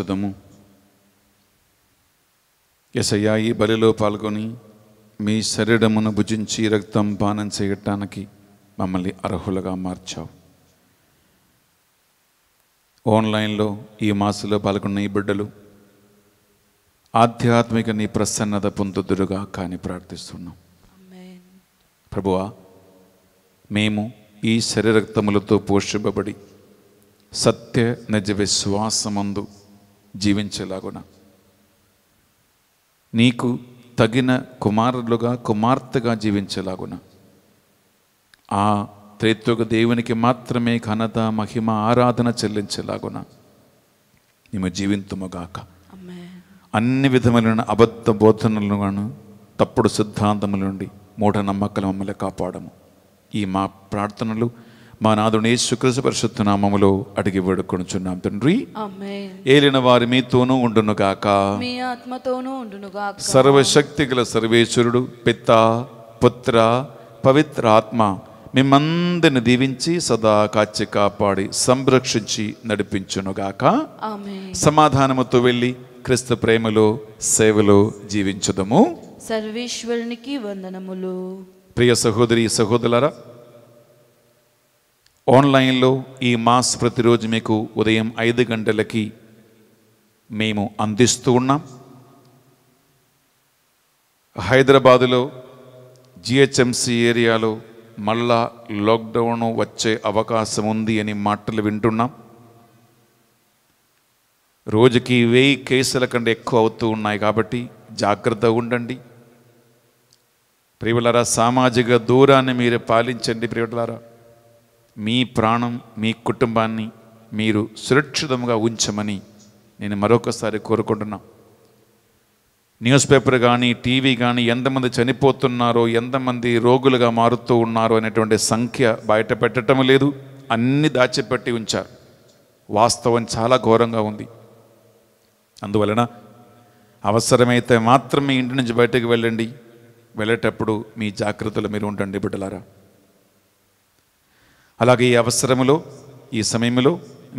ఉంచుదము ఎసయా ఈ బలిలో పాల్గొని మీ శరీరమును భుజించి రక్తం పానం చేయటానికి మమ్మల్ని అర్హులుగా మార్చావు ఆన్లైన్లో ఈ మాసులో పాల్గొన్న ఈ బిడ్డలు ఆధ్యాత్మిక నీ ప్రసన్నత పొందుదురుగా కానీ ప్రార్థిస్తున్నాం ప్రభువా మేము ఈ శరీరక్తములతో పోషింపబడి సత్య నిజ విశ్వాసమందు జీవించేలాగున నీకు తగిన కుమారులుగా కుమార్తెగా జీవించేలాగున ఆ త్రేత్వక దేవునికి మాత్రమే ఘనత మహిమ ఆరాధన చెల్లించేలాగున మేము జీవింతుముగాక అన్ని విధములైన అబద్ధ బోధనలను తప్పుడు సిద్ధాంతముల నుండి మూఢ నమ్మకాలు మమ్మల్ని కాపాడము ఈ మా ప్రార్థనలు మా నాదుని యేసుక్రీస్తు పరిశుద్ధ నామములో అడిగి వేడుకొనుచున్నాం తండ్రి ఏలిన వారి మీతోనూ ఉండును గాక సర్వశక్తి గల సర్వేశ్వరుడు పిత్త పుత్ర పవిత్ర ఆత్మ మిమ్మందరిని దీవించి సదా కాచి కాపాడి సంరక్షించి నడిపించునుగాక సమాధానముతో వెళ్ళి క్రీస్తు ప్రేమలో సేవలో జీవించదము సర్వేశ్వరునికి వందనములు ప్రియ సహోదరి సహోదరులరా ఆన్లైన్లో ఈ మాస్ ప్రతిరోజు మీకు ఉదయం ఐదు గంటలకి మేము అందిస్తూ ఉన్నాం హైదరాబాదులో జిహెచ్ఎంసి ఏరియాలో మళ్ళా లాక్డౌన్ వచ్చే అవకాశం ఉంది అని మాటలు వింటున్నాం రోజుకి వెయ్యి కేసుల కంటే ఎక్కువ అవుతూ ఉన్నాయి కాబట్టి జాగ్రత్తగా ఉండండి ప్రియులారా సామాజిక దూరాన్ని మీరు పాలించండి ప్రియులారా మీ ప్రాణం మీ కుటుంబాన్ని మీరు సురక్షితంగా ఉంచమని నేను మరొకసారి కోరుకుంటున్నా న్యూస్ పేపర్ కానీ టీవీ కానీ ఎంతమంది చనిపోతున్నారో ఎంతమంది రోగులుగా మారుతూ ఉన్నారో అనేటువంటి సంఖ్య బయట పెట్టడం లేదు అన్నీ దాచిపెట్టి ఉంచారు వాస్తవం చాలా ఘోరంగా ఉంది అందువలన అవసరమైతే మాత్రమే ఇంటి నుంచి బయటకు వెళ్ళండి వెళ్ళేటప్పుడు మీ జాగ్రత్తలు మీరు ఉండండి బిడ్డలారా అలాగే ఈ అవసరములో ఈ సమయంలో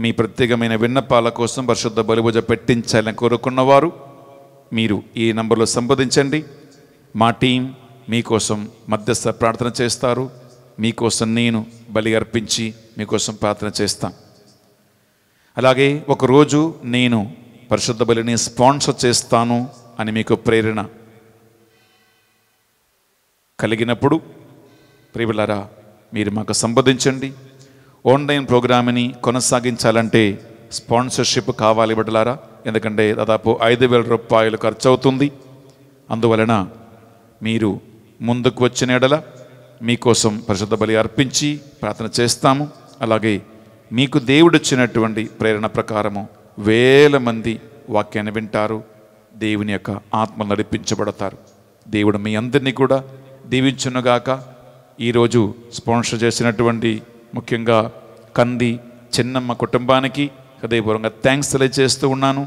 మీ ప్రత్యేకమైన విన్నపాల కోసం పరిశుద్ధ బలిభుజ పెట్టించాలని కోరుకున్నవారు మీరు ఈ నంబర్లో సంప్రదించండి మా టీం మీకోసం మధ్యస్థ ప్రార్థన చేస్తారు మీకోసం నేను బలి అర్పించి మీకోసం ప్రార్థన చేస్తాను అలాగే ఒకరోజు నేను పరిశుద్ధ బలిని స్పాన్సర్ చేస్తాను అని మీకు ప్రేరణ కలిగినప్పుడు ప్రియులరా మీరు మాకు సంప్రదించండి ఆన్లైన్ ప్రోగ్రామ్ని కొనసాగించాలంటే స్పాన్సర్షిప్ కావాలి బడలారా ఎందుకంటే దాదాపు ఐదు వేల రూపాయలు ఖర్చు అవుతుంది అందువలన మీరు ముందుకు వచ్చిన ఎడల మీకోసం పరిశుద్ధ బలి అర్పించి ప్రార్థన చేస్తాము అలాగే మీకు దేవుడిచ్చినటువంటి ప్రేరణ ప్రకారము వేల మంది వాక్యాన్ని వింటారు దేవుని యొక్క ఆత్మ నడిపించబడతారు దేవుడు మీ అందరినీ కూడా దీవించునుగాక ఈరోజు స్పాన్సర్ చేసినటువంటి ముఖ్యంగా కంది చిన్నమ్మ కుటుంబానికి హృదయపూర్వకంగా థ్యాంక్స్ తెలియజేస్తూ ఉన్నాను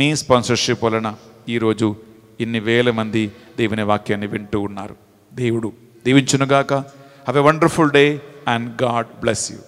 మీ స్పాన్సర్షిప్ వలన ఈరోజు ఇన్ని వేల మంది దేవుని వాక్యాన్ని వింటూ ఉన్నారు దేవుడు దీవించునుగాక have a wonderful day and God bless you